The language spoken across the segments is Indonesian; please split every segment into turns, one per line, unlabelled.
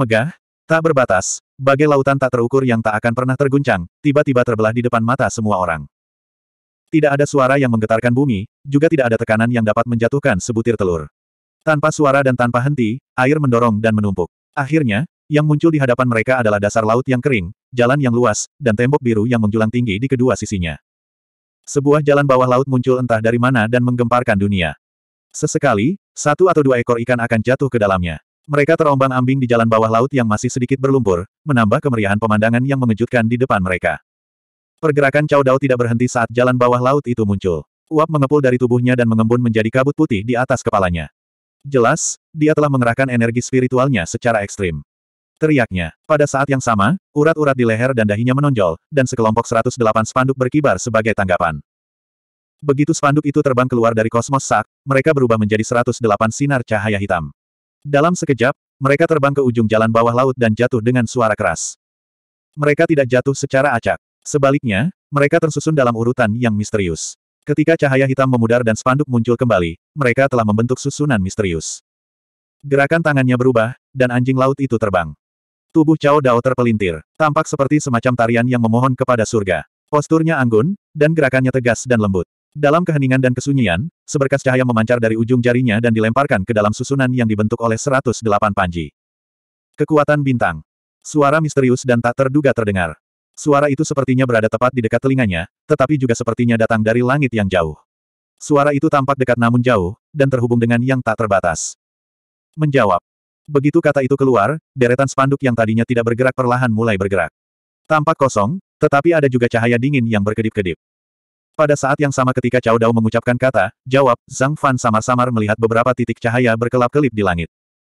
megah, tak berbatas, bagai lautan tak terukur yang tak akan pernah terguncang, tiba-tiba terbelah di depan mata semua orang. Tidak ada suara yang menggetarkan bumi, juga tidak ada tekanan yang dapat menjatuhkan sebutir telur. Tanpa suara dan tanpa henti, air mendorong dan menumpuk. Akhirnya, yang muncul di hadapan mereka adalah dasar laut yang kering, jalan yang luas, dan tembok biru yang menjulang tinggi di kedua sisinya. Sebuah jalan bawah laut muncul entah dari mana dan menggemparkan dunia. Sesekali, satu atau dua ekor ikan akan jatuh ke dalamnya. Mereka terombang-ambing di jalan bawah laut yang masih sedikit berlumpur, menambah kemeriahan pemandangan yang mengejutkan di depan mereka. Pergerakan Cao Dao tidak berhenti saat jalan bawah laut itu muncul. Uap mengepul dari tubuhnya dan mengembun menjadi kabut putih di atas kepalanya. Jelas, dia telah mengerahkan energi spiritualnya secara ekstrim. Teriaknya. Pada saat yang sama, urat-urat di leher dan dahinya menonjol, dan sekelompok 108 spanduk berkibar sebagai tanggapan. Begitu spanduk itu terbang keluar dari kosmos sak, mereka berubah menjadi 108 sinar cahaya hitam. Dalam sekejap, mereka terbang ke ujung jalan bawah laut dan jatuh dengan suara keras. Mereka tidak jatuh secara acak. Sebaliknya, mereka tersusun dalam urutan yang misterius. Ketika cahaya hitam memudar dan spanduk muncul kembali, mereka telah membentuk susunan misterius. Gerakan tangannya berubah, dan anjing laut itu terbang. Tubuh Chao Dao terpelintir, tampak seperti semacam tarian yang memohon kepada surga. Posturnya anggun, dan gerakannya tegas dan lembut. Dalam keheningan dan kesunyian, seberkas cahaya memancar dari ujung jarinya dan dilemparkan ke dalam susunan yang dibentuk oleh 108 panji. Kekuatan bintang. Suara misterius dan tak terduga terdengar. Suara itu sepertinya berada tepat di dekat telinganya, tetapi juga sepertinya datang dari langit yang jauh. Suara itu tampak dekat namun jauh, dan terhubung dengan yang tak terbatas. Menjawab. Begitu kata itu keluar, deretan spanduk yang tadinya tidak bergerak perlahan mulai bergerak. Tampak kosong, tetapi ada juga cahaya dingin yang berkedip-kedip. Pada saat yang sama ketika Cao Dao mengucapkan kata, jawab, Zhang Fan samar-samar melihat beberapa titik cahaya berkelap-kelip di langit.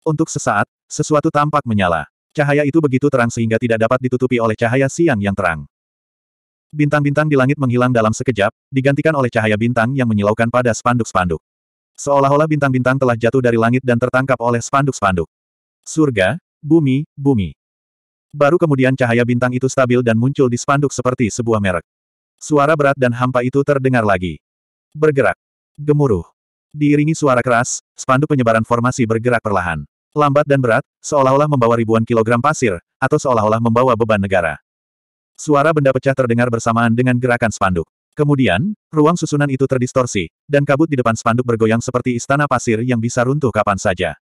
Untuk sesaat, sesuatu tampak menyala. Cahaya itu begitu terang sehingga tidak dapat ditutupi oleh cahaya siang yang terang. Bintang-bintang di langit menghilang dalam sekejap, digantikan oleh cahaya bintang yang menyilaukan pada spanduk-spanduk. Seolah-olah bintang-bintang telah jatuh dari langit dan tertangkap oleh spanduk-spanduk. Surga, bumi, bumi. Baru kemudian cahaya bintang itu stabil dan muncul di spanduk seperti sebuah merek. Suara berat dan hampa itu terdengar lagi. Bergerak. Gemuruh. Diiringi suara keras, spanduk penyebaran formasi bergerak perlahan. Lambat dan berat, seolah-olah membawa ribuan kilogram pasir, atau seolah-olah membawa beban negara. Suara benda pecah terdengar bersamaan dengan gerakan spanduk. Kemudian, ruang susunan itu terdistorsi, dan kabut di depan spanduk bergoyang seperti istana pasir yang bisa runtuh kapan saja.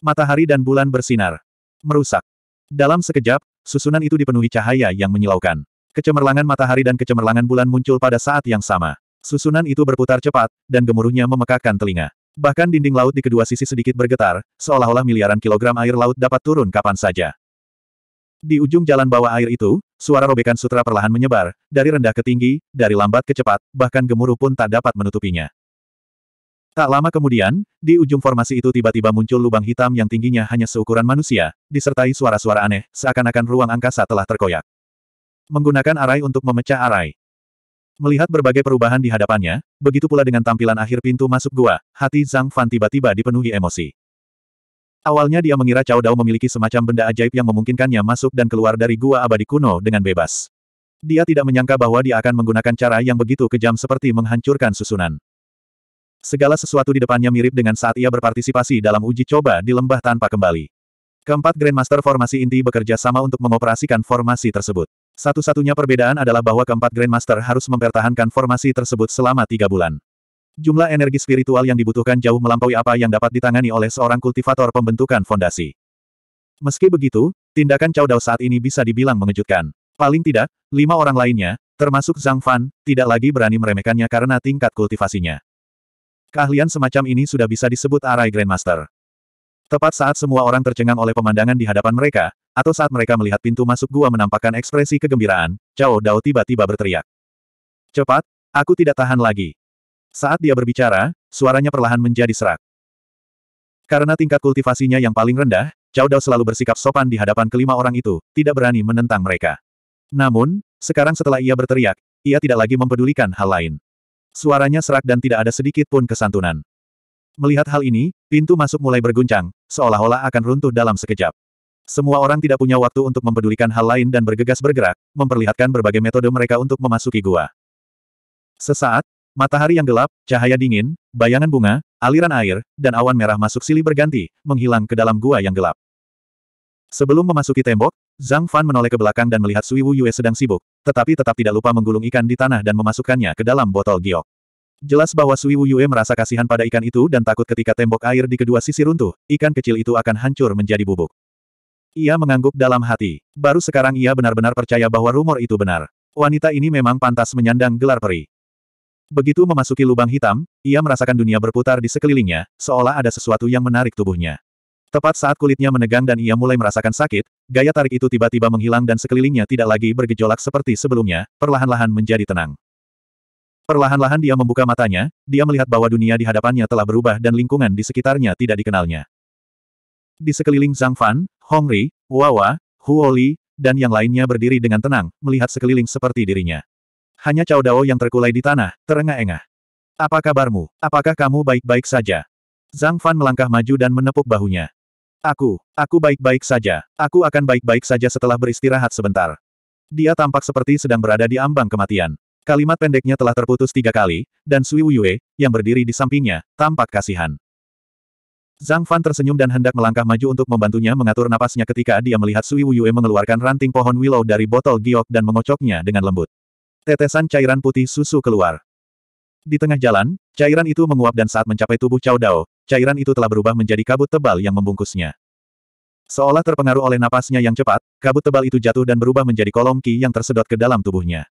Matahari dan bulan bersinar. Merusak. Dalam sekejap, susunan itu dipenuhi cahaya yang menyilaukan. Kecemerlangan matahari dan kecemerlangan bulan muncul pada saat yang sama. Susunan itu berputar cepat, dan gemuruhnya memekakkan telinga. Bahkan dinding laut di kedua sisi sedikit bergetar, seolah-olah miliaran kilogram air laut dapat turun kapan saja. Di ujung jalan bawah air itu, suara robekan sutra perlahan menyebar, dari rendah ke tinggi, dari lambat ke cepat, bahkan gemuruh pun tak dapat menutupinya. Tak lama kemudian, di ujung formasi itu tiba-tiba muncul lubang hitam yang tingginya hanya seukuran manusia, disertai suara-suara aneh, seakan-akan ruang angkasa telah terkoyak. Menggunakan arai untuk memecah arai. Melihat berbagai perubahan di hadapannya, begitu pula dengan tampilan akhir pintu masuk gua, hati Zhang Fan tiba-tiba dipenuhi emosi. Awalnya dia mengira Cao Dao memiliki semacam benda ajaib yang memungkinkannya masuk dan keluar dari gua abadi kuno dengan bebas. Dia tidak menyangka bahwa dia akan menggunakan cara yang begitu kejam seperti menghancurkan susunan. Segala sesuatu di depannya mirip dengan saat ia berpartisipasi dalam uji coba di lembah tanpa kembali. Keempat Grandmaster formasi inti bekerja sama untuk mengoperasikan formasi tersebut. Satu-satunya perbedaan adalah bahwa keempat Grandmaster harus mempertahankan formasi tersebut selama tiga bulan. Jumlah energi spiritual yang dibutuhkan jauh melampaui apa yang dapat ditangani oleh seorang kultivator pembentukan fondasi. Meski begitu, tindakan Cao Dao saat ini bisa dibilang mengejutkan. Paling tidak, lima orang lainnya, termasuk Zhang Fan, tidak lagi berani meremehkannya karena tingkat kultivasinya. Keahlian semacam ini sudah bisa disebut arai Grandmaster. Tepat saat semua orang tercengang oleh pemandangan di hadapan mereka, atau saat mereka melihat pintu masuk gua menampakkan ekspresi kegembiraan, Cao Dao tiba-tiba berteriak. Cepat, aku tidak tahan lagi. Saat dia berbicara, suaranya perlahan menjadi serak. Karena tingkat kultivasinya yang paling rendah, Cao Dao selalu bersikap sopan di hadapan kelima orang itu, tidak berani menentang mereka. Namun, sekarang setelah ia berteriak, ia tidak lagi mempedulikan hal lain. Suaranya serak dan tidak ada sedikit pun kesantunan. Melihat hal ini, pintu masuk mulai berguncang, seolah-olah akan runtuh dalam sekejap. Semua orang tidak punya waktu untuk mempedulikan hal lain dan bergegas bergerak, memperlihatkan berbagai metode mereka untuk memasuki gua. Sesaat, matahari yang gelap, cahaya dingin, bayangan bunga, aliran air, dan awan merah masuk silih berganti, menghilang ke dalam gua yang gelap. Sebelum memasuki tembok, Zhang Fan menoleh ke belakang dan melihat Sui Wu Yue sedang sibuk, tetapi tetap tidak lupa menggulung ikan di tanah dan memasukkannya ke dalam botol giok. Jelas bahwa Sui Wu Yue merasa kasihan pada ikan itu dan takut ketika tembok air di kedua sisi runtuh, ikan kecil itu akan hancur menjadi bubuk. Ia mengangguk dalam hati. Baru sekarang ia benar-benar percaya bahwa rumor itu benar. Wanita ini memang pantas menyandang gelar peri. Begitu memasuki lubang hitam, ia merasakan dunia berputar di sekelilingnya, seolah ada sesuatu yang menarik tubuhnya. Tepat saat kulitnya menegang dan ia mulai merasakan sakit, gaya tarik itu tiba-tiba menghilang dan sekelilingnya tidak lagi bergejolak seperti sebelumnya, perlahan-lahan menjadi tenang. Perlahan-lahan dia membuka matanya, dia melihat bahwa dunia di hadapannya telah berubah dan lingkungan di sekitarnya tidak dikenalnya. Di sekeliling Zhang Fan, Hongri, Wawa, Huoli, dan yang lainnya berdiri dengan tenang, melihat sekeliling seperti dirinya. Hanya Cao Dao yang terkulai di tanah, terengah-engah. Apa kabarmu? Apakah kamu baik-baik saja? Zhang Fan melangkah maju dan menepuk bahunya. Aku, aku baik-baik saja. Aku akan baik-baik saja setelah beristirahat sebentar. Dia tampak seperti sedang berada di ambang kematian. Kalimat pendeknya telah terputus tiga kali, dan Sui Wuyue, yang berdiri di sampingnya, tampak kasihan. Zhang Fan tersenyum dan hendak melangkah maju untuk membantunya mengatur napasnya ketika dia melihat Sui Wuyue mengeluarkan ranting pohon willow dari botol giok dan mengocoknya dengan lembut. Tetesan cairan putih susu keluar. Di tengah jalan, cairan itu menguap dan saat mencapai tubuh Cao Dao, cairan itu telah berubah menjadi kabut tebal yang membungkusnya. Seolah terpengaruh oleh napasnya yang cepat, kabut tebal itu jatuh dan berubah menjadi kolom ki yang tersedot ke dalam tubuhnya.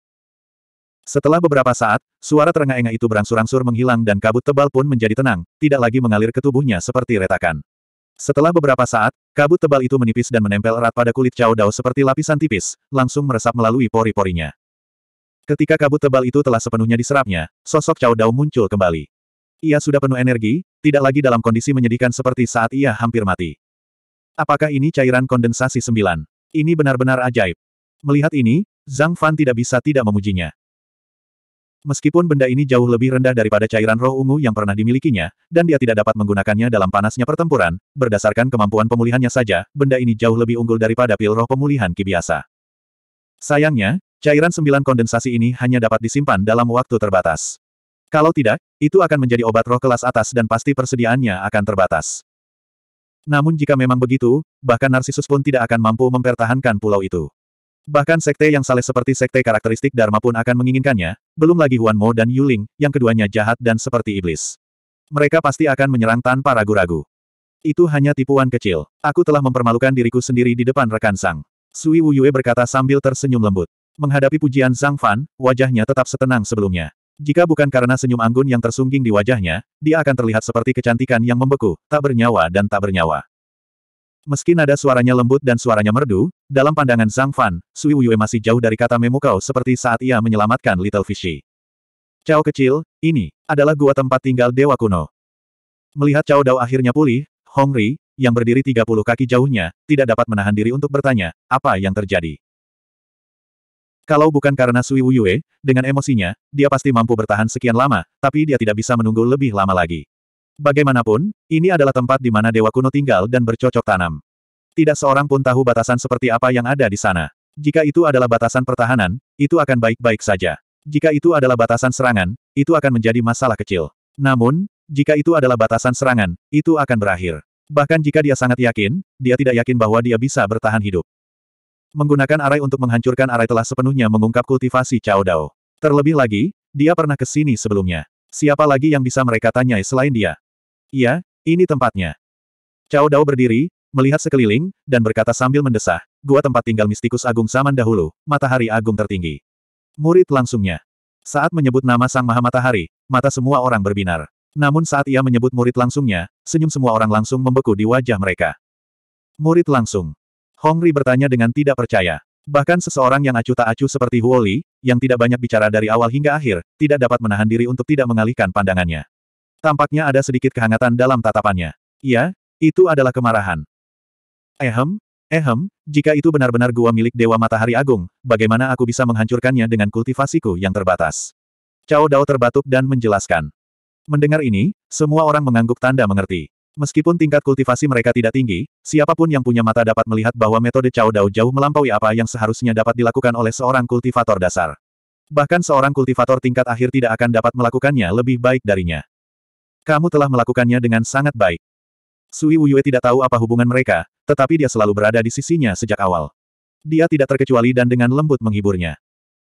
Setelah beberapa saat, suara terengah-engah itu berangsur-angsur menghilang dan kabut tebal pun menjadi tenang, tidak lagi mengalir ke tubuhnya seperti retakan. Setelah beberapa saat, kabut tebal itu menipis dan menempel erat pada kulit Cao Dao seperti lapisan tipis, langsung meresap melalui pori-porinya. Ketika kabut tebal itu telah sepenuhnya diserapnya, sosok Cao Dao muncul kembali. Ia sudah penuh energi, tidak lagi dalam kondisi menyedihkan seperti saat ia hampir mati. Apakah ini cairan kondensasi sembilan? Ini benar-benar ajaib. Melihat ini, Zhang Fan tidak bisa tidak memujinya. Meskipun benda ini jauh lebih rendah daripada cairan roh ungu yang pernah dimilikinya, dan dia tidak dapat menggunakannya dalam panasnya pertempuran, berdasarkan kemampuan pemulihannya saja, benda ini jauh lebih unggul daripada pil roh pemulihan ki biasa. Sayangnya, cairan sembilan kondensasi ini hanya dapat disimpan dalam waktu terbatas. Kalau tidak, itu akan menjadi obat roh kelas atas dan pasti persediaannya akan terbatas. Namun jika memang begitu, bahkan Narsisus pun tidak akan mampu mempertahankan pulau itu. Bahkan sekte yang saleh seperti sekte karakteristik Dharma pun akan menginginkannya, belum lagi Huan Mo dan Yuling, yang keduanya jahat dan seperti iblis. Mereka pasti akan menyerang tanpa ragu-ragu. Itu hanya tipuan kecil. Aku telah mempermalukan diriku sendiri di depan rekan Sang. Sui Wuyue berkata sambil tersenyum lembut. Menghadapi pujian Sang Fan, wajahnya tetap setenang sebelumnya. Jika bukan karena senyum anggun yang tersungging di wajahnya, dia akan terlihat seperti kecantikan yang membeku, tak bernyawa dan tak bernyawa. Meski nada suaranya lembut dan suaranya merdu, dalam pandangan Zhang Fan, Sui Wuyue masih jauh dari kata memukau seperti saat ia menyelamatkan Little Fishy. Cao kecil, ini adalah gua tempat tinggal dewa kuno. Melihat Cao Dao akhirnya pulih, Hong Ri, yang berdiri 30 kaki jauhnya, tidak dapat menahan diri untuk bertanya, apa yang terjadi? Kalau bukan karena Sui Wuyue, eh, dengan emosinya, dia pasti mampu bertahan sekian lama, tapi dia tidak bisa menunggu lebih lama lagi. Bagaimanapun, ini adalah tempat di mana dewa kuno tinggal dan bercocok tanam. Tidak seorang pun tahu batasan seperti apa yang ada di sana. Jika itu adalah batasan pertahanan, itu akan baik-baik saja. Jika itu adalah batasan serangan, itu akan menjadi masalah kecil. Namun, jika itu adalah batasan serangan, itu akan berakhir. Bahkan jika dia sangat yakin, dia tidak yakin bahwa dia bisa bertahan hidup. Menggunakan arai untuk menghancurkan arai telah sepenuhnya mengungkap kultivasi Cao Dao. Terlebih lagi, dia pernah ke sini sebelumnya. Siapa lagi yang bisa mereka tanyai selain dia? Iya, ini tempatnya. Cao Dao berdiri, melihat sekeliling, dan berkata sambil mendesah, gua tempat tinggal mistikus agung zaman dahulu, matahari agung tertinggi. Murid langsungnya. Saat menyebut nama Sang Maha Matahari, mata semua orang berbinar. Namun saat ia menyebut murid langsungnya, senyum semua orang langsung membeku di wajah mereka. Murid langsung. Hongri bertanya dengan tidak percaya. Bahkan seseorang yang acuh tak acuh seperti Huoli, yang tidak banyak bicara dari awal hingga akhir, tidak dapat menahan diri untuk tidak mengalihkan pandangannya. Tampaknya ada sedikit kehangatan dalam tatapannya. Ya, itu adalah kemarahan. Ehem, ehem, jika itu benar-benar gua milik Dewa Matahari Agung, bagaimana aku bisa menghancurkannya dengan kultivasiku yang terbatas? Cao Dao terbatuk dan menjelaskan. Mendengar ini, semua orang mengangguk tanda mengerti. Meskipun tingkat kultivasi mereka tidak tinggi, siapapun yang punya mata dapat melihat bahwa metode Cao Dao jauh melampaui apa yang seharusnya dapat dilakukan oleh seorang kultivator dasar. Bahkan seorang kultivator tingkat akhir tidak akan dapat melakukannya lebih baik darinya. Kamu telah melakukannya dengan sangat baik. Sui Wuyue tidak tahu apa hubungan mereka, tetapi dia selalu berada di sisinya sejak awal. Dia tidak terkecuali dan dengan lembut menghiburnya.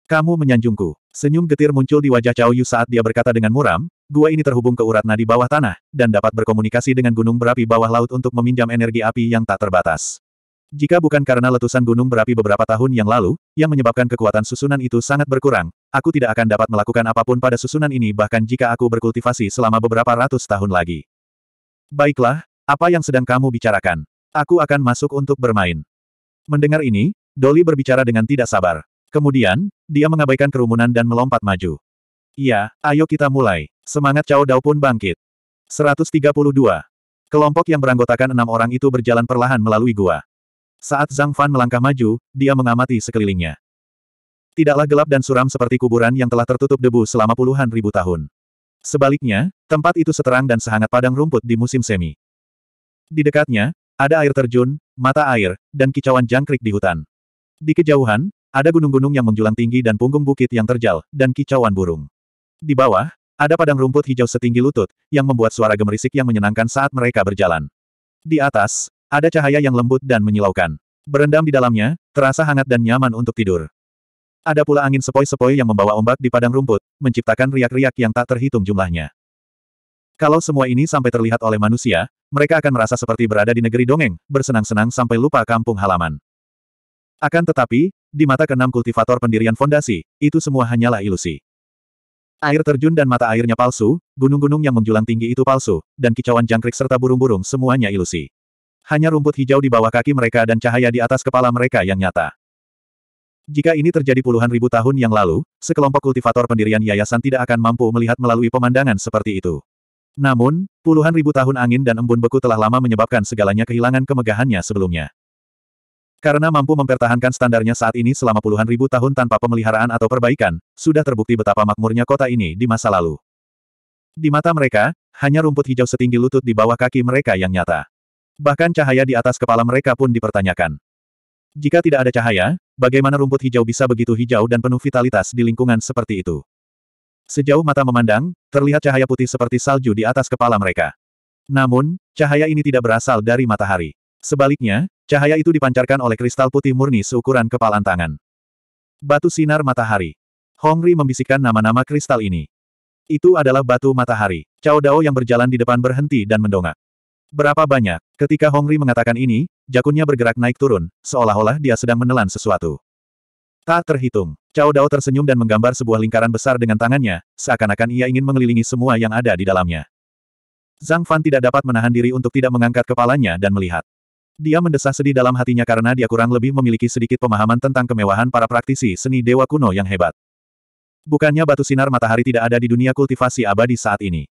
Kamu menyanjungku. Senyum getir muncul di wajah Cao Yu saat dia berkata dengan muram, gua ini terhubung ke urat nadi bawah tanah, dan dapat berkomunikasi dengan gunung berapi bawah laut untuk meminjam energi api yang tak terbatas. Jika bukan karena letusan gunung berapi beberapa tahun yang lalu, yang menyebabkan kekuatan susunan itu sangat berkurang, aku tidak akan dapat melakukan apapun pada susunan ini bahkan jika aku berkultivasi selama beberapa ratus tahun lagi. Baiklah, apa yang sedang kamu bicarakan? Aku akan masuk untuk bermain. Mendengar ini, Dolly berbicara dengan tidak sabar. Kemudian, dia mengabaikan kerumunan dan melompat maju. Iya, ayo kita mulai. Semangat Cao Dao pun bangkit. 132. Kelompok yang beranggotakan enam orang itu berjalan perlahan melalui gua. Saat Zhang Fan melangkah maju, dia mengamati sekelilingnya. Tidaklah gelap dan suram seperti kuburan yang telah tertutup debu selama puluhan ribu tahun. Sebaliknya, tempat itu seterang dan sehangat padang rumput di musim semi. Di dekatnya, ada air terjun, mata air, dan kicauan jangkrik di hutan. Di kejauhan, ada gunung-gunung yang menjulang tinggi dan punggung bukit yang terjal, dan kicauan burung. Di bawah, ada padang rumput hijau setinggi lutut, yang membuat suara gemerisik yang menyenangkan saat mereka berjalan. Di atas, ada cahaya yang lembut dan menyilaukan. Berendam di dalamnya, terasa hangat dan nyaman untuk tidur. Ada pula angin sepoi-sepoi yang membawa ombak di padang rumput, menciptakan riak-riak yang tak terhitung jumlahnya. Kalau semua ini sampai terlihat oleh manusia, mereka akan merasa seperti berada di negeri dongeng, bersenang-senang sampai lupa kampung halaman. Akan tetapi, di mata keenam kultivator pendirian fondasi, itu semua hanyalah ilusi. Air terjun dan mata airnya palsu, gunung-gunung yang menjulang tinggi itu palsu, dan kicauan jangkrik serta burung-burung semuanya ilusi. Hanya rumput hijau di bawah kaki mereka dan cahaya di atas kepala mereka yang nyata. Jika ini terjadi puluhan ribu tahun yang lalu, sekelompok kultivator pendirian yayasan tidak akan mampu melihat melalui pemandangan seperti itu. Namun, puluhan ribu tahun angin dan embun beku telah lama menyebabkan segalanya kehilangan kemegahannya sebelumnya. Karena mampu mempertahankan standarnya saat ini selama puluhan ribu tahun tanpa pemeliharaan atau perbaikan, sudah terbukti betapa makmurnya kota ini di masa lalu. Di mata mereka, hanya rumput hijau setinggi lutut di bawah kaki mereka yang nyata. Bahkan cahaya di atas kepala mereka pun dipertanyakan. Jika tidak ada cahaya, bagaimana rumput hijau bisa begitu hijau dan penuh vitalitas di lingkungan seperti itu? Sejauh mata memandang, terlihat cahaya putih seperti salju di atas kepala mereka. Namun, cahaya ini tidak berasal dari matahari. Sebaliknya, cahaya itu dipancarkan oleh kristal putih murni seukuran kepalan tangan. Batu sinar matahari. Hongri membisikkan nama-nama kristal ini. Itu adalah batu matahari. Cao Dao yang berjalan di depan berhenti dan mendongak. Berapa banyak? Ketika Hongri mengatakan ini, jakunnya bergerak naik turun, seolah-olah dia sedang menelan sesuatu. Tak terhitung. Cao Dao tersenyum dan menggambar sebuah lingkaran besar dengan tangannya, seakan-akan ia ingin mengelilingi semua yang ada di dalamnya. Zhang Fan tidak dapat menahan diri untuk tidak mengangkat kepalanya dan melihat. Dia mendesah sedih dalam hatinya karena dia kurang lebih memiliki sedikit pemahaman tentang kemewahan para praktisi seni dewa kuno yang hebat. Bukannya batu sinar matahari tidak ada di dunia kultivasi abadi saat ini.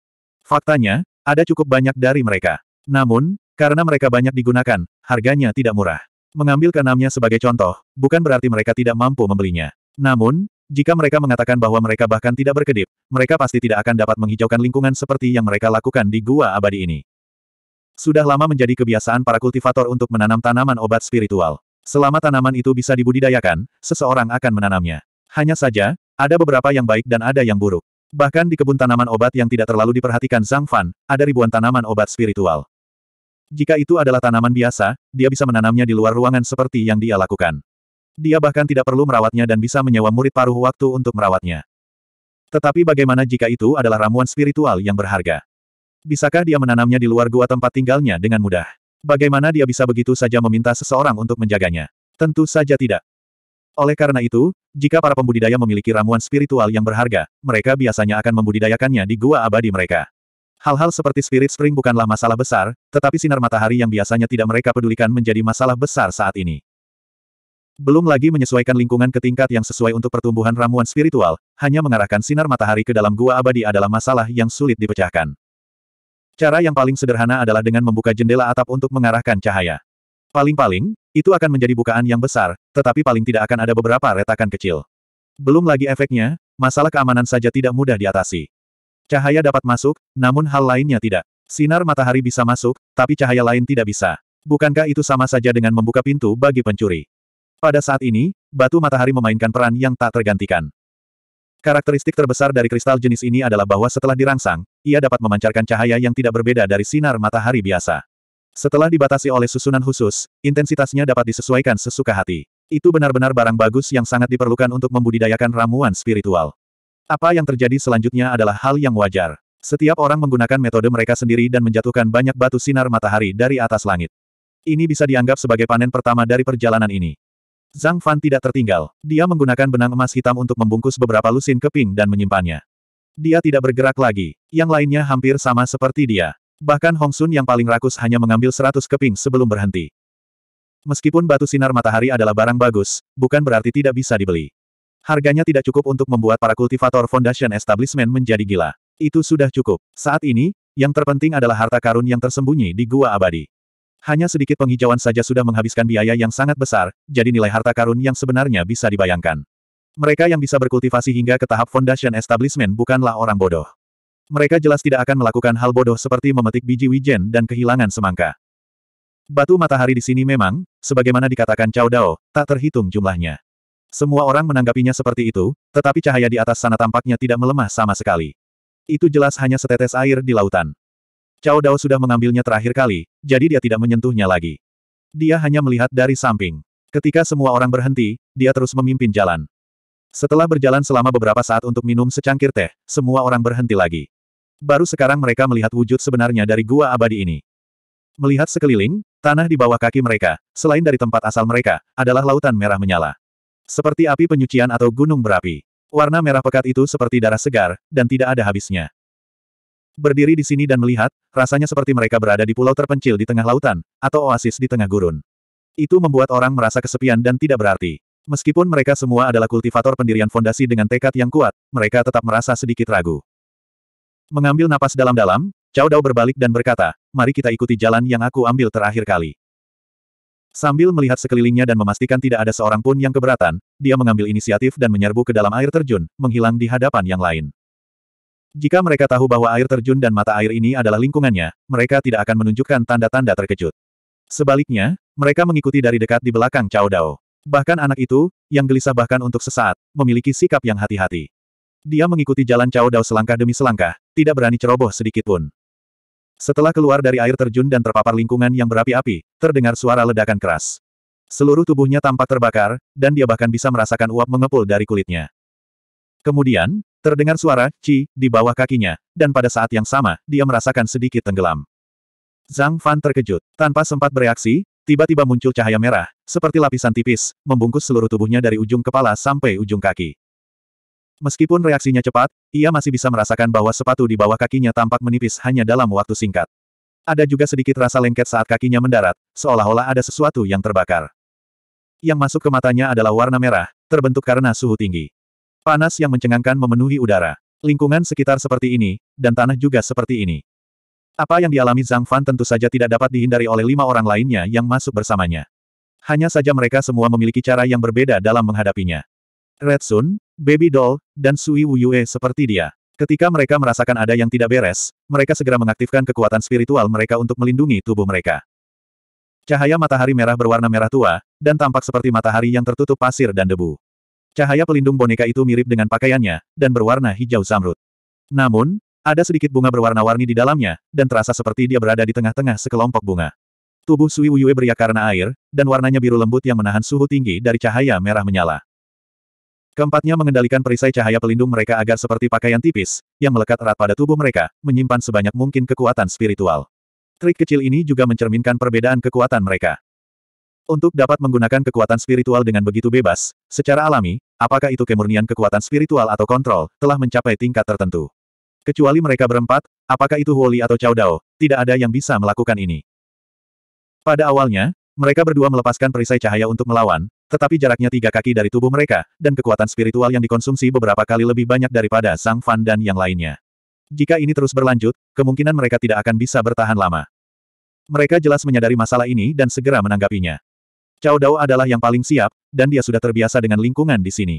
Faktanya, ada cukup banyak dari mereka. Namun, karena mereka banyak digunakan, harganya tidak murah. Mengambil keenamnya sebagai contoh, bukan berarti mereka tidak mampu membelinya. Namun, jika mereka mengatakan bahwa mereka bahkan tidak berkedip, mereka pasti tidak akan dapat menghijaukan lingkungan seperti yang mereka lakukan di gua abadi ini. Sudah lama menjadi kebiasaan para kultivator untuk menanam tanaman obat spiritual. Selama tanaman itu bisa dibudidayakan, seseorang akan menanamnya. Hanya saja, ada beberapa yang baik dan ada yang buruk. Bahkan di kebun tanaman obat yang tidak terlalu diperhatikan Zhang Fan, ada ribuan tanaman obat spiritual. Jika itu adalah tanaman biasa, dia bisa menanamnya di luar ruangan seperti yang dia lakukan. Dia bahkan tidak perlu merawatnya dan bisa menyewa murid paruh waktu untuk merawatnya. Tetapi bagaimana jika itu adalah ramuan spiritual yang berharga? Bisakah dia menanamnya di luar gua tempat tinggalnya dengan mudah? Bagaimana dia bisa begitu saja meminta seseorang untuk menjaganya? Tentu saja tidak. Oleh karena itu, jika para pembudidaya memiliki ramuan spiritual yang berharga, mereka biasanya akan membudidayakannya di gua abadi mereka. Hal-hal seperti Spirit Spring bukanlah masalah besar, tetapi sinar matahari yang biasanya tidak mereka pedulikan menjadi masalah besar saat ini. Belum lagi menyesuaikan lingkungan ke tingkat yang sesuai untuk pertumbuhan ramuan spiritual, hanya mengarahkan sinar matahari ke dalam gua abadi adalah masalah yang sulit dipecahkan. Cara yang paling sederhana adalah dengan membuka jendela atap untuk mengarahkan cahaya. Paling-paling, itu akan menjadi bukaan yang besar, tetapi paling tidak akan ada beberapa retakan kecil. Belum lagi efeknya, masalah keamanan saja tidak mudah diatasi. Cahaya dapat masuk, namun hal lainnya tidak. Sinar matahari bisa masuk, tapi cahaya lain tidak bisa. Bukankah itu sama saja dengan membuka pintu bagi pencuri? Pada saat ini, batu matahari memainkan peran yang tak tergantikan. Karakteristik terbesar dari kristal jenis ini adalah bahwa setelah dirangsang, ia dapat memancarkan cahaya yang tidak berbeda dari sinar matahari biasa. Setelah dibatasi oleh susunan khusus, intensitasnya dapat disesuaikan sesuka hati. Itu benar-benar barang bagus yang sangat diperlukan untuk membudidayakan ramuan spiritual. Apa yang terjadi selanjutnya adalah hal yang wajar. Setiap orang menggunakan metode mereka sendiri dan menjatuhkan banyak batu sinar matahari dari atas langit. Ini bisa dianggap sebagai panen pertama dari perjalanan ini. Zhang Fan tidak tertinggal. Dia menggunakan benang emas hitam untuk membungkus beberapa lusin keping dan menyimpannya. Dia tidak bergerak lagi. Yang lainnya hampir sama seperti dia. Bahkan Hong Sun yang paling rakus hanya mengambil seratus keping sebelum berhenti. Meskipun batu sinar matahari adalah barang bagus, bukan berarti tidak bisa dibeli. Harganya tidak cukup untuk membuat para kultivator Foundation Establishment menjadi gila. Itu sudah cukup. Saat ini, yang terpenting adalah harta karun yang tersembunyi di Gua Abadi. Hanya sedikit penghijauan saja sudah menghabiskan biaya yang sangat besar, jadi nilai harta karun yang sebenarnya bisa dibayangkan. Mereka yang bisa berkultivasi hingga ke tahap foundation establishment bukanlah orang bodoh. Mereka jelas tidak akan melakukan hal bodoh seperti memetik biji wijen dan kehilangan semangka. Batu matahari di sini memang, sebagaimana dikatakan Cao Dao, tak terhitung jumlahnya. Semua orang menanggapinya seperti itu, tetapi cahaya di atas sana tampaknya tidak melemah sama sekali. Itu jelas hanya setetes air di lautan. Cao Dao sudah mengambilnya terakhir kali, jadi dia tidak menyentuhnya lagi. Dia hanya melihat dari samping. Ketika semua orang berhenti, dia terus memimpin jalan. Setelah berjalan selama beberapa saat untuk minum secangkir teh, semua orang berhenti lagi. Baru sekarang mereka melihat wujud sebenarnya dari gua abadi ini. Melihat sekeliling, tanah di bawah kaki mereka, selain dari tempat asal mereka, adalah lautan merah menyala. Seperti api penyucian atau gunung berapi. Warna merah pekat itu seperti darah segar, dan tidak ada habisnya berdiri di sini dan melihat, rasanya seperti mereka berada di pulau terpencil di tengah lautan, atau oasis di tengah gurun. Itu membuat orang merasa kesepian dan tidak berarti. Meskipun mereka semua adalah kultivator pendirian fondasi dengan tekad yang kuat, mereka tetap merasa sedikit ragu. Mengambil napas dalam-dalam, Cao Dao berbalik dan berkata, mari kita ikuti jalan yang aku ambil terakhir kali. Sambil melihat sekelilingnya dan memastikan tidak ada seorang pun yang keberatan, dia mengambil inisiatif dan menyerbu ke dalam air terjun, menghilang di hadapan yang lain. Jika mereka tahu bahwa air terjun dan mata air ini adalah lingkungannya, mereka tidak akan menunjukkan tanda-tanda terkejut. Sebaliknya, mereka mengikuti dari dekat di belakang Cao Dao. Bahkan anak itu, yang gelisah bahkan untuk sesaat, memiliki sikap yang hati-hati. Dia mengikuti jalan Cao Dao selangkah demi selangkah, tidak berani ceroboh sedikitpun. Setelah keluar dari air terjun dan terpapar lingkungan yang berapi-api, terdengar suara ledakan keras. Seluruh tubuhnya tampak terbakar, dan dia bahkan bisa merasakan uap mengepul dari kulitnya. Kemudian, Terdengar suara, Ci, di bawah kakinya, dan pada saat yang sama, dia merasakan sedikit tenggelam. Zhang Fan terkejut. Tanpa sempat bereaksi, tiba-tiba muncul cahaya merah, seperti lapisan tipis, membungkus seluruh tubuhnya dari ujung kepala sampai ujung kaki. Meskipun reaksinya cepat, ia masih bisa merasakan bahwa sepatu di bawah kakinya tampak menipis hanya dalam waktu singkat. Ada juga sedikit rasa lengket saat kakinya mendarat, seolah-olah ada sesuatu yang terbakar. Yang masuk ke matanya adalah warna merah, terbentuk karena suhu tinggi. Panas yang mencengangkan memenuhi udara. Lingkungan sekitar seperti ini, dan tanah juga seperti ini. Apa yang dialami Zhang Fan tentu saja tidak dapat dihindari oleh lima orang lainnya yang masuk bersamanya. Hanya saja mereka semua memiliki cara yang berbeda dalam menghadapinya. Red Sun, Baby Doll, dan Sui Wuyue seperti dia. Ketika mereka merasakan ada yang tidak beres, mereka segera mengaktifkan kekuatan spiritual mereka untuk melindungi tubuh mereka. Cahaya matahari merah berwarna merah tua, dan tampak seperti matahari yang tertutup pasir dan debu. Cahaya pelindung boneka itu mirip dengan pakaiannya, dan berwarna hijau zamrud. Namun, ada sedikit bunga berwarna-warni di dalamnya, dan terasa seperti dia berada di tengah-tengah sekelompok bunga. Tubuh Sui Wuyue beriak karena air, dan warnanya biru lembut yang menahan suhu tinggi dari cahaya merah menyala. Keempatnya mengendalikan perisai cahaya pelindung mereka agar seperti pakaian tipis, yang melekat erat pada tubuh mereka, menyimpan sebanyak mungkin kekuatan spiritual. Trik kecil ini juga mencerminkan perbedaan kekuatan mereka. Untuk dapat menggunakan kekuatan spiritual dengan begitu bebas, secara alami, apakah itu kemurnian kekuatan spiritual atau kontrol, telah mencapai tingkat tertentu. Kecuali mereka berempat, apakah itu Huoli atau Cao Dao, tidak ada yang bisa melakukan ini. Pada awalnya, mereka berdua melepaskan perisai cahaya untuk melawan, tetapi jaraknya tiga kaki dari tubuh mereka, dan kekuatan spiritual yang dikonsumsi beberapa kali lebih banyak daripada Sang Fan dan yang lainnya. Jika ini terus berlanjut, kemungkinan mereka tidak akan bisa bertahan lama. Mereka jelas menyadari masalah ini dan segera menanggapinya. Cao Dao adalah yang paling siap, dan dia sudah terbiasa dengan lingkungan di sini.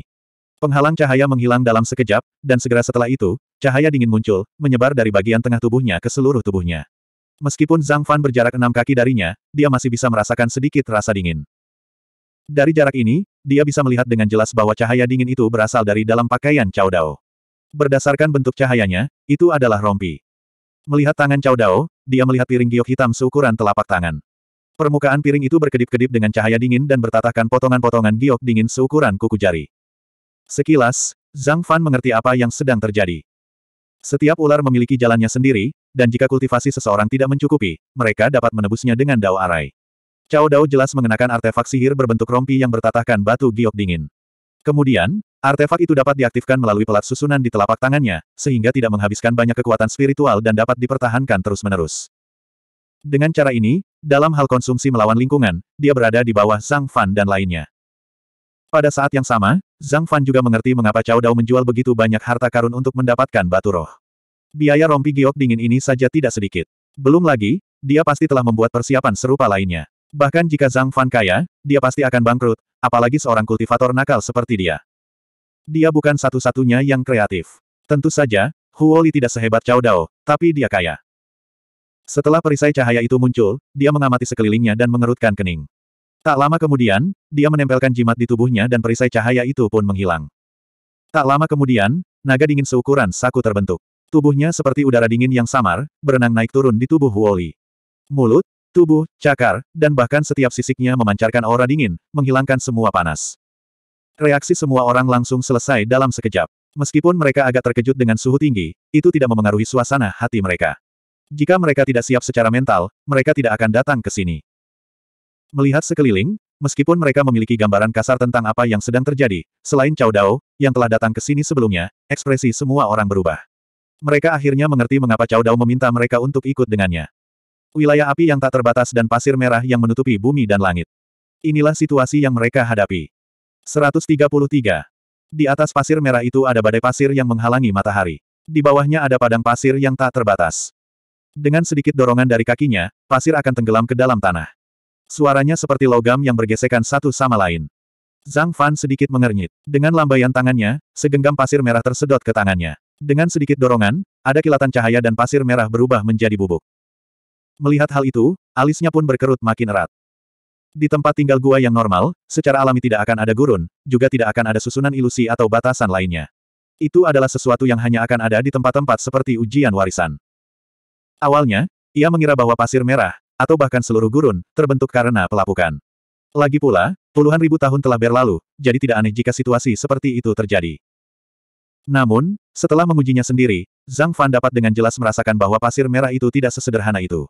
Penghalang cahaya menghilang dalam sekejap, dan segera setelah itu, cahaya dingin muncul, menyebar dari bagian tengah tubuhnya ke seluruh tubuhnya. Meskipun Zhang Fan berjarak enam kaki darinya, dia masih bisa merasakan sedikit rasa dingin. Dari jarak ini, dia bisa melihat dengan jelas bahwa cahaya dingin itu berasal dari dalam pakaian Cao Dao. Berdasarkan bentuk cahayanya, itu adalah rompi. Melihat tangan Cao Dao, dia melihat piring giok hitam seukuran telapak tangan. Permukaan piring itu berkedip-kedip dengan cahaya dingin dan bertatahkan potongan-potongan giok dingin seukuran kuku jari. Sekilas, Zhang Fan mengerti apa yang sedang terjadi. Setiap ular memiliki jalannya sendiri, dan jika kultivasi seseorang tidak mencukupi, mereka dapat menebusnya dengan dao arai. Cao Dao jelas mengenakan artefak sihir berbentuk rompi yang bertatahkan batu giok dingin. Kemudian, artefak itu dapat diaktifkan melalui pelat susunan di telapak tangannya, sehingga tidak menghabiskan banyak kekuatan spiritual dan dapat dipertahankan terus-menerus. Dengan cara ini, dalam hal konsumsi melawan lingkungan, dia berada di bawah Zhang Fan dan lainnya. Pada saat yang sama, Zhang Fan juga mengerti mengapa Cao Dao menjual begitu banyak harta karun untuk mendapatkan batu roh. Biaya rompi giok dingin ini saja tidak sedikit. Belum lagi, dia pasti telah membuat persiapan serupa lainnya. Bahkan jika Zhang Fan kaya, dia pasti akan bangkrut, apalagi seorang kultivator nakal seperti dia. Dia bukan satu-satunya yang kreatif. Tentu saja, Huoli tidak sehebat Cao Dao, tapi dia kaya. Setelah perisai cahaya itu muncul, dia mengamati sekelilingnya dan mengerutkan kening. Tak lama kemudian, dia menempelkan jimat di tubuhnya dan perisai cahaya itu pun menghilang. Tak lama kemudian, naga dingin seukuran saku terbentuk. Tubuhnya seperti udara dingin yang samar, berenang naik turun di tubuh Huoli. Mulut, tubuh, cakar, dan bahkan setiap sisiknya memancarkan aura dingin, menghilangkan semua panas. Reaksi semua orang langsung selesai dalam sekejap. Meskipun mereka agak terkejut dengan suhu tinggi, itu tidak memengaruhi suasana hati mereka. Jika mereka tidak siap secara mental, mereka tidak akan datang ke sini. Melihat sekeliling, meskipun mereka memiliki gambaran kasar tentang apa yang sedang terjadi, selain Cao Dao, yang telah datang ke sini sebelumnya, ekspresi semua orang berubah. Mereka akhirnya mengerti mengapa Cao Dao meminta mereka untuk ikut dengannya. Wilayah api yang tak terbatas dan pasir merah yang menutupi bumi dan langit. Inilah situasi yang mereka hadapi. 133. Di atas pasir merah itu ada badai pasir yang menghalangi matahari. Di bawahnya ada padang pasir yang tak terbatas. Dengan sedikit dorongan dari kakinya, pasir akan tenggelam ke dalam tanah. Suaranya seperti logam yang bergesekan satu sama lain. Zhang Fan sedikit mengernyit. Dengan lambaian tangannya, segenggam pasir merah tersedot ke tangannya. Dengan sedikit dorongan, ada kilatan cahaya dan pasir merah berubah menjadi bubuk. Melihat hal itu, alisnya pun berkerut makin erat. Di tempat tinggal gua yang normal, secara alami tidak akan ada gurun, juga tidak akan ada susunan ilusi atau batasan lainnya. Itu adalah sesuatu yang hanya akan ada di tempat-tempat seperti ujian warisan. Awalnya, ia mengira bahwa pasir merah, atau bahkan seluruh gurun, terbentuk karena pelapukan. Lagi pula, puluhan ribu tahun telah berlalu, jadi tidak aneh jika situasi seperti itu terjadi. Namun, setelah mengujinya sendiri, Zhang Fan dapat dengan jelas merasakan bahwa pasir merah itu tidak sesederhana itu.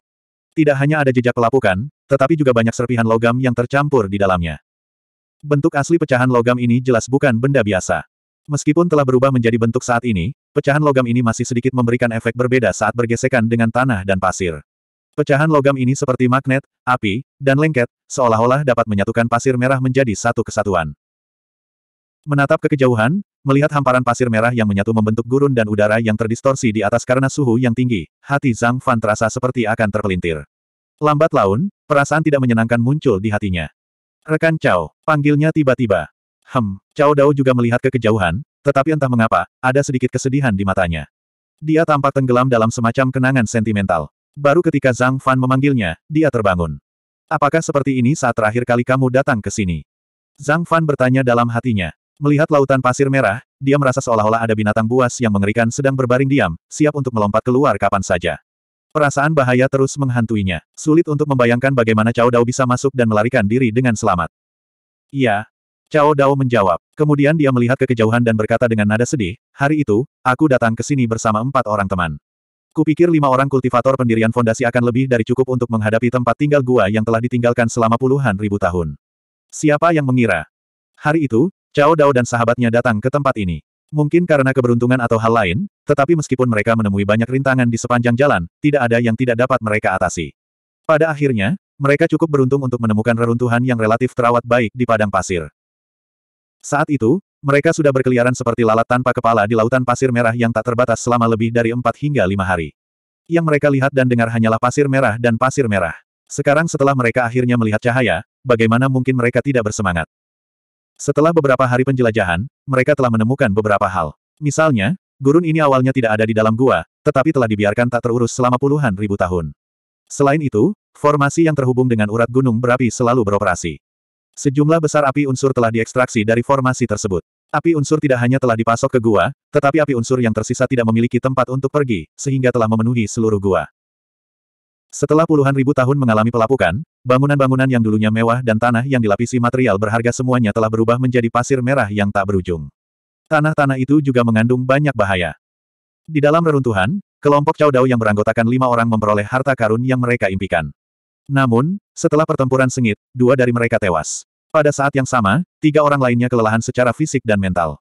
Tidak hanya ada jejak pelapukan, tetapi juga banyak serpihan logam yang tercampur di dalamnya. Bentuk asli pecahan logam ini jelas bukan benda biasa. Meskipun telah berubah menjadi bentuk saat ini, pecahan logam ini masih sedikit memberikan efek berbeda saat bergesekan dengan tanah dan pasir. Pecahan logam ini seperti magnet, api, dan lengket, seolah-olah dapat menyatukan pasir merah menjadi satu kesatuan. Menatap ke kejauhan, melihat hamparan pasir merah yang menyatu membentuk gurun dan udara yang terdistorsi di atas karena suhu yang tinggi, hati Zhang Fan terasa seperti akan terpelintir. Lambat laun, perasaan tidak menyenangkan muncul di hatinya. Rekan Cao, panggilnya tiba-tiba. Hem, Cao Dao juga melihat ke kejauhan, tetapi entah mengapa, ada sedikit kesedihan di matanya. Dia tampak tenggelam dalam semacam kenangan sentimental. Baru ketika Zhang Fan memanggilnya, dia terbangun. Apakah seperti ini saat terakhir kali kamu datang ke sini? Zhang Fan bertanya dalam hatinya. Melihat lautan pasir merah, dia merasa seolah-olah ada binatang buas yang mengerikan sedang berbaring diam, siap untuk melompat keluar kapan saja. Perasaan bahaya terus menghantuinya. Sulit untuk membayangkan bagaimana Cao Dao bisa masuk dan melarikan diri dengan selamat. Iya, Cao Dao menjawab. Kemudian dia melihat ke kejauhan dan berkata dengan nada sedih, hari itu, aku datang ke sini bersama empat orang teman. Kupikir lima orang kultivator pendirian fondasi akan lebih dari cukup untuk menghadapi tempat tinggal gua yang telah ditinggalkan selama puluhan ribu tahun. Siapa yang mengira? Hari itu, Cao Dao dan sahabatnya datang ke tempat ini. Mungkin karena keberuntungan atau hal lain, tetapi meskipun mereka menemui banyak rintangan di sepanjang jalan, tidak ada yang tidak dapat mereka atasi. Pada akhirnya, mereka cukup beruntung untuk menemukan reruntuhan yang relatif terawat baik di padang pasir. Saat itu, mereka sudah berkeliaran seperti lalat tanpa kepala di lautan pasir merah yang tak terbatas selama lebih dari empat hingga lima hari. Yang mereka lihat dan dengar hanyalah pasir merah dan pasir merah. Sekarang setelah mereka akhirnya melihat cahaya, bagaimana mungkin mereka tidak bersemangat? Setelah beberapa hari penjelajahan, mereka telah menemukan beberapa hal. Misalnya, gurun ini awalnya tidak ada di dalam gua, tetapi telah dibiarkan tak terurus selama puluhan ribu tahun. Selain itu, formasi yang terhubung dengan urat gunung berapi selalu beroperasi. Sejumlah besar api unsur telah diekstraksi dari formasi tersebut. Api unsur tidak hanya telah dipasok ke gua, tetapi api unsur yang tersisa tidak memiliki tempat untuk pergi, sehingga telah memenuhi seluruh gua. Setelah puluhan ribu tahun mengalami pelapukan, bangunan-bangunan yang dulunya mewah dan tanah yang dilapisi material berharga semuanya telah berubah menjadi pasir merah yang tak berujung. Tanah-tanah itu juga mengandung banyak bahaya. Di dalam reruntuhan, kelompok Cao Dao yang beranggotakan lima orang memperoleh harta karun yang mereka impikan. Namun, setelah pertempuran sengit, dua dari mereka tewas. Pada saat yang sama, tiga orang lainnya kelelahan secara fisik dan mental.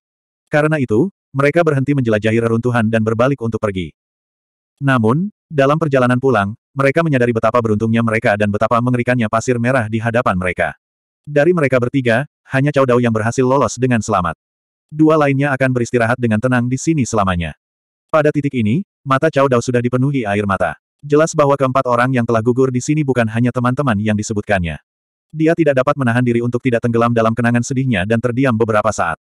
Karena itu, mereka berhenti menjelajahi reruntuhan dan berbalik untuk pergi. Namun, dalam perjalanan pulang, mereka menyadari betapa beruntungnya mereka dan betapa mengerikannya pasir merah di hadapan mereka. Dari mereka bertiga, hanya Cao Dao yang berhasil lolos dengan selamat. Dua lainnya akan beristirahat dengan tenang di sini selamanya. Pada titik ini, mata Cao Dao sudah dipenuhi air mata. Jelas bahwa keempat orang yang telah gugur di sini bukan hanya teman-teman yang disebutkannya. Dia tidak dapat menahan diri untuk tidak tenggelam dalam kenangan sedihnya dan terdiam beberapa saat.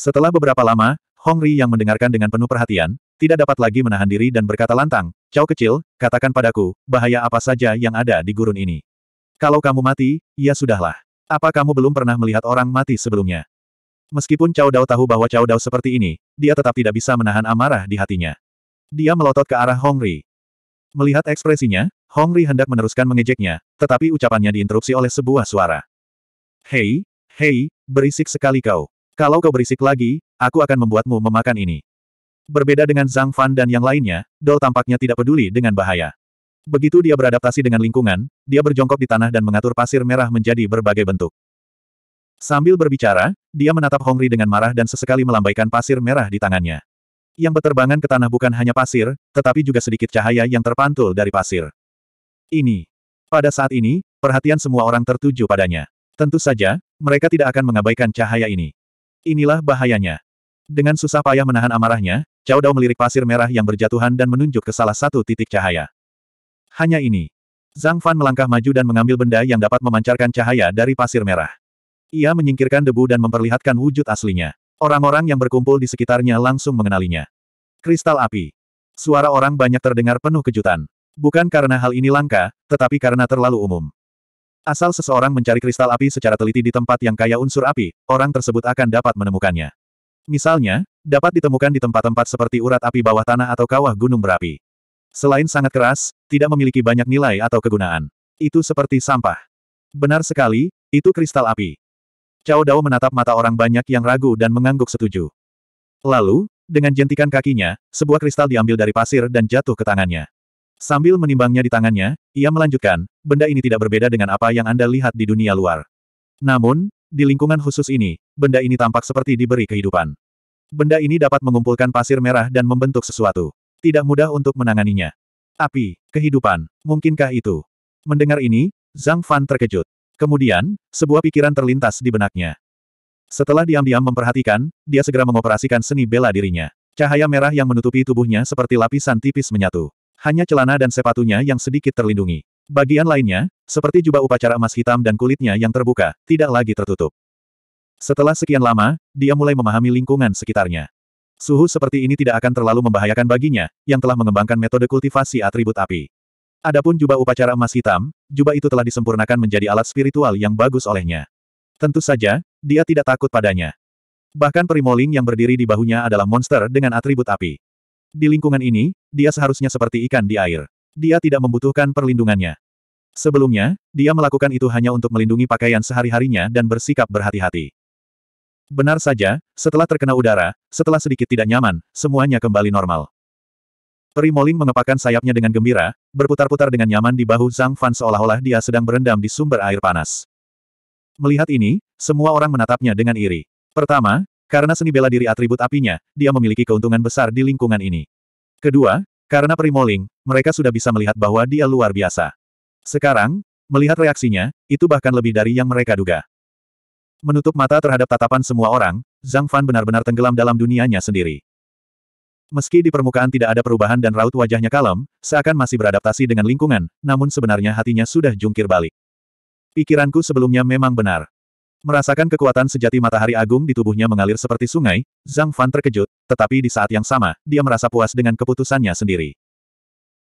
Setelah beberapa lama, Hong Ri yang mendengarkan dengan penuh perhatian, tidak dapat lagi menahan diri dan berkata lantang, Cao kecil, katakan padaku, bahaya apa saja yang ada di gurun ini. Kalau kamu mati, ya sudahlah. Apa kamu belum pernah melihat orang mati sebelumnya? Meskipun Cao Dao tahu bahwa Cao Dao seperti ini, dia tetap tidak bisa menahan amarah di hatinya. Dia melotot ke arah Hong Hongri. Melihat ekspresinya, Hong Ri hendak meneruskan mengejeknya, tetapi ucapannya diinterupsi oleh sebuah suara. Hei, hei, berisik sekali kau. Kalau kau berisik lagi, aku akan membuatmu memakan ini. Berbeda dengan Zhang Fan dan yang lainnya, Dol tampaknya tidak peduli dengan bahaya. Begitu dia beradaptasi dengan lingkungan, dia berjongkok di tanah dan mengatur pasir merah menjadi berbagai bentuk. Sambil berbicara, dia menatap Hongri dengan marah dan sesekali melambaikan pasir merah di tangannya yang berterbangan ke tanah bukan hanya pasir, tetapi juga sedikit cahaya yang terpantul dari pasir. Ini. Pada saat ini, perhatian semua orang tertuju padanya. Tentu saja, mereka tidak akan mengabaikan cahaya ini. Inilah bahayanya. Dengan susah payah menahan amarahnya, Cao Dao melirik pasir merah yang berjatuhan dan menunjuk ke salah satu titik cahaya. Hanya ini. Zhang Fan melangkah maju dan mengambil benda yang dapat memancarkan cahaya dari pasir merah. Ia menyingkirkan debu dan memperlihatkan wujud aslinya. Orang-orang yang berkumpul di sekitarnya langsung mengenalinya. Kristal api. Suara orang banyak terdengar penuh kejutan. Bukan karena hal ini langka, tetapi karena terlalu umum. Asal seseorang mencari kristal api secara teliti di tempat yang kaya unsur api, orang tersebut akan dapat menemukannya. Misalnya, dapat ditemukan di tempat-tempat seperti urat api bawah tanah atau kawah gunung berapi. Selain sangat keras, tidak memiliki banyak nilai atau kegunaan. Itu seperti sampah. Benar sekali, itu kristal api. Cao Dao menatap mata orang banyak yang ragu dan mengangguk setuju. Lalu, dengan jentikan kakinya, sebuah kristal diambil dari pasir dan jatuh ke tangannya. Sambil menimbangnya di tangannya, ia melanjutkan, benda ini tidak berbeda dengan apa yang Anda lihat di dunia luar. Namun, di lingkungan khusus ini, benda ini tampak seperti diberi kehidupan. Benda ini dapat mengumpulkan pasir merah dan membentuk sesuatu. Tidak mudah untuk menanganinya. Api, kehidupan, mungkinkah itu? Mendengar ini, Zhang Fan terkejut. Kemudian, sebuah pikiran terlintas di benaknya. Setelah diam-diam memperhatikan, dia segera mengoperasikan seni bela dirinya. Cahaya merah yang menutupi tubuhnya seperti lapisan tipis menyatu. Hanya celana dan sepatunya yang sedikit terlindungi. Bagian lainnya, seperti jubah upacara emas hitam dan kulitnya yang terbuka, tidak lagi tertutup. Setelah sekian lama, dia mulai memahami lingkungan sekitarnya. Suhu seperti ini tidak akan terlalu membahayakan baginya, yang telah mengembangkan metode kultivasi atribut api. Adapun jubah upacara emas hitam, jubah itu telah disempurnakan menjadi alat spiritual yang bagus olehnya. Tentu saja, dia tidak takut padanya. Bahkan Primoling yang berdiri di bahunya adalah monster dengan atribut api. Di lingkungan ini, dia seharusnya seperti ikan di air. Dia tidak membutuhkan perlindungannya. Sebelumnya, dia melakukan itu hanya untuk melindungi pakaian sehari-harinya dan bersikap berhati-hati. Benar saja, setelah terkena udara, setelah sedikit tidak nyaman, semuanya kembali normal. Peri Moling mengepakkan sayapnya dengan gembira, berputar-putar dengan nyaman di bahu Zhang Fan seolah-olah dia sedang berendam di sumber air panas. Melihat ini, semua orang menatapnya dengan iri. Pertama, karena seni bela diri atribut apinya, dia memiliki keuntungan besar di lingkungan ini. Kedua, karena Peri Moling, mereka sudah bisa melihat bahwa dia luar biasa. Sekarang, melihat reaksinya, itu bahkan lebih dari yang mereka duga. Menutup mata terhadap tatapan semua orang, Zhang Fan benar-benar tenggelam dalam dunianya sendiri. Meski di permukaan tidak ada perubahan dan raut wajahnya kalem, seakan masih beradaptasi dengan lingkungan, namun sebenarnya hatinya sudah jungkir balik. Pikiranku sebelumnya memang benar. Merasakan kekuatan sejati matahari agung di tubuhnya mengalir seperti sungai, Zhang Fan terkejut, tetapi di saat yang sama, dia merasa puas dengan keputusannya sendiri.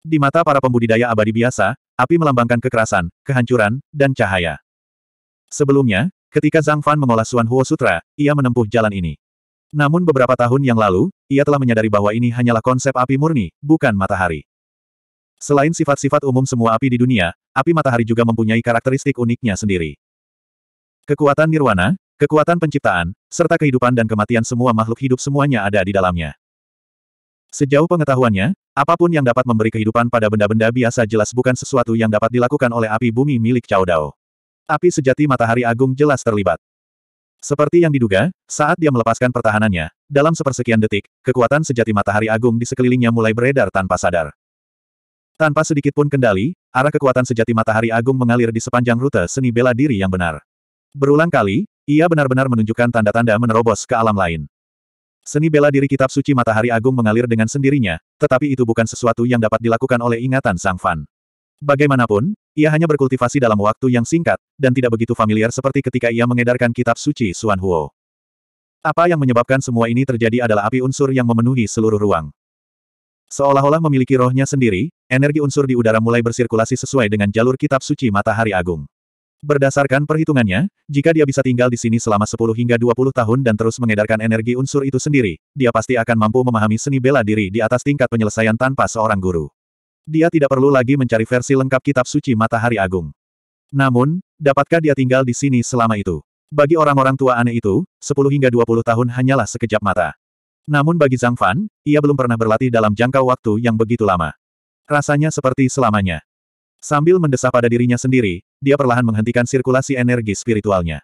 Di mata para pembudidaya abadi biasa, api melambangkan kekerasan, kehancuran, dan cahaya. Sebelumnya, ketika Zhang Fan mengolah Suan Huo Sutra, ia menempuh jalan ini. Namun beberapa tahun yang lalu, ia telah menyadari bahwa ini hanyalah konsep api murni, bukan matahari. Selain sifat-sifat umum semua api di dunia, api matahari juga mempunyai karakteristik uniknya sendiri. Kekuatan nirwana, kekuatan penciptaan, serta kehidupan dan kematian semua makhluk hidup semuanya ada di dalamnya. Sejauh pengetahuannya, apapun yang dapat memberi kehidupan pada benda-benda biasa jelas bukan sesuatu yang dapat dilakukan oleh api bumi milik Cao Dao. Api sejati matahari agung jelas terlibat. Seperti yang diduga, saat dia melepaskan pertahanannya, dalam sepersekian detik, kekuatan sejati matahari agung di sekelilingnya mulai beredar tanpa sadar. Tanpa sedikit pun kendali, arah kekuatan sejati matahari agung mengalir di sepanjang rute seni bela diri yang benar. Berulang kali, ia benar-benar menunjukkan tanda-tanda menerobos ke alam lain. Seni bela diri kitab suci matahari agung mengalir dengan sendirinya, tetapi itu bukan sesuatu yang dapat dilakukan oleh ingatan Sang Fan. Bagaimanapun, ia hanya berkultivasi dalam waktu yang singkat, dan tidak begitu familiar seperti ketika ia mengedarkan kitab suci Suanhuo. Huo. Apa yang menyebabkan semua ini terjadi adalah api unsur yang memenuhi seluruh ruang. Seolah-olah memiliki rohnya sendiri, energi unsur di udara mulai bersirkulasi sesuai dengan jalur kitab suci Matahari Agung. Berdasarkan perhitungannya, jika dia bisa tinggal di sini selama 10 hingga 20 tahun dan terus mengedarkan energi unsur itu sendiri, dia pasti akan mampu memahami seni bela diri di atas tingkat penyelesaian tanpa seorang guru dia tidak perlu lagi mencari versi lengkap kitab suci Matahari Agung. Namun, dapatkah dia tinggal di sini selama itu? Bagi orang-orang tua aneh itu, 10 hingga 20 tahun hanyalah sekejap mata. Namun bagi Zhang Fan, ia belum pernah berlatih dalam jangka waktu yang begitu lama. Rasanya seperti selamanya. Sambil mendesah pada dirinya sendiri, dia perlahan menghentikan sirkulasi energi spiritualnya.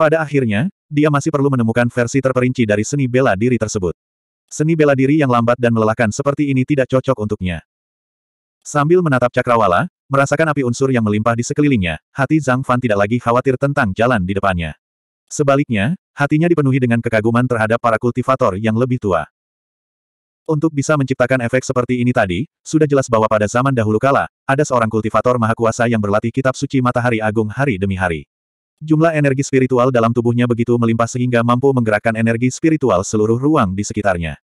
Pada akhirnya, dia masih perlu menemukan versi terperinci dari seni bela diri tersebut. Seni bela diri yang lambat dan melelahkan seperti ini tidak cocok untuknya. Sambil menatap cakrawala, merasakan api unsur yang melimpah di sekelilingnya, hati Zhang Fan tidak lagi khawatir tentang jalan di depannya. Sebaliknya, hatinya dipenuhi dengan kekaguman terhadap para kultivator yang lebih tua. Untuk bisa menciptakan efek seperti ini tadi, sudah jelas bahwa pada zaman dahulu kala, ada seorang kultivator maha kuasa yang berlatih kitab suci matahari agung hari demi hari. Jumlah energi spiritual dalam tubuhnya begitu melimpah sehingga mampu menggerakkan energi spiritual seluruh ruang di sekitarnya.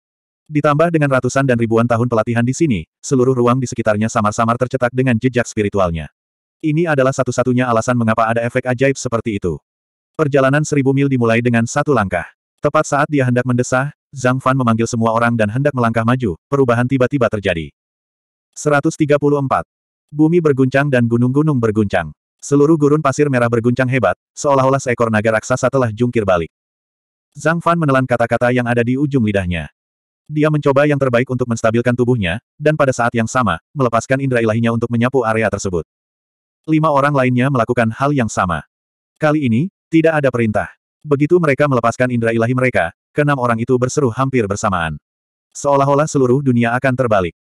Ditambah dengan ratusan dan ribuan tahun pelatihan di sini, seluruh ruang di sekitarnya samar-samar tercetak dengan jejak spiritualnya. Ini adalah satu-satunya alasan mengapa ada efek ajaib seperti itu. Perjalanan seribu mil dimulai dengan satu langkah. Tepat saat dia hendak mendesah, Zhang Fan memanggil semua orang dan hendak melangkah maju, perubahan tiba-tiba terjadi. 134. Bumi berguncang dan gunung-gunung berguncang. Seluruh gurun pasir merah berguncang hebat, seolah-olah seekor naga raksasa telah jungkir balik. Zhang Fan menelan kata-kata yang ada di ujung lidahnya. Dia mencoba yang terbaik untuk menstabilkan tubuhnya, dan pada saat yang sama, melepaskan indera ilahinya untuk menyapu area tersebut. Lima orang lainnya melakukan hal yang sama. Kali ini, tidak ada perintah. Begitu mereka melepaskan indera ilahi mereka, keenam orang itu berseru hampir bersamaan. Seolah-olah seluruh dunia akan terbalik.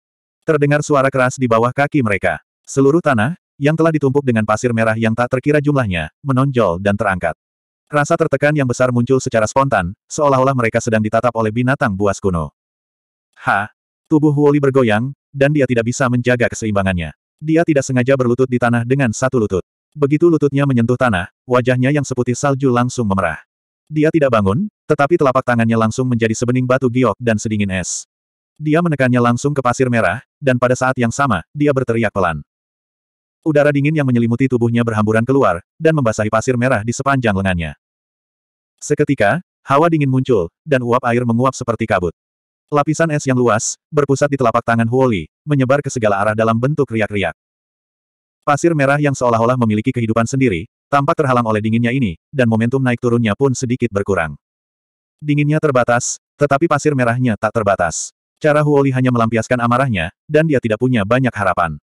Terdengar suara keras di bawah kaki mereka. Seluruh tanah, yang telah ditumpuk dengan pasir merah yang tak terkira jumlahnya, menonjol dan terangkat. Rasa tertekan yang besar muncul secara spontan, seolah-olah mereka sedang ditatap oleh binatang buas kuno. Ha! Tubuh Woli bergoyang, dan dia tidak bisa menjaga keseimbangannya. Dia tidak sengaja berlutut di tanah dengan satu lutut. Begitu lututnya menyentuh tanah, wajahnya yang seputih salju langsung memerah. Dia tidak bangun, tetapi telapak tangannya langsung menjadi sebening batu giok dan sedingin es. Dia menekannya langsung ke pasir merah, dan pada saat yang sama, dia berteriak pelan. Udara dingin yang menyelimuti tubuhnya berhamburan keluar, dan membasahi pasir merah di sepanjang lengannya. Seketika, hawa dingin muncul, dan uap air menguap seperti kabut. Lapisan es yang luas, berpusat di telapak tangan Huoli, menyebar ke segala arah dalam bentuk riak-riak. Pasir merah yang seolah-olah memiliki kehidupan sendiri, tampak terhalang oleh dinginnya ini, dan momentum naik turunnya pun sedikit berkurang. Dinginnya terbatas, tetapi pasir merahnya tak terbatas. Cara Huoli hanya melampiaskan amarahnya, dan dia tidak punya banyak harapan.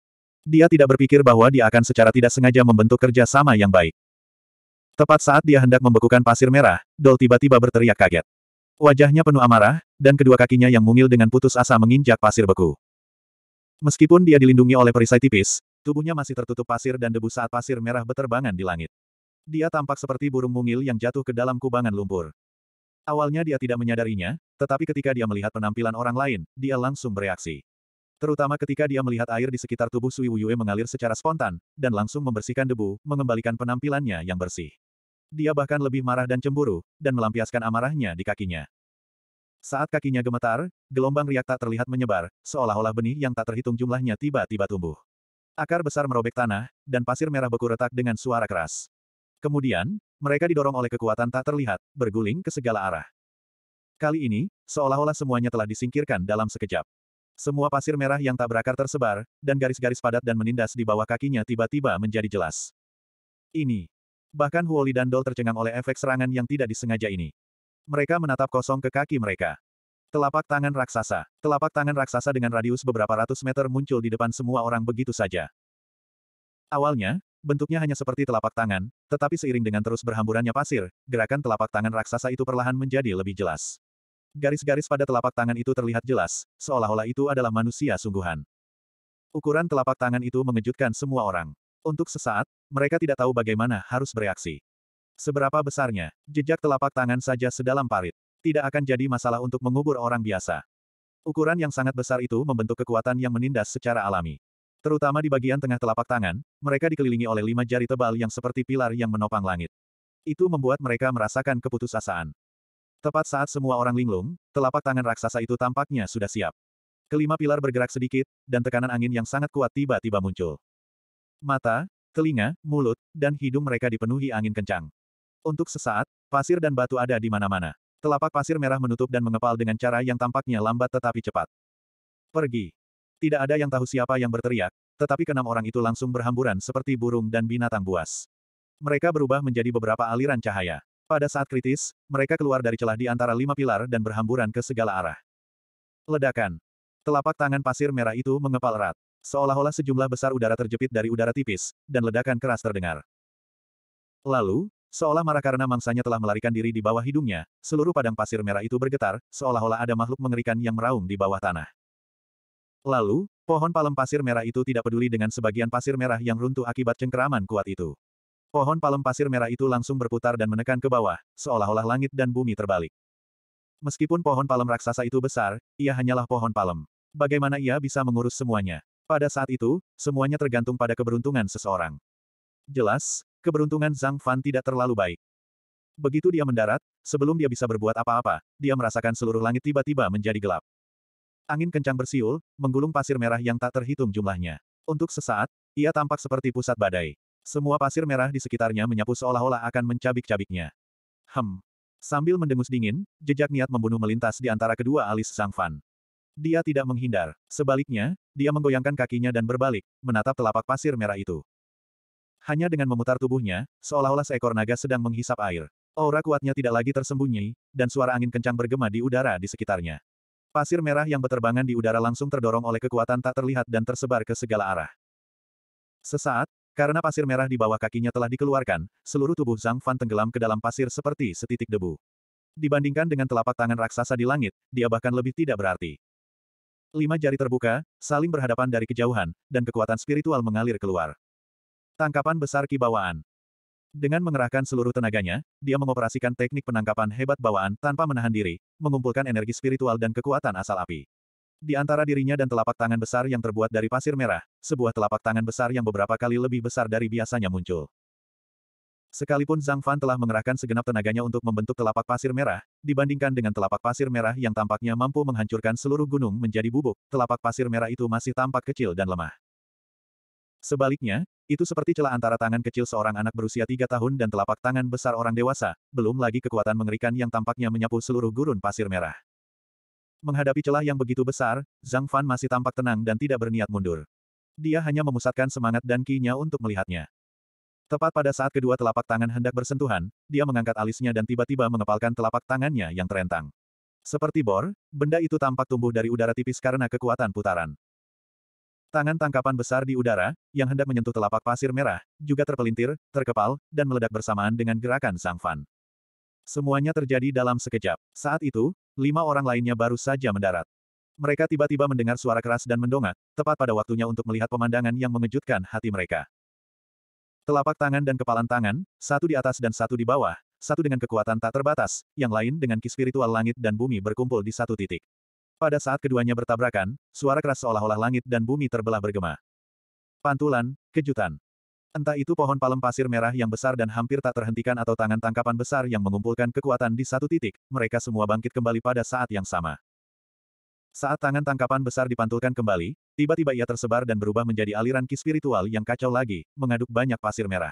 Dia tidak berpikir bahwa dia akan secara tidak sengaja membentuk kerja sama yang baik. Tepat saat dia hendak membekukan pasir merah, Dol tiba-tiba berteriak kaget. Wajahnya penuh amarah, dan kedua kakinya yang mungil dengan putus asa menginjak pasir beku. Meskipun dia dilindungi oleh perisai tipis, tubuhnya masih tertutup pasir dan debu saat pasir merah beterbangan di langit. Dia tampak seperti burung mungil yang jatuh ke dalam kubangan lumpur. Awalnya dia tidak menyadarinya, tetapi ketika dia melihat penampilan orang lain, dia langsung bereaksi. Terutama ketika dia melihat air di sekitar tubuh Sui Wuyue mengalir secara spontan, dan langsung membersihkan debu, mengembalikan penampilannya yang bersih dia bahkan lebih marah dan cemburu, dan melampiaskan amarahnya di kakinya. Saat kakinya gemetar, gelombang riak tak terlihat menyebar, seolah-olah benih yang tak terhitung jumlahnya tiba-tiba tumbuh. Akar besar merobek tanah, dan pasir merah beku retak dengan suara keras. Kemudian, mereka didorong oleh kekuatan tak terlihat, berguling ke segala arah. Kali ini, seolah-olah semuanya telah disingkirkan dalam sekejap. Semua pasir merah yang tak berakar tersebar, dan garis-garis padat dan menindas di bawah kakinya tiba-tiba menjadi jelas. Ini Bahkan Huoli dan Dol tercengang oleh efek serangan yang tidak disengaja ini. Mereka menatap kosong ke kaki mereka. Telapak tangan raksasa. Telapak tangan raksasa dengan radius beberapa ratus meter muncul di depan semua orang begitu saja. Awalnya, bentuknya hanya seperti telapak tangan, tetapi seiring dengan terus berhamburannya pasir, gerakan telapak tangan raksasa itu perlahan menjadi lebih jelas. Garis-garis pada telapak tangan itu terlihat jelas, seolah-olah itu adalah manusia sungguhan. Ukuran telapak tangan itu mengejutkan semua orang. Untuk sesaat, mereka tidak tahu bagaimana harus bereaksi. Seberapa besarnya, jejak telapak tangan saja sedalam parit. Tidak akan jadi masalah untuk mengubur orang biasa. Ukuran yang sangat besar itu membentuk kekuatan yang menindas secara alami. Terutama di bagian tengah telapak tangan, mereka dikelilingi oleh lima jari tebal yang seperti pilar yang menopang langit. Itu membuat mereka merasakan keputusasaan. Tepat saat semua orang linglung, telapak tangan raksasa itu tampaknya sudah siap. Kelima pilar bergerak sedikit, dan tekanan angin yang sangat kuat tiba-tiba muncul. Mata, telinga, mulut, dan hidung mereka dipenuhi angin kencang. Untuk sesaat, pasir dan batu ada di mana-mana. Telapak pasir merah menutup dan mengepal dengan cara yang tampaknya lambat tetapi cepat. Pergi. Tidak ada yang tahu siapa yang berteriak, tetapi keenam orang itu langsung berhamburan seperti burung dan binatang buas. Mereka berubah menjadi beberapa aliran cahaya. Pada saat kritis, mereka keluar dari celah di antara lima pilar dan berhamburan ke segala arah. Ledakan. Telapak tangan pasir merah itu mengepal erat. Seolah-olah sejumlah besar udara terjepit dari udara tipis, dan ledakan keras terdengar. Lalu, seolah marah karena mangsanya telah melarikan diri di bawah hidungnya, seluruh padang pasir merah itu bergetar, seolah-olah ada makhluk mengerikan yang meraung di bawah tanah. Lalu, pohon palem pasir merah itu tidak peduli dengan sebagian pasir merah yang runtuh akibat cengkeraman kuat itu. Pohon palem pasir merah itu langsung berputar dan menekan ke bawah, seolah-olah langit dan bumi terbalik. Meskipun pohon palem raksasa itu besar, ia hanyalah pohon palem. Bagaimana ia bisa mengurus semuanya? Pada saat itu, semuanya tergantung pada keberuntungan seseorang. Jelas, keberuntungan Zhang Fan tidak terlalu baik. Begitu dia mendarat, sebelum dia bisa berbuat apa-apa, dia merasakan seluruh langit tiba-tiba menjadi gelap. Angin kencang bersiul, menggulung pasir merah yang tak terhitung jumlahnya. Untuk sesaat, ia tampak seperti pusat badai. Semua pasir merah di sekitarnya menyapu seolah-olah akan mencabik-cabiknya. Hem. Sambil mendengus dingin, jejak niat membunuh melintas di antara kedua alis Zhang Fan. Dia tidak menghindar. Sebaliknya, dia menggoyangkan kakinya dan berbalik, menatap telapak pasir merah itu. Hanya dengan memutar tubuhnya, seolah-olah seekor naga sedang menghisap air. Aura kuatnya tidak lagi tersembunyi, dan suara angin kencang bergema di udara di sekitarnya. Pasir merah yang berterbangan di udara langsung terdorong oleh kekuatan tak terlihat dan tersebar ke segala arah. Sesaat, karena pasir merah di bawah kakinya telah dikeluarkan, seluruh tubuh Zhang Fan tenggelam ke dalam pasir seperti setitik debu. Dibandingkan dengan telapak tangan raksasa di langit, dia bahkan lebih tidak berarti. Lima jari terbuka, saling berhadapan dari kejauhan, dan kekuatan spiritual mengalir keluar. Tangkapan besar kibawaan. Dengan mengerahkan seluruh tenaganya, dia mengoperasikan teknik penangkapan hebat bawaan tanpa menahan diri, mengumpulkan energi spiritual dan kekuatan asal api. Di antara dirinya dan telapak tangan besar yang terbuat dari pasir merah, sebuah telapak tangan besar yang beberapa kali lebih besar dari biasanya muncul. Sekalipun Zhang Fan telah mengerahkan segenap tenaganya untuk membentuk telapak pasir merah, dibandingkan dengan telapak pasir merah yang tampaknya mampu menghancurkan seluruh gunung menjadi bubuk, telapak pasir merah itu masih tampak kecil dan lemah. Sebaliknya, itu seperti celah antara tangan kecil seorang anak berusia tiga tahun dan telapak tangan besar orang dewasa, belum lagi kekuatan mengerikan yang tampaknya menyapu seluruh gurun pasir merah. Menghadapi celah yang begitu besar, Zhang Fan masih tampak tenang dan tidak berniat mundur. Dia hanya memusatkan semangat dan kinya untuk melihatnya. Tepat pada saat kedua telapak tangan hendak bersentuhan, dia mengangkat alisnya dan tiba-tiba mengepalkan telapak tangannya yang terentang. Seperti bor, benda itu tampak tumbuh dari udara tipis karena kekuatan putaran. Tangan tangkapan besar di udara, yang hendak menyentuh telapak pasir merah, juga terpelintir, terkepal, dan meledak bersamaan dengan gerakan Sang Fan. Semuanya terjadi dalam sekejap. Saat itu, lima orang lainnya baru saja mendarat. Mereka tiba-tiba mendengar suara keras dan mendongak, tepat pada waktunya untuk melihat pemandangan yang mengejutkan hati mereka. Telapak tangan dan kepalan tangan, satu di atas dan satu di bawah, satu dengan kekuatan tak terbatas, yang lain dengan ki spiritual langit dan bumi berkumpul di satu titik. Pada saat keduanya bertabrakan, suara keras seolah-olah langit dan bumi terbelah bergema. Pantulan, kejutan. Entah itu pohon palem pasir merah yang besar dan hampir tak terhentikan atau tangan tangkapan besar yang mengumpulkan kekuatan di satu titik, mereka semua bangkit kembali pada saat yang sama. Saat tangan tangkapan besar dipantulkan kembali, tiba-tiba ia tersebar dan berubah menjadi aliran ki spiritual yang kacau lagi, mengaduk banyak pasir merah.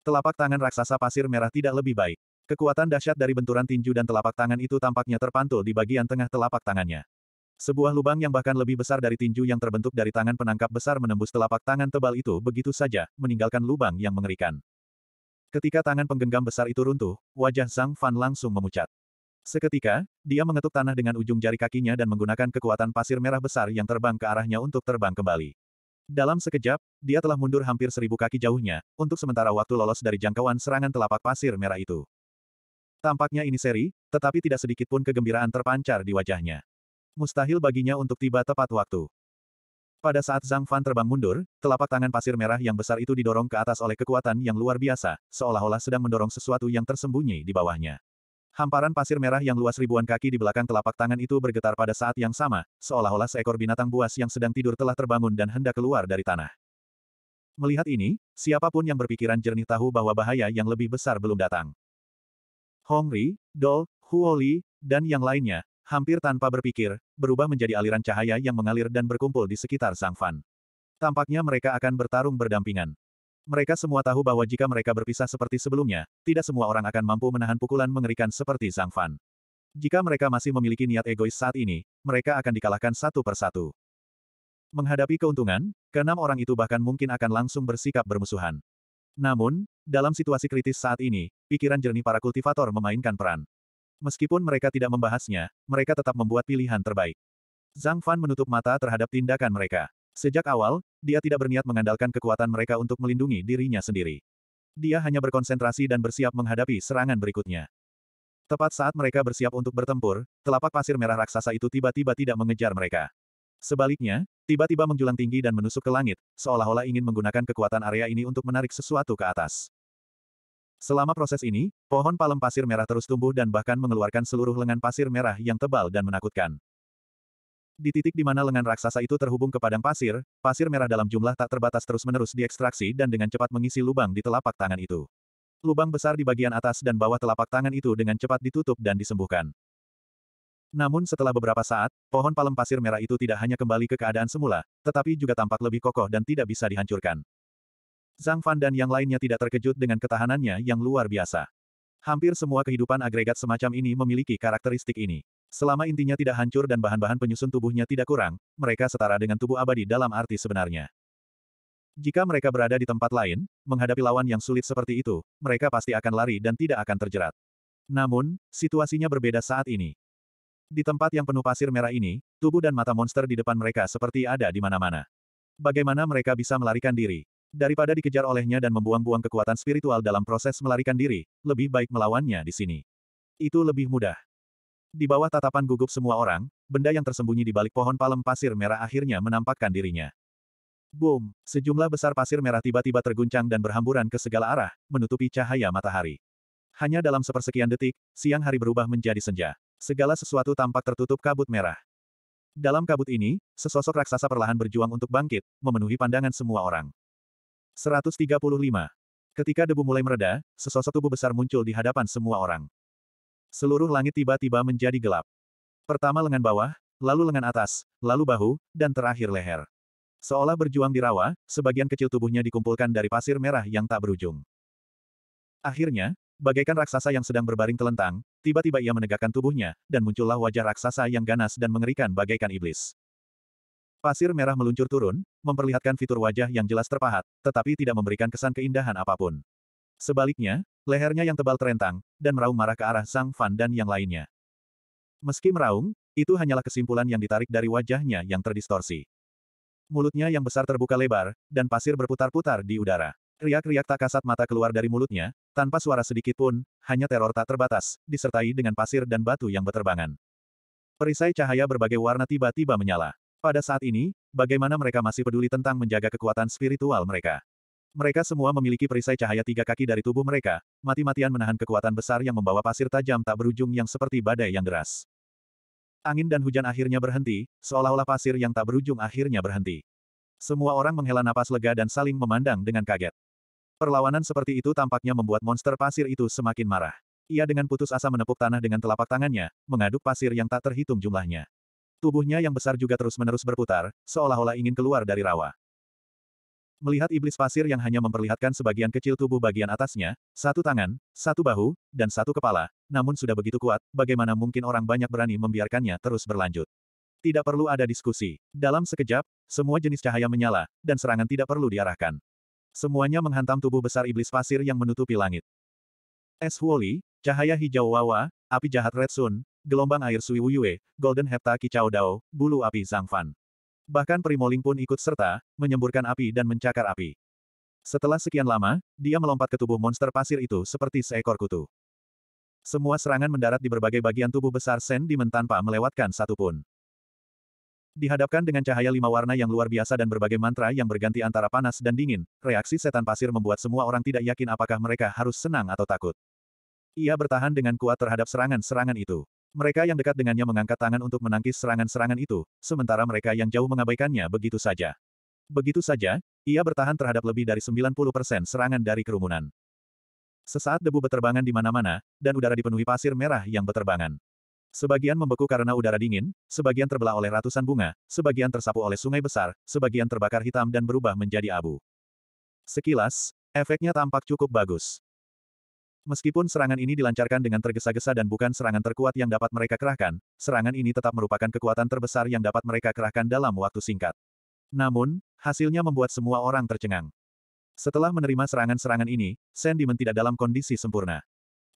Telapak tangan raksasa pasir merah tidak lebih baik. Kekuatan dahsyat dari benturan tinju dan telapak tangan itu tampaknya terpantul di bagian tengah telapak tangannya. Sebuah lubang yang bahkan lebih besar dari tinju yang terbentuk dari tangan penangkap besar menembus telapak tangan tebal itu begitu saja, meninggalkan lubang yang mengerikan. Ketika tangan penggenggam besar itu runtuh, wajah Zhang Fan langsung memucat. Seketika, dia mengetuk tanah dengan ujung jari kakinya dan menggunakan kekuatan pasir merah besar yang terbang ke arahnya untuk terbang kembali. Dalam sekejap, dia telah mundur hampir seribu kaki jauhnya, untuk sementara waktu lolos dari jangkauan serangan telapak pasir merah itu. Tampaknya ini seri, tetapi tidak sedikit pun kegembiraan terpancar di wajahnya. Mustahil baginya untuk tiba tepat waktu. Pada saat Zhang Fan terbang mundur, telapak tangan pasir merah yang besar itu didorong ke atas oleh kekuatan yang luar biasa, seolah-olah sedang mendorong sesuatu yang tersembunyi di bawahnya. Hamparan pasir merah yang luas ribuan kaki di belakang telapak tangan itu bergetar pada saat yang sama, seolah-olah seekor binatang buas yang sedang tidur telah terbangun dan hendak keluar dari tanah. Melihat ini, siapapun yang berpikiran jernih tahu bahwa bahaya yang lebih besar belum datang. Hongri, Dol, Huoli, dan yang lainnya, hampir tanpa berpikir, berubah menjadi aliran cahaya yang mengalir dan berkumpul di sekitar Sang Fan. Tampaknya mereka akan bertarung berdampingan. Mereka semua tahu bahwa jika mereka berpisah seperti sebelumnya, tidak semua orang akan mampu menahan pukulan mengerikan seperti Zhang Fan. Jika mereka masih memiliki niat egois saat ini, mereka akan dikalahkan satu persatu. Menghadapi keuntungan, keenam orang itu bahkan mungkin akan langsung bersikap bermusuhan. Namun, dalam situasi kritis saat ini, pikiran jernih para kultivator memainkan peran. Meskipun mereka tidak membahasnya, mereka tetap membuat pilihan terbaik. Zhang Fan menutup mata terhadap tindakan mereka. Sejak awal, dia tidak berniat mengandalkan kekuatan mereka untuk melindungi dirinya sendiri. Dia hanya berkonsentrasi dan bersiap menghadapi serangan berikutnya. Tepat saat mereka bersiap untuk bertempur, telapak pasir merah raksasa itu tiba-tiba tidak mengejar mereka. Sebaliknya, tiba-tiba menjulang tinggi dan menusuk ke langit, seolah-olah ingin menggunakan kekuatan area ini untuk menarik sesuatu ke atas. Selama proses ini, pohon palem pasir merah terus tumbuh dan bahkan mengeluarkan seluruh lengan pasir merah yang tebal dan menakutkan. Di titik di mana lengan raksasa itu terhubung ke padang pasir, pasir merah dalam jumlah tak terbatas terus-menerus diekstraksi dan dengan cepat mengisi lubang di telapak tangan itu. Lubang besar di bagian atas dan bawah telapak tangan itu dengan cepat ditutup dan disembuhkan. Namun setelah beberapa saat, pohon palem pasir merah itu tidak hanya kembali ke keadaan semula, tetapi juga tampak lebih kokoh dan tidak bisa dihancurkan. Zhang Fan dan yang lainnya tidak terkejut dengan ketahanannya yang luar biasa. Hampir semua kehidupan agregat semacam ini memiliki karakteristik ini. Selama intinya tidak hancur dan bahan-bahan penyusun tubuhnya tidak kurang, mereka setara dengan tubuh abadi dalam arti sebenarnya. Jika mereka berada di tempat lain, menghadapi lawan yang sulit seperti itu, mereka pasti akan lari dan tidak akan terjerat. Namun, situasinya berbeda saat ini. Di tempat yang penuh pasir merah ini, tubuh dan mata monster di depan mereka seperti ada di mana-mana. Bagaimana mereka bisa melarikan diri? Daripada dikejar olehnya dan membuang-buang kekuatan spiritual dalam proses melarikan diri, lebih baik melawannya di sini. Itu lebih mudah. Di bawah tatapan gugup semua orang, benda yang tersembunyi di balik pohon palem pasir merah akhirnya menampakkan dirinya. Boom! Sejumlah besar pasir merah tiba-tiba terguncang dan berhamburan ke segala arah, menutupi cahaya matahari. Hanya dalam sepersekian detik, siang hari berubah menjadi senja. Segala sesuatu tampak tertutup kabut merah. Dalam kabut ini, sesosok raksasa perlahan berjuang untuk bangkit, memenuhi pandangan semua orang. 135. Ketika debu mulai mereda, sesosok tubuh besar muncul di hadapan semua orang. Seluruh langit tiba-tiba menjadi gelap. Pertama lengan bawah, lalu lengan atas, lalu bahu, dan terakhir leher. Seolah berjuang di rawa, sebagian kecil tubuhnya dikumpulkan dari pasir merah yang tak berujung. Akhirnya, bagaikan raksasa yang sedang berbaring telentang, tiba-tiba ia menegakkan tubuhnya, dan muncullah wajah raksasa yang ganas dan mengerikan bagaikan iblis. Pasir merah meluncur turun, memperlihatkan fitur wajah yang jelas terpahat, tetapi tidak memberikan kesan keindahan apapun. Sebaliknya, lehernya yang tebal terentang, dan meraung marah ke arah sang Fan dan yang lainnya. Meski meraung, itu hanyalah kesimpulan yang ditarik dari wajahnya yang terdistorsi. Mulutnya yang besar terbuka lebar, dan pasir berputar-putar di udara. Riak-riak tak kasat mata keluar dari mulutnya, tanpa suara sedikit pun, hanya teror tak terbatas, disertai dengan pasir dan batu yang berterbangan. Perisai cahaya berbagai warna tiba-tiba menyala. Pada saat ini, bagaimana mereka masih peduli tentang menjaga kekuatan spiritual mereka? Mereka semua memiliki perisai cahaya tiga kaki dari tubuh mereka, mati-matian menahan kekuatan besar yang membawa pasir tajam tak berujung yang seperti badai yang deras. Angin dan hujan akhirnya berhenti, seolah-olah pasir yang tak berujung akhirnya berhenti. Semua orang menghela napas lega dan saling memandang dengan kaget. Perlawanan seperti itu tampaknya membuat monster pasir itu semakin marah. Ia dengan putus asa menepuk tanah dengan telapak tangannya, mengaduk pasir yang tak terhitung jumlahnya. Tubuhnya yang besar juga terus-menerus berputar, seolah-olah ingin keluar dari rawa. Melihat iblis pasir yang hanya memperlihatkan sebagian kecil tubuh bagian atasnya, satu tangan, satu bahu, dan satu kepala, namun sudah begitu kuat, bagaimana mungkin orang banyak berani membiarkannya terus berlanjut. Tidak perlu ada diskusi. Dalam sekejap, semua jenis cahaya menyala, dan serangan tidak perlu diarahkan. Semuanya menghantam tubuh besar iblis pasir yang menutupi langit. Es Huoli, cahaya hijau Wawa, api jahat Red Sun, gelombang air Sui Wuyue, Golden Hepta Kicau Dao, bulu api Zhang Fan. Bahkan Primoling pun ikut serta, menyemburkan api dan mencakar api. Setelah sekian lama, dia melompat ke tubuh monster pasir itu seperti seekor kutu. Semua serangan mendarat di berbagai bagian tubuh besar Sen Dimen tanpa melewatkan satu pun. Dihadapkan dengan cahaya lima warna yang luar biasa dan berbagai mantra yang berganti antara panas dan dingin, reaksi setan pasir membuat semua orang tidak yakin apakah mereka harus senang atau takut. Ia bertahan dengan kuat terhadap serangan-serangan itu. Mereka yang dekat dengannya mengangkat tangan untuk menangkis serangan-serangan itu, sementara mereka yang jauh mengabaikannya begitu saja. Begitu saja, ia bertahan terhadap lebih dari 90% serangan dari kerumunan. Sesaat debu berterbangan di mana-mana, dan udara dipenuhi pasir merah yang berterbangan. Sebagian membeku karena udara dingin, sebagian terbelah oleh ratusan bunga, sebagian tersapu oleh sungai besar, sebagian terbakar hitam dan berubah menjadi abu. Sekilas, efeknya tampak cukup bagus. Meskipun serangan ini dilancarkan dengan tergesa-gesa dan bukan serangan terkuat yang dapat mereka kerahkan, serangan ini tetap merupakan kekuatan terbesar yang dapat mereka kerahkan dalam waktu singkat. Namun, hasilnya membuat semua orang tercengang. Setelah menerima serangan-serangan ini, Sen Dimen tidak dalam kondisi sempurna.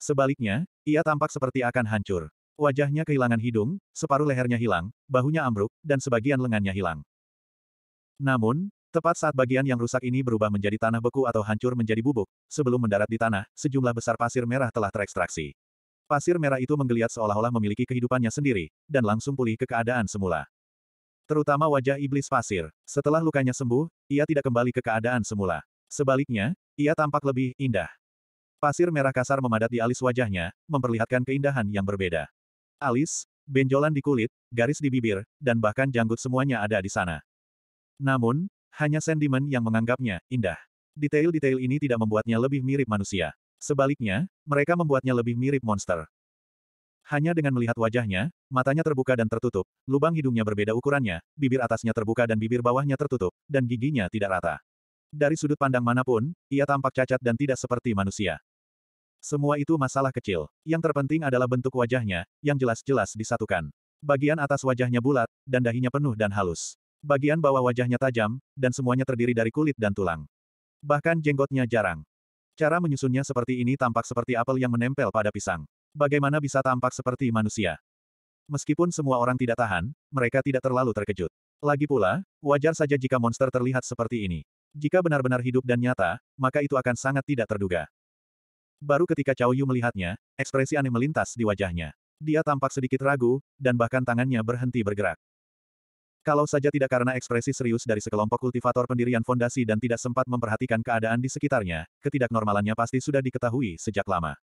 Sebaliknya, ia tampak seperti akan hancur. Wajahnya kehilangan hidung, separuh lehernya hilang, bahunya ambruk, dan sebagian lengannya hilang. Namun, Tepat saat bagian yang rusak ini berubah menjadi tanah beku atau hancur menjadi bubuk, sebelum mendarat di tanah, sejumlah besar pasir merah telah terekstraksi. Pasir merah itu menggeliat seolah-olah memiliki kehidupannya sendiri, dan langsung pulih ke keadaan semula. Terutama wajah iblis pasir. Setelah lukanya sembuh, ia tidak kembali ke keadaan semula. Sebaliknya, ia tampak lebih indah. Pasir merah kasar memadat di alis wajahnya, memperlihatkan keindahan yang berbeda. Alis, benjolan di kulit, garis di bibir, dan bahkan janggut semuanya ada di sana. Namun, hanya sentimen yang menganggapnya indah. Detail-detail ini tidak membuatnya lebih mirip manusia. Sebaliknya, mereka membuatnya lebih mirip monster. Hanya dengan melihat wajahnya, matanya terbuka dan tertutup, lubang hidungnya berbeda ukurannya, bibir atasnya terbuka dan bibir bawahnya tertutup, dan giginya tidak rata. Dari sudut pandang manapun, ia tampak cacat dan tidak seperti manusia. Semua itu masalah kecil. Yang terpenting adalah bentuk wajahnya, yang jelas-jelas disatukan. Bagian atas wajahnya bulat, dan dahinya penuh dan halus. Bagian bawah wajahnya tajam, dan semuanya terdiri dari kulit dan tulang. Bahkan jenggotnya jarang. Cara menyusunnya seperti ini tampak seperti apel yang menempel pada pisang. Bagaimana bisa tampak seperti manusia? Meskipun semua orang tidak tahan, mereka tidak terlalu terkejut. Lagi pula, wajar saja jika monster terlihat seperti ini. Jika benar-benar hidup dan nyata, maka itu akan sangat tidak terduga. Baru ketika Cao Yu melihatnya, ekspresi aneh melintas di wajahnya. Dia tampak sedikit ragu, dan bahkan tangannya berhenti bergerak. Kalau saja tidak karena ekspresi serius dari sekelompok kultivator pendirian fondasi dan tidak sempat memperhatikan keadaan di sekitarnya, ketidaknormalannya pasti sudah diketahui sejak lama.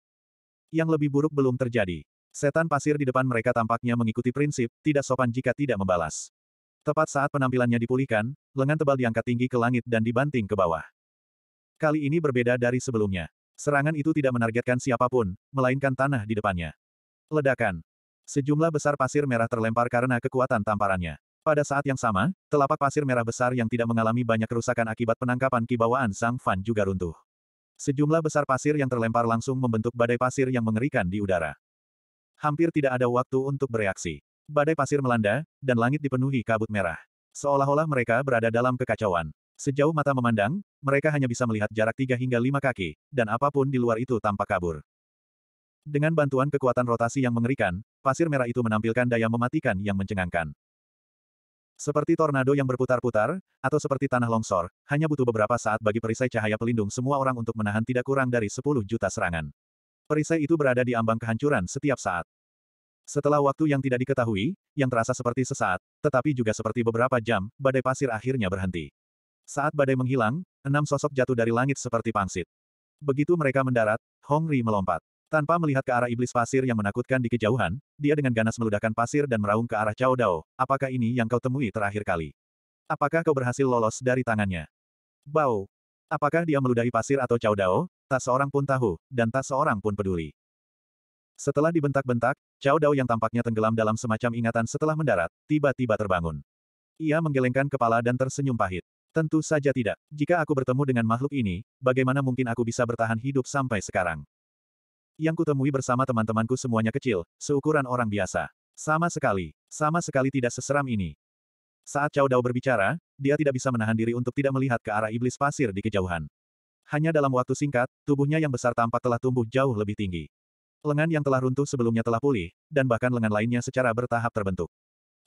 Yang lebih buruk belum terjadi. Setan pasir di depan mereka tampaknya mengikuti prinsip, tidak sopan jika tidak membalas. Tepat saat penampilannya dipulihkan, lengan tebal diangkat tinggi ke langit dan dibanting ke bawah. Kali ini berbeda dari sebelumnya. Serangan itu tidak menargetkan siapapun, melainkan tanah di depannya. Ledakan. Sejumlah besar pasir merah terlempar karena kekuatan tamparannya. Pada saat yang sama, telapak pasir merah besar yang tidak mengalami banyak kerusakan akibat penangkapan kibawaan Sang Fan juga runtuh. Sejumlah besar pasir yang terlempar langsung membentuk badai pasir yang mengerikan di udara. Hampir tidak ada waktu untuk bereaksi. Badai pasir melanda, dan langit dipenuhi kabut merah. Seolah-olah mereka berada dalam kekacauan. Sejauh mata memandang, mereka hanya bisa melihat jarak tiga hingga lima kaki, dan apapun di luar itu tampak kabur. Dengan bantuan kekuatan rotasi yang mengerikan, pasir merah itu menampilkan daya mematikan yang mencengangkan. Seperti tornado yang berputar-putar, atau seperti tanah longsor, hanya butuh beberapa saat bagi perisai cahaya pelindung semua orang untuk menahan tidak kurang dari 10 juta serangan. Perisai itu berada di ambang kehancuran setiap saat. Setelah waktu yang tidak diketahui, yang terasa seperti sesaat, tetapi juga seperti beberapa jam, badai pasir akhirnya berhenti. Saat badai menghilang, enam sosok jatuh dari langit seperti pangsit. Begitu mereka mendarat, Hongri melompat. Tanpa melihat ke arah iblis pasir yang menakutkan di kejauhan, dia dengan ganas meludahkan pasir dan meraung ke arah Cao Dao, apakah ini yang kau temui terakhir kali? Apakah kau berhasil lolos dari tangannya? Bau! Apakah dia meludahi pasir atau Cao Dao? Tak seorang pun tahu, dan tak seorang pun peduli. Setelah dibentak-bentak, Cao Dao yang tampaknya tenggelam dalam semacam ingatan setelah mendarat, tiba-tiba terbangun. Ia menggelengkan kepala dan tersenyum pahit. Tentu saja tidak. Jika aku bertemu dengan makhluk ini, bagaimana mungkin aku bisa bertahan hidup sampai sekarang? Yang kutemui bersama teman-temanku semuanya kecil, seukuran orang biasa. Sama sekali, sama sekali tidak seseram ini. Saat Cao Dao berbicara, dia tidak bisa menahan diri untuk tidak melihat ke arah iblis pasir di kejauhan. Hanya dalam waktu singkat, tubuhnya yang besar tampak telah tumbuh jauh lebih tinggi. Lengan yang telah runtuh sebelumnya telah pulih, dan bahkan lengan lainnya secara bertahap terbentuk.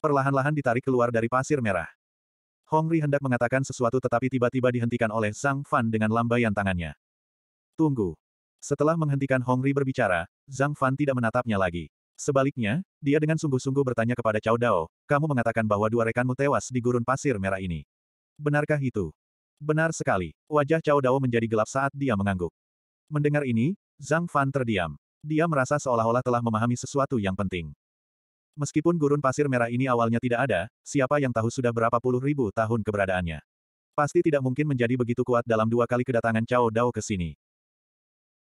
Perlahan-lahan ditarik keluar dari pasir merah. Hong Ri hendak mengatakan sesuatu tetapi tiba-tiba dihentikan oleh Sang Fan dengan lambaian tangannya. Tunggu. Setelah menghentikan Hong Hongri berbicara, Zhang Fan tidak menatapnya lagi. Sebaliknya, dia dengan sungguh-sungguh bertanya kepada Cao Dao, kamu mengatakan bahwa dua rekanmu tewas di gurun pasir merah ini. Benarkah itu? Benar sekali. Wajah Cao Dao menjadi gelap saat dia mengangguk. Mendengar ini, Zhang Fan terdiam. Dia merasa seolah-olah telah memahami sesuatu yang penting. Meskipun gurun pasir merah ini awalnya tidak ada, siapa yang tahu sudah berapa puluh ribu tahun keberadaannya. Pasti tidak mungkin menjadi begitu kuat dalam dua kali kedatangan Cao Dao ke sini.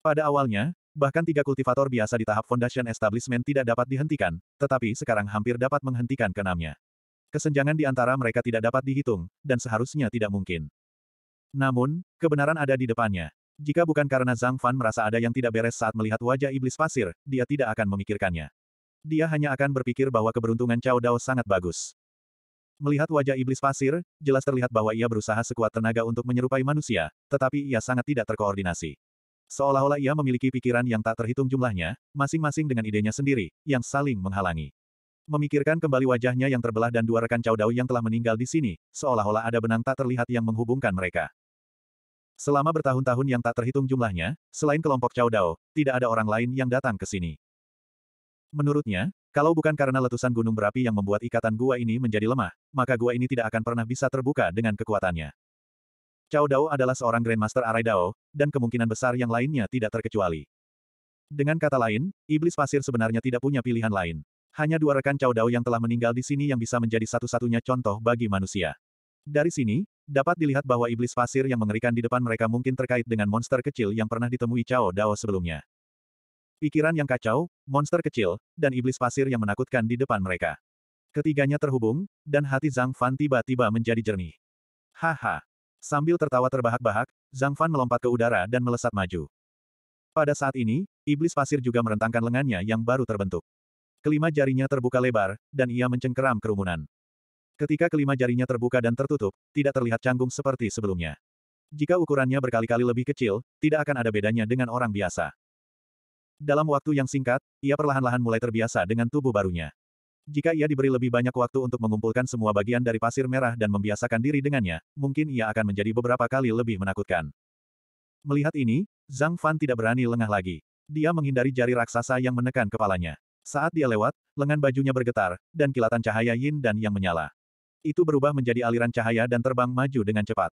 Pada awalnya, bahkan tiga kultivator biasa di tahap Foundation Establishment tidak dapat dihentikan, tetapi sekarang hampir dapat menghentikan keenamnya. Kesenjangan di antara mereka tidak dapat dihitung, dan seharusnya tidak mungkin. Namun, kebenaran ada di depannya. Jika bukan karena Zhang Fan merasa ada yang tidak beres saat melihat wajah iblis pasir, dia tidak akan memikirkannya. Dia hanya akan berpikir bahwa keberuntungan Cao Dao sangat bagus. Melihat wajah iblis pasir, jelas terlihat bahwa ia berusaha sekuat tenaga untuk menyerupai manusia, tetapi ia sangat tidak terkoordinasi. Seolah-olah ia memiliki pikiran yang tak terhitung jumlahnya, masing-masing dengan idenya sendiri, yang saling menghalangi. Memikirkan kembali wajahnya yang terbelah dan dua rekan Cao yang telah meninggal di sini, seolah-olah ada benang tak terlihat yang menghubungkan mereka. Selama bertahun-tahun yang tak terhitung jumlahnya, selain kelompok Cao tidak ada orang lain yang datang ke sini. Menurutnya, kalau bukan karena letusan gunung berapi yang membuat ikatan gua ini menjadi lemah, maka gua ini tidak akan pernah bisa terbuka dengan kekuatannya. Cao Dao adalah seorang Grandmaster Arai Dao, dan kemungkinan besar yang lainnya tidak terkecuali. Dengan kata lain, Iblis Pasir sebenarnya tidak punya pilihan lain. Hanya dua rekan Cao Dao yang telah meninggal di sini yang bisa menjadi satu-satunya contoh bagi manusia. Dari sini, dapat dilihat bahwa Iblis Pasir yang mengerikan di depan mereka mungkin terkait dengan monster kecil yang pernah ditemui Cao Dao sebelumnya. Pikiran yang kacau, monster kecil, dan iblis pasir yang menakutkan di depan mereka. Ketiganya terhubung, dan hati Zhang Fan tiba-tiba menjadi jernih. Haha, Sambil tertawa terbahak-bahak, Zhang Fan melompat ke udara dan melesat maju. Pada saat ini, iblis pasir juga merentangkan lengannya yang baru terbentuk. Kelima jarinya terbuka lebar, dan ia mencengkeram kerumunan. Ketika kelima jarinya terbuka dan tertutup, tidak terlihat canggung seperti sebelumnya. Jika ukurannya berkali-kali lebih kecil, tidak akan ada bedanya dengan orang biasa. Dalam waktu yang singkat, ia perlahan-lahan mulai terbiasa dengan tubuh barunya. Jika ia diberi lebih banyak waktu untuk mengumpulkan semua bagian dari pasir merah dan membiasakan diri dengannya, mungkin ia akan menjadi beberapa kali lebih menakutkan. Melihat ini, Zhang Fan tidak berani lengah lagi. Dia menghindari jari raksasa yang menekan kepalanya. Saat dia lewat, lengan bajunya bergetar, dan kilatan cahaya yin dan yang menyala. Itu berubah menjadi aliran cahaya dan terbang maju dengan cepat.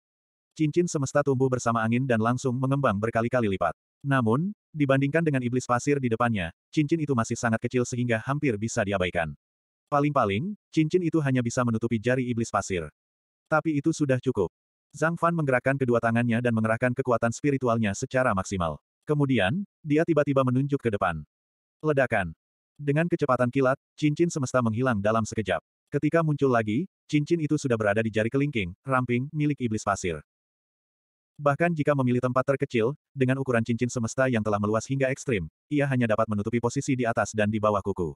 Cincin semesta tumbuh bersama angin dan langsung mengembang berkali-kali lipat. Namun, dibandingkan dengan iblis pasir di depannya, cincin itu masih sangat kecil sehingga hampir bisa diabaikan. Paling-paling, cincin itu hanya bisa menutupi jari iblis pasir. Tapi itu sudah cukup. Zhang Fan menggerakkan kedua tangannya dan mengerahkan kekuatan spiritualnya secara maksimal. Kemudian, dia tiba-tiba menunjuk ke depan. Ledakan. Dengan kecepatan kilat, cincin semesta menghilang dalam sekejap. Ketika muncul lagi, cincin itu sudah berada di jari kelingking, ramping, milik iblis pasir. Bahkan jika memilih tempat terkecil, dengan ukuran cincin semesta yang telah meluas hingga ekstrim, ia hanya dapat menutupi posisi di atas dan di bawah kuku.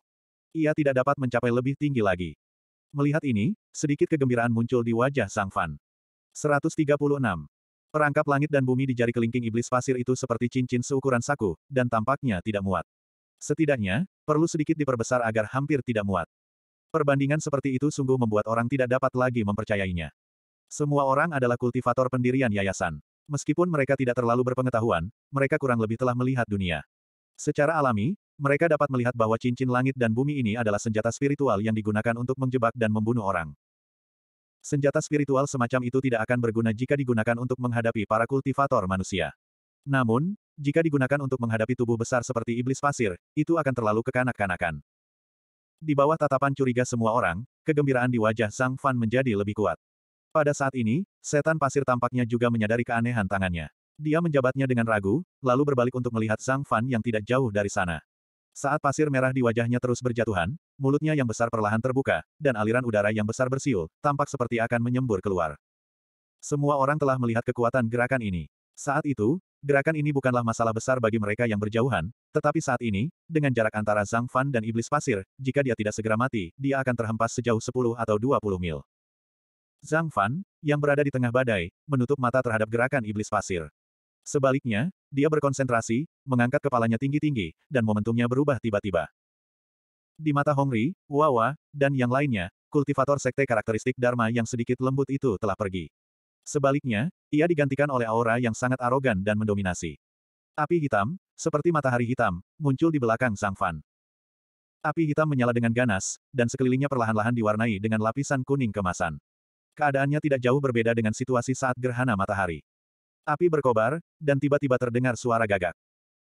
Ia tidak dapat mencapai lebih tinggi lagi. Melihat ini, sedikit kegembiraan muncul di wajah Sang Fan. 136. Perangkap langit dan bumi di jari kelingking iblis pasir itu seperti cincin seukuran saku, dan tampaknya tidak muat. Setidaknya, perlu sedikit diperbesar agar hampir tidak muat. Perbandingan seperti itu sungguh membuat orang tidak dapat lagi mempercayainya. Semua orang adalah kultivator pendirian yayasan. Meskipun mereka tidak terlalu berpengetahuan, mereka kurang lebih telah melihat dunia. Secara alami, mereka dapat melihat bahwa cincin langit dan bumi ini adalah senjata spiritual yang digunakan untuk menjebak dan membunuh orang. Senjata spiritual semacam itu tidak akan berguna jika digunakan untuk menghadapi para kultivator manusia. Namun, jika digunakan untuk menghadapi tubuh besar seperti iblis pasir, itu akan terlalu kekanak-kanakan. Di bawah tatapan curiga semua orang, kegembiraan di wajah Sang Fan menjadi lebih kuat. Pada saat ini, setan pasir tampaknya juga menyadari keanehan tangannya. Dia menjabatnya dengan ragu, lalu berbalik untuk melihat Sang Fan yang tidak jauh dari sana. Saat pasir merah di wajahnya terus berjatuhan, mulutnya yang besar perlahan terbuka, dan aliran udara yang besar bersiul, tampak seperti akan menyembur keluar. Semua orang telah melihat kekuatan gerakan ini. Saat itu, gerakan ini bukanlah masalah besar bagi mereka yang berjauhan, tetapi saat ini, dengan jarak antara Zhang Fan dan iblis pasir, jika dia tidak segera mati, dia akan terhempas sejauh 10 atau 20 mil. Zhang Fan, yang berada di tengah badai, menutup mata terhadap gerakan iblis pasir. Sebaliknya, dia berkonsentrasi, mengangkat kepalanya tinggi-tinggi, dan momentumnya berubah tiba-tiba. Di mata Hongri, Wawa, dan yang lainnya, kultivator sekte karakteristik Dharma yang sedikit lembut itu telah pergi. Sebaliknya, ia digantikan oleh aura yang sangat arogan dan mendominasi. Api hitam, seperti matahari hitam, muncul di belakang Sang Fan. Api hitam menyala dengan ganas, dan sekelilingnya perlahan-lahan diwarnai dengan lapisan kuning kemasan. Keadaannya tidak jauh berbeda dengan situasi saat gerhana matahari. Api berkobar, dan tiba-tiba terdengar suara gagak.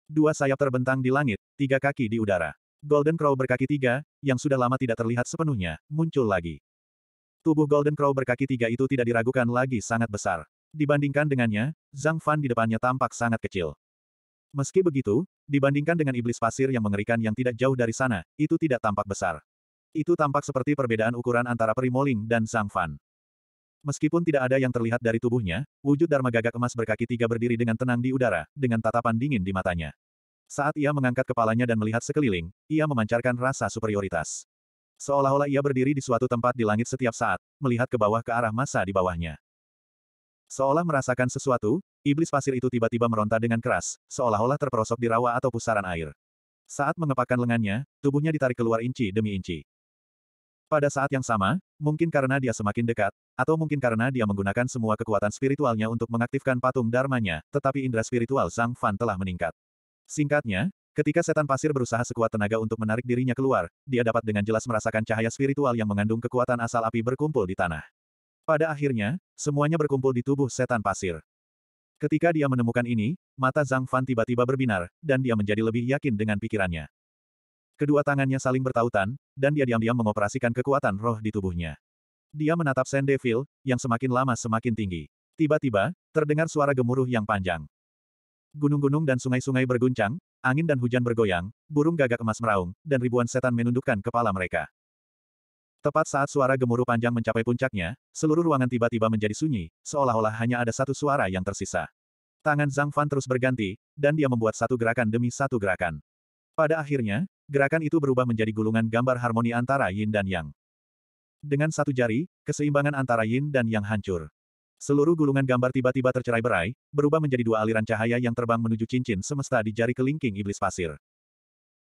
Dua sayap terbentang di langit, tiga kaki di udara. Golden Crow berkaki tiga, yang sudah lama tidak terlihat sepenuhnya, muncul lagi. Tubuh Golden Crow berkaki tiga itu tidak diragukan lagi sangat besar. Dibandingkan dengannya, Zhang Fan di depannya tampak sangat kecil. Meski begitu, dibandingkan dengan iblis pasir yang mengerikan yang tidak jauh dari sana, itu tidak tampak besar. Itu tampak seperti perbedaan ukuran antara Primoling dan Zhang Fan. Meskipun tidak ada yang terlihat dari tubuhnya, wujud Dharma gagak emas berkaki tiga berdiri dengan tenang di udara, dengan tatapan dingin di matanya. Saat ia mengangkat kepalanya dan melihat sekeliling, ia memancarkan rasa superioritas. Seolah-olah ia berdiri di suatu tempat di langit setiap saat, melihat ke bawah ke arah masa di bawahnya. Seolah merasakan sesuatu, iblis pasir itu tiba-tiba meronta dengan keras, seolah-olah terperosok di rawa atau pusaran air. Saat mengepakkan lengannya, tubuhnya ditarik keluar inci demi inci. Pada saat yang sama, Mungkin karena dia semakin dekat, atau mungkin karena dia menggunakan semua kekuatan spiritualnya untuk mengaktifkan patung dharmanya, tetapi indera spiritual Sang Fan telah meningkat. Singkatnya, ketika setan pasir berusaha sekuat tenaga untuk menarik dirinya keluar, dia dapat dengan jelas merasakan cahaya spiritual yang mengandung kekuatan asal api berkumpul di tanah. Pada akhirnya, semuanya berkumpul di tubuh setan pasir. Ketika dia menemukan ini, mata Zhang Fan tiba-tiba berbinar, dan dia menjadi lebih yakin dengan pikirannya. Kedua tangannya saling bertautan, dan dia diam-diam mengoperasikan kekuatan roh di tubuhnya. Dia menatap Saint Devil, yang semakin lama semakin tinggi. Tiba-tiba, terdengar suara gemuruh yang panjang. Gunung-gunung dan sungai-sungai berguncang, angin dan hujan bergoyang, burung gagak emas meraung, dan ribuan setan menundukkan kepala mereka. Tepat saat suara gemuruh panjang mencapai puncaknya, seluruh ruangan tiba-tiba menjadi sunyi, seolah-olah hanya ada satu suara yang tersisa. Tangan Zhang Fan terus berganti, dan dia membuat satu gerakan demi satu gerakan. Pada akhirnya, gerakan itu berubah menjadi gulungan gambar harmoni antara yin dan yang. Dengan satu jari, keseimbangan antara yin dan yang hancur. Seluruh gulungan gambar tiba-tiba tercerai berai, berubah menjadi dua aliran cahaya yang terbang menuju cincin semesta di jari kelingking iblis pasir.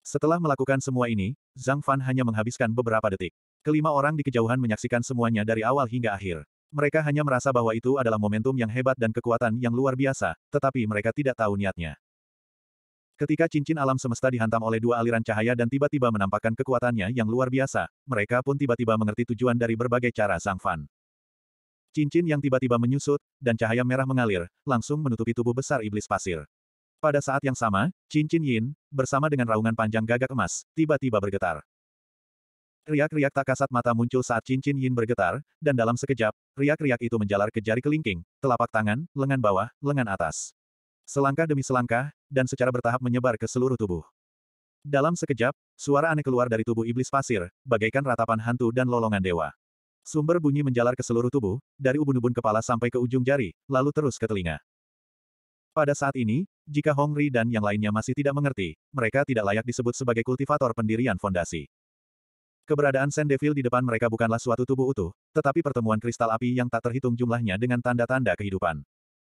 Setelah melakukan semua ini, Zhang Fan hanya menghabiskan beberapa detik. Kelima orang di kejauhan menyaksikan semuanya dari awal hingga akhir. Mereka hanya merasa bahwa itu adalah momentum yang hebat dan kekuatan yang luar biasa, tetapi mereka tidak tahu niatnya. Ketika cincin alam semesta dihantam oleh dua aliran cahaya dan tiba-tiba menampakkan kekuatannya yang luar biasa, mereka pun tiba-tiba mengerti tujuan dari berbagai cara sang Fan. Cincin yang tiba-tiba menyusut, dan cahaya merah mengalir, langsung menutupi tubuh besar iblis pasir. Pada saat yang sama, cincin Yin, bersama dengan raungan panjang gagak emas, tiba-tiba bergetar. Riak-riak tak kasat mata muncul saat cincin Yin bergetar, dan dalam sekejap, riak-riak itu menjalar ke jari kelingking, telapak tangan, lengan bawah, lengan atas. Selangkah demi selangkah, dan secara bertahap menyebar ke seluruh tubuh. Dalam sekejap, suara aneh keluar dari tubuh iblis pasir, bagaikan ratapan hantu dan lolongan dewa. Sumber bunyi menjalar ke seluruh tubuh, dari ubun-ubun kepala sampai ke ujung jari, lalu terus ke telinga. Pada saat ini, jika Hong Ri dan yang lainnya masih tidak mengerti, mereka tidak layak disebut sebagai kultivator pendirian fondasi. Keberadaan Sen Devil di depan mereka bukanlah suatu tubuh utuh, tetapi pertemuan kristal api yang tak terhitung jumlahnya dengan tanda-tanda kehidupan.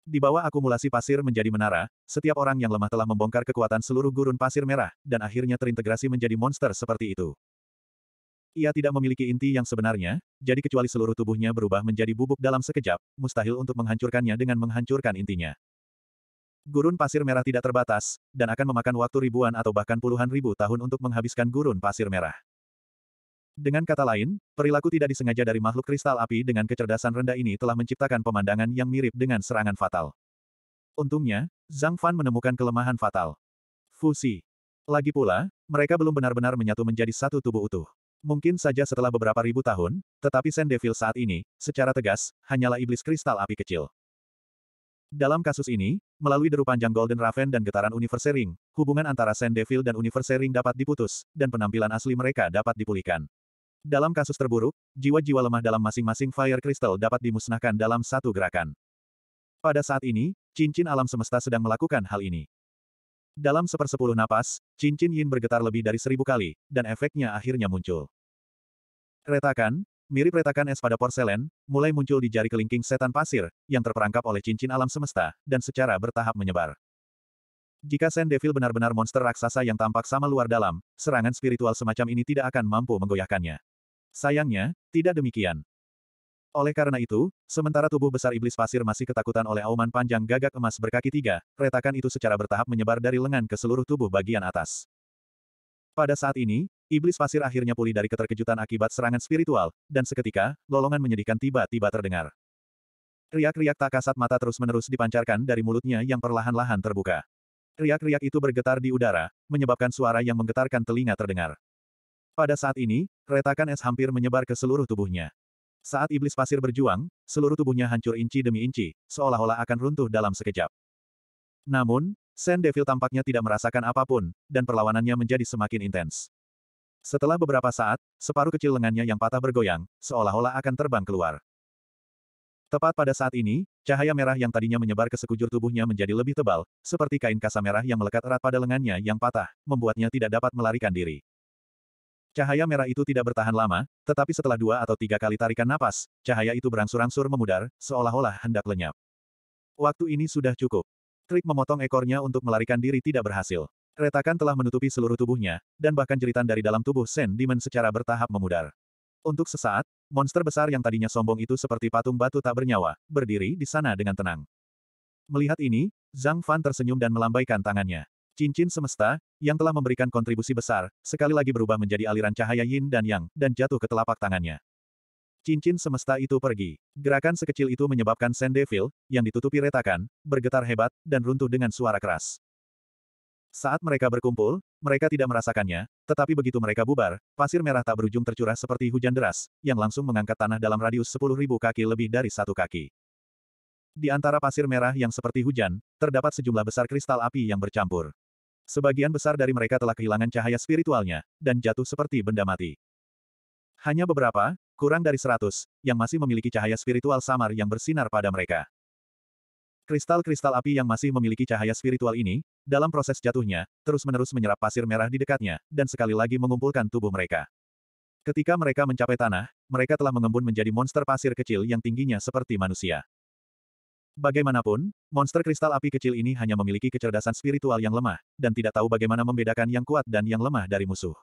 Di bawah akumulasi pasir menjadi menara, setiap orang yang lemah telah membongkar kekuatan seluruh gurun pasir merah, dan akhirnya terintegrasi menjadi monster seperti itu. Ia tidak memiliki inti yang sebenarnya, jadi kecuali seluruh tubuhnya berubah menjadi bubuk dalam sekejap, mustahil untuk menghancurkannya dengan menghancurkan intinya. Gurun pasir merah tidak terbatas, dan akan memakan waktu ribuan atau bahkan puluhan ribu tahun untuk menghabiskan gurun pasir merah. Dengan kata lain, perilaku tidak disengaja dari makhluk kristal api dengan kecerdasan rendah ini telah menciptakan pemandangan yang mirip dengan serangan fatal. Untungnya, Zhang Fan menemukan kelemahan fatal. Fusi. Lagi pula, mereka belum benar-benar menyatu menjadi satu tubuh utuh. Mungkin saja setelah beberapa ribu tahun, tetapi Sen Devil saat ini, secara tegas, hanyalah iblis kristal api kecil. Dalam kasus ini, melalui deru panjang Golden Raven dan getaran Universe Ring, hubungan antara Sen Devil dan Universe Ring dapat diputus, dan penampilan asli mereka dapat dipulihkan. Dalam kasus terburuk, jiwa-jiwa lemah dalam masing-masing Fire Crystal dapat dimusnahkan dalam satu gerakan. Pada saat ini, cincin alam semesta sedang melakukan hal ini. Dalam sepersepuluh napas, cincin Yin bergetar lebih dari seribu kali, dan efeknya akhirnya muncul. Retakan, mirip retakan es pada porselen, mulai muncul di jari kelingking setan pasir, yang terperangkap oleh cincin alam semesta, dan secara bertahap menyebar. Jika Sen Devil benar-benar monster raksasa yang tampak sama luar dalam, serangan spiritual semacam ini tidak akan mampu menggoyahkannya. Sayangnya, tidak demikian. Oleh karena itu, sementara tubuh besar iblis pasir masih ketakutan oleh auman panjang gagak emas berkaki tiga, retakan itu secara bertahap menyebar dari lengan ke seluruh tubuh bagian atas. Pada saat ini, iblis pasir akhirnya pulih dari keterkejutan akibat serangan spiritual, dan seketika, lolongan menyedihkan tiba-tiba terdengar. Riak-riak tak kasat mata terus-menerus dipancarkan dari mulutnya yang perlahan-lahan terbuka. Riak-riak itu bergetar di udara, menyebabkan suara yang menggetarkan telinga terdengar. Pada saat ini, retakan es hampir menyebar ke seluruh tubuhnya. Saat iblis pasir berjuang, seluruh tubuhnya hancur inci demi inci, seolah-olah akan runtuh dalam sekejap. Namun, Sen Devil tampaknya tidak merasakan apapun, dan perlawanannya menjadi semakin intens. Setelah beberapa saat, separuh kecil lengannya yang patah bergoyang, seolah-olah akan terbang keluar. Tepat pada saat ini, cahaya merah yang tadinya menyebar ke sekujur tubuhnya menjadi lebih tebal, seperti kain kasa merah yang melekat erat pada lengannya yang patah, membuatnya tidak dapat melarikan diri. Cahaya merah itu tidak bertahan lama, tetapi setelah dua atau tiga kali tarikan napas, cahaya itu berangsur-angsur memudar, seolah-olah hendak lenyap. Waktu ini sudah cukup. Trik memotong ekornya untuk melarikan diri tidak berhasil. Retakan telah menutupi seluruh tubuhnya, dan bahkan jeritan dari dalam tubuh Sen Demon secara bertahap memudar. Untuk sesaat, monster besar yang tadinya sombong itu seperti patung batu tak bernyawa, berdiri di sana dengan tenang. Melihat ini, Zhang Fan tersenyum dan melambaikan tangannya. Cincin semesta, yang telah memberikan kontribusi besar, sekali lagi berubah menjadi aliran cahaya yin dan yang, dan jatuh ke telapak tangannya. Cincin semesta itu pergi. Gerakan sekecil itu menyebabkan Sand Devil, yang ditutupi retakan, bergetar hebat, dan runtuh dengan suara keras. Saat mereka berkumpul, mereka tidak merasakannya, tetapi begitu mereka bubar, pasir merah tak berujung tercurah seperti hujan deras, yang langsung mengangkat tanah dalam radius 10.000 kaki lebih dari satu kaki. Di antara pasir merah yang seperti hujan, terdapat sejumlah besar kristal api yang bercampur. Sebagian besar dari mereka telah kehilangan cahaya spiritualnya, dan jatuh seperti benda mati. Hanya beberapa, kurang dari seratus, yang masih memiliki cahaya spiritual samar yang bersinar pada mereka. Kristal-kristal api yang masih memiliki cahaya spiritual ini, dalam proses jatuhnya, terus-menerus menyerap pasir merah di dekatnya, dan sekali lagi mengumpulkan tubuh mereka. Ketika mereka mencapai tanah, mereka telah mengembun menjadi monster pasir kecil yang tingginya seperti manusia. Bagaimanapun, monster kristal api kecil ini hanya memiliki kecerdasan spiritual yang lemah, dan tidak tahu bagaimana membedakan yang kuat dan yang lemah dari musuh.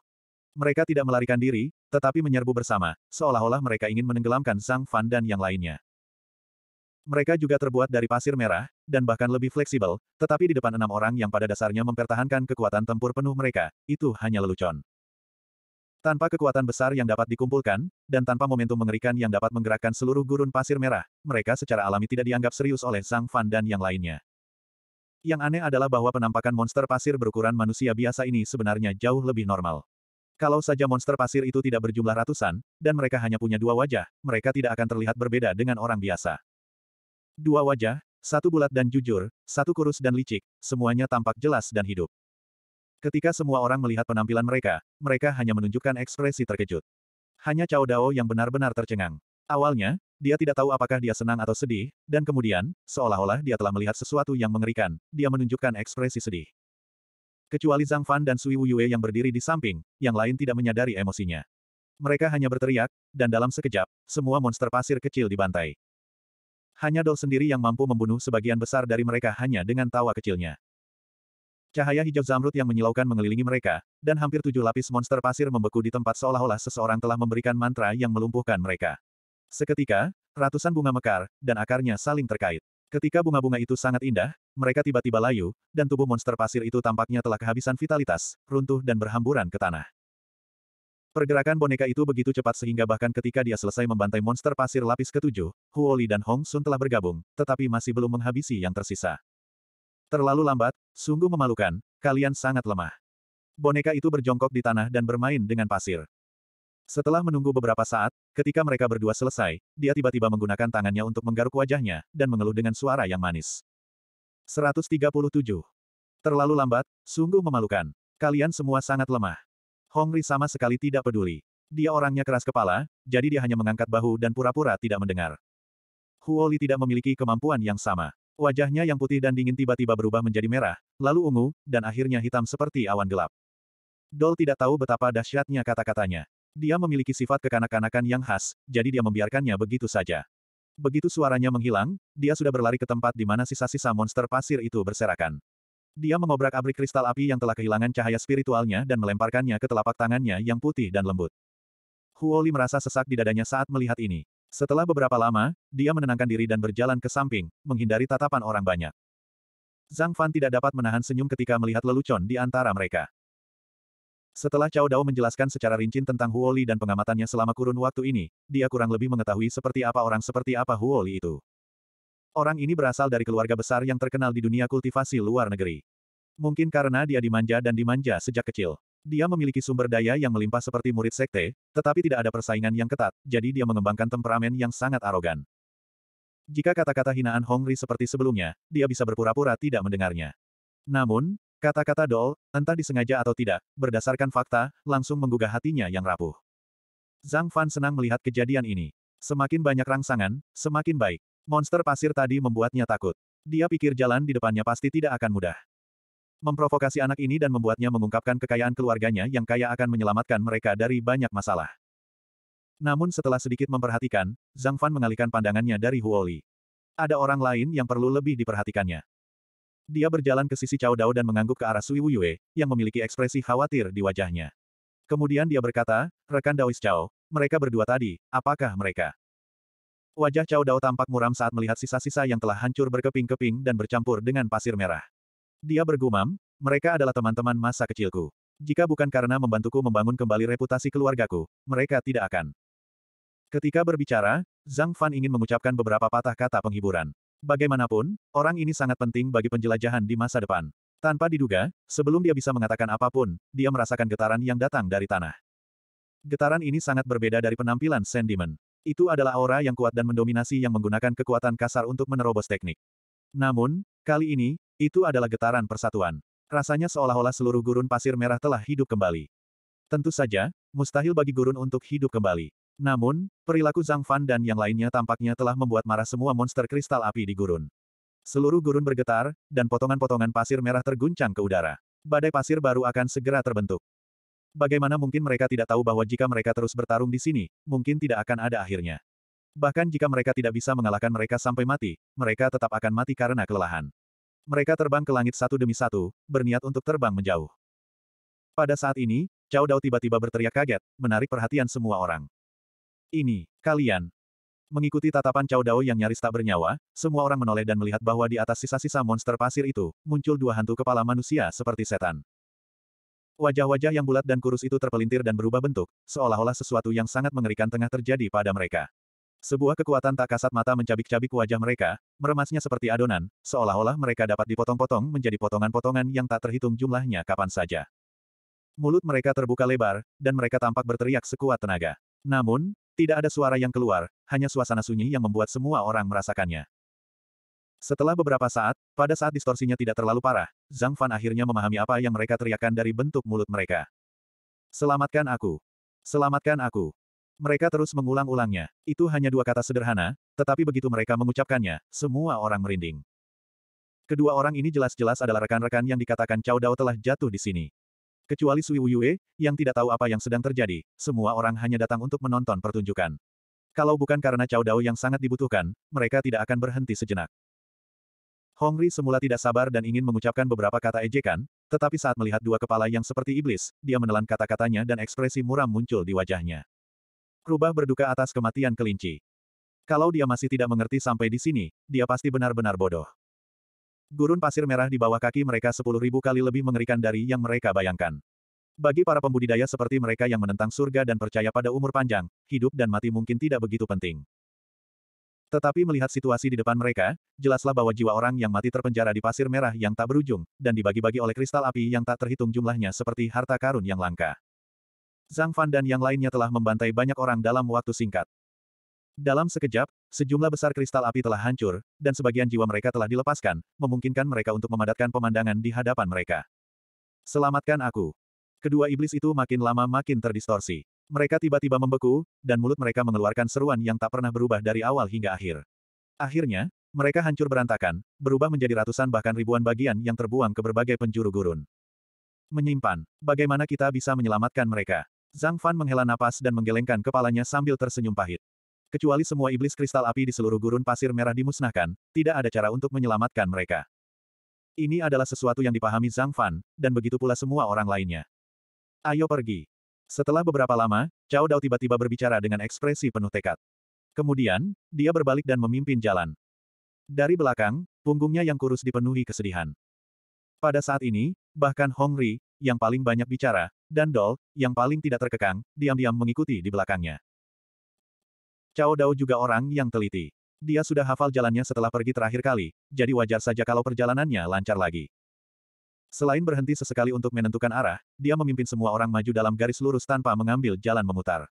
Mereka tidak melarikan diri, tetapi menyerbu bersama, seolah-olah mereka ingin menenggelamkan Sang Fan dan yang lainnya. Mereka juga terbuat dari pasir merah, dan bahkan lebih fleksibel, tetapi di depan enam orang yang pada dasarnya mempertahankan kekuatan tempur penuh mereka, itu hanya lelucon. Tanpa kekuatan besar yang dapat dikumpulkan, dan tanpa momentum mengerikan yang dapat menggerakkan seluruh gurun pasir merah, mereka secara alami tidak dianggap serius oleh Sang Fan dan yang lainnya. Yang aneh adalah bahwa penampakan monster pasir berukuran manusia biasa ini sebenarnya jauh lebih normal. Kalau saja monster pasir itu tidak berjumlah ratusan, dan mereka hanya punya dua wajah, mereka tidak akan terlihat berbeda dengan orang biasa. Dua wajah, satu bulat dan jujur, satu kurus dan licik, semuanya tampak jelas dan hidup. Ketika semua orang melihat penampilan mereka, mereka hanya menunjukkan ekspresi terkejut. Hanya Cao Dao yang benar-benar tercengang. Awalnya, dia tidak tahu apakah dia senang atau sedih, dan kemudian, seolah-olah dia telah melihat sesuatu yang mengerikan, dia menunjukkan ekspresi sedih. Kecuali Zhang Fan dan Sui Wuyue yang berdiri di samping, yang lain tidak menyadari emosinya. Mereka hanya berteriak, dan dalam sekejap, semua monster pasir kecil dibantai. Hanya Dol sendiri yang mampu membunuh sebagian besar dari mereka hanya dengan tawa kecilnya. Cahaya hijau zamrud yang menyilaukan mengelilingi mereka, dan hampir tujuh lapis monster pasir membeku di tempat seolah-olah seseorang telah memberikan mantra yang melumpuhkan mereka. Seketika, ratusan bunga mekar, dan akarnya saling terkait. Ketika bunga-bunga itu sangat indah, mereka tiba-tiba layu, dan tubuh monster pasir itu tampaknya telah kehabisan vitalitas, runtuh dan berhamburan ke tanah. Pergerakan boneka itu begitu cepat sehingga bahkan ketika dia selesai membantai monster pasir lapis ketujuh, Huoli dan Hong Sun telah bergabung, tetapi masih belum menghabisi yang tersisa. Terlalu lambat, sungguh memalukan, kalian sangat lemah. Boneka itu berjongkok di tanah dan bermain dengan pasir. Setelah menunggu beberapa saat, ketika mereka berdua selesai, dia tiba-tiba menggunakan tangannya untuk menggaruk wajahnya, dan mengeluh dengan suara yang manis. 137. Terlalu lambat, sungguh memalukan. Kalian semua sangat lemah. Hongri sama sekali tidak peduli. Dia orangnya keras kepala, jadi dia hanya mengangkat bahu dan pura-pura tidak mendengar. Huoli tidak memiliki kemampuan yang sama. Wajahnya yang putih dan dingin tiba-tiba berubah menjadi merah, lalu ungu, dan akhirnya hitam seperti awan gelap. Dol tidak tahu betapa dahsyatnya kata-katanya. Dia memiliki sifat kekanak-kanakan yang khas, jadi dia membiarkannya begitu saja. Begitu suaranya menghilang, dia sudah berlari ke tempat di mana sisa-sisa monster pasir itu berserakan. Dia mengobrak-abrik kristal api yang telah kehilangan cahaya spiritualnya dan melemparkannya ke telapak tangannya yang putih dan lembut. Huoli merasa sesak di dadanya saat melihat ini. Setelah beberapa lama, dia menenangkan diri dan berjalan ke samping, menghindari tatapan orang banyak. Zhang Fan tidak dapat menahan senyum ketika melihat lelucon di antara mereka. Setelah Cao Dao menjelaskan secara rinci tentang Huoli dan pengamatannya selama kurun waktu ini, dia kurang lebih mengetahui seperti apa orang seperti apa Huoli itu. Orang ini berasal dari keluarga besar yang terkenal di dunia kultivasi luar negeri. Mungkin karena dia dimanja dan dimanja sejak kecil. Dia memiliki sumber daya yang melimpah seperti murid sekte, tetapi tidak ada persaingan yang ketat, jadi dia mengembangkan temperamen yang sangat arogan. Jika kata-kata hinaan Hongri seperti sebelumnya, dia bisa berpura-pura tidak mendengarnya. Namun, kata-kata Dol, entah disengaja atau tidak, berdasarkan fakta, langsung menggugah hatinya yang rapuh. Zhang Fan senang melihat kejadian ini. Semakin banyak rangsangan, semakin baik. Monster pasir tadi membuatnya takut. Dia pikir jalan di depannya pasti tidak akan mudah. Memprovokasi anak ini dan membuatnya mengungkapkan kekayaan keluarganya yang kaya akan menyelamatkan mereka dari banyak masalah. Namun setelah sedikit memperhatikan, Zhang Fan mengalihkan pandangannya dari Huoli. Ada orang lain yang perlu lebih diperhatikannya. Dia berjalan ke sisi Cao Dao dan mengangguk ke arah Sui Wuyue, yang memiliki ekspresi khawatir di wajahnya. Kemudian dia berkata, rekan Daois Cao, mereka berdua tadi, apakah mereka? Wajah Cao Dao tampak muram saat melihat sisa-sisa yang telah hancur berkeping-keping dan bercampur dengan pasir merah. Dia bergumam, mereka adalah teman-teman masa kecilku. Jika bukan karena membantuku membangun kembali reputasi keluargaku, mereka tidak akan. Ketika berbicara, Zhang Fan ingin mengucapkan beberapa patah kata penghiburan. Bagaimanapun, orang ini sangat penting bagi penjelajahan di masa depan. Tanpa diduga, sebelum dia bisa mengatakan apapun, dia merasakan getaran yang datang dari tanah. Getaran ini sangat berbeda dari penampilan Sandman. Itu adalah aura yang kuat dan mendominasi yang menggunakan kekuatan kasar untuk menerobos teknik. Namun, kali ini, itu adalah getaran persatuan. Rasanya seolah-olah seluruh gurun pasir merah telah hidup kembali. Tentu saja, mustahil bagi gurun untuk hidup kembali. Namun, perilaku Zhang Fan dan yang lainnya tampaknya telah membuat marah semua monster kristal api di gurun. Seluruh gurun bergetar, dan potongan-potongan pasir merah terguncang ke udara. Badai pasir baru akan segera terbentuk. Bagaimana mungkin mereka tidak tahu bahwa jika mereka terus bertarung di sini, mungkin tidak akan ada akhirnya. Bahkan jika mereka tidak bisa mengalahkan mereka sampai mati, mereka tetap akan mati karena kelelahan. Mereka terbang ke langit satu demi satu, berniat untuk terbang menjauh. Pada saat ini, Cao Dao tiba-tiba berteriak kaget, menarik perhatian semua orang. Ini, kalian. Mengikuti tatapan Cao Dao yang nyaris tak bernyawa, semua orang menoleh dan melihat bahwa di atas sisa-sisa monster pasir itu, muncul dua hantu kepala manusia seperti setan. Wajah-wajah yang bulat dan kurus itu terpelintir dan berubah bentuk, seolah-olah sesuatu yang sangat mengerikan tengah terjadi pada mereka. Sebuah kekuatan tak kasat mata mencabik-cabik wajah mereka, meremasnya seperti adonan, seolah-olah mereka dapat dipotong-potong menjadi potongan-potongan yang tak terhitung jumlahnya kapan saja. Mulut mereka terbuka lebar, dan mereka tampak berteriak sekuat tenaga. Namun, tidak ada suara yang keluar, hanya suasana sunyi yang membuat semua orang merasakannya. Setelah beberapa saat, pada saat distorsinya tidak terlalu parah, Zhang Fan akhirnya memahami apa yang mereka teriakkan dari bentuk mulut mereka. Selamatkan aku! Selamatkan aku! Mereka terus mengulang-ulangnya. Itu hanya dua kata sederhana, tetapi begitu mereka mengucapkannya, semua orang merinding. Kedua orang ini jelas-jelas adalah rekan-rekan yang dikatakan Chao Dao telah jatuh di sini. Kecuali Sui Wuyue, yang tidak tahu apa yang sedang terjadi, semua orang hanya datang untuk menonton pertunjukan. Kalau bukan karena Chao Dao yang sangat dibutuhkan, mereka tidak akan berhenti sejenak. Hong Hongri semula tidak sabar dan ingin mengucapkan beberapa kata ejekan, tetapi saat melihat dua kepala yang seperti iblis, dia menelan kata-katanya dan ekspresi muram muncul di wajahnya. Krubah berduka atas kematian kelinci. Kalau dia masih tidak mengerti sampai di sini, dia pasti benar-benar bodoh. Gurun pasir merah di bawah kaki mereka sepuluh ribu kali lebih mengerikan dari yang mereka bayangkan. Bagi para pembudidaya seperti mereka yang menentang surga dan percaya pada umur panjang, hidup dan mati mungkin tidak begitu penting. Tetapi melihat situasi di depan mereka, jelaslah bahwa jiwa orang yang mati terpenjara di pasir merah yang tak berujung, dan dibagi-bagi oleh kristal api yang tak terhitung jumlahnya seperti harta karun yang langka. Zhang Fan dan yang lainnya telah membantai banyak orang dalam waktu singkat. Dalam sekejap, sejumlah besar kristal api telah hancur, dan sebagian jiwa mereka telah dilepaskan, memungkinkan mereka untuk memadatkan pemandangan di hadapan mereka. Selamatkan aku. Kedua iblis itu makin lama makin terdistorsi. Mereka tiba-tiba membeku, dan mulut mereka mengeluarkan seruan yang tak pernah berubah dari awal hingga akhir. Akhirnya, mereka hancur berantakan, berubah menjadi ratusan bahkan ribuan bagian yang terbuang ke berbagai penjuru gurun. Menyimpan. Bagaimana kita bisa menyelamatkan mereka? Zhang Fan menghela napas dan menggelengkan kepalanya sambil tersenyum pahit. Kecuali semua iblis kristal api di seluruh gurun pasir merah dimusnahkan, tidak ada cara untuk menyelamatkan mereka. Ini adalah sesuatu yang dipahami Zhang Fan, dan begitu pula semua orang lainnya. Ayo pergi. Setelah beberapa lama, Cao Dao tiba-tiba berbicara dengan ekspresi penuh tekad. Kemudian, dia berbalik dan memimpin jalan. Dari belakang, punggungnya yang kurus dipenuhi kesedihan. Pada saat ini, bahkan Hong Hongri, yang paling banyak bicara, dan Dol, yang paling tidak terkekang, diam-diam mengikuti di belakangnya. Cao Dao juga orang yang teliti. Dia sudah hafal jalannya setelah pergi terakhir kali, jadi wajar saja kalau perjalanannya lancar lagi. Selain berhenti sesekali untuk menentukan arah, dia memimpin semua orang maju dalam garis lurus tanpa mengambil jalan memutar.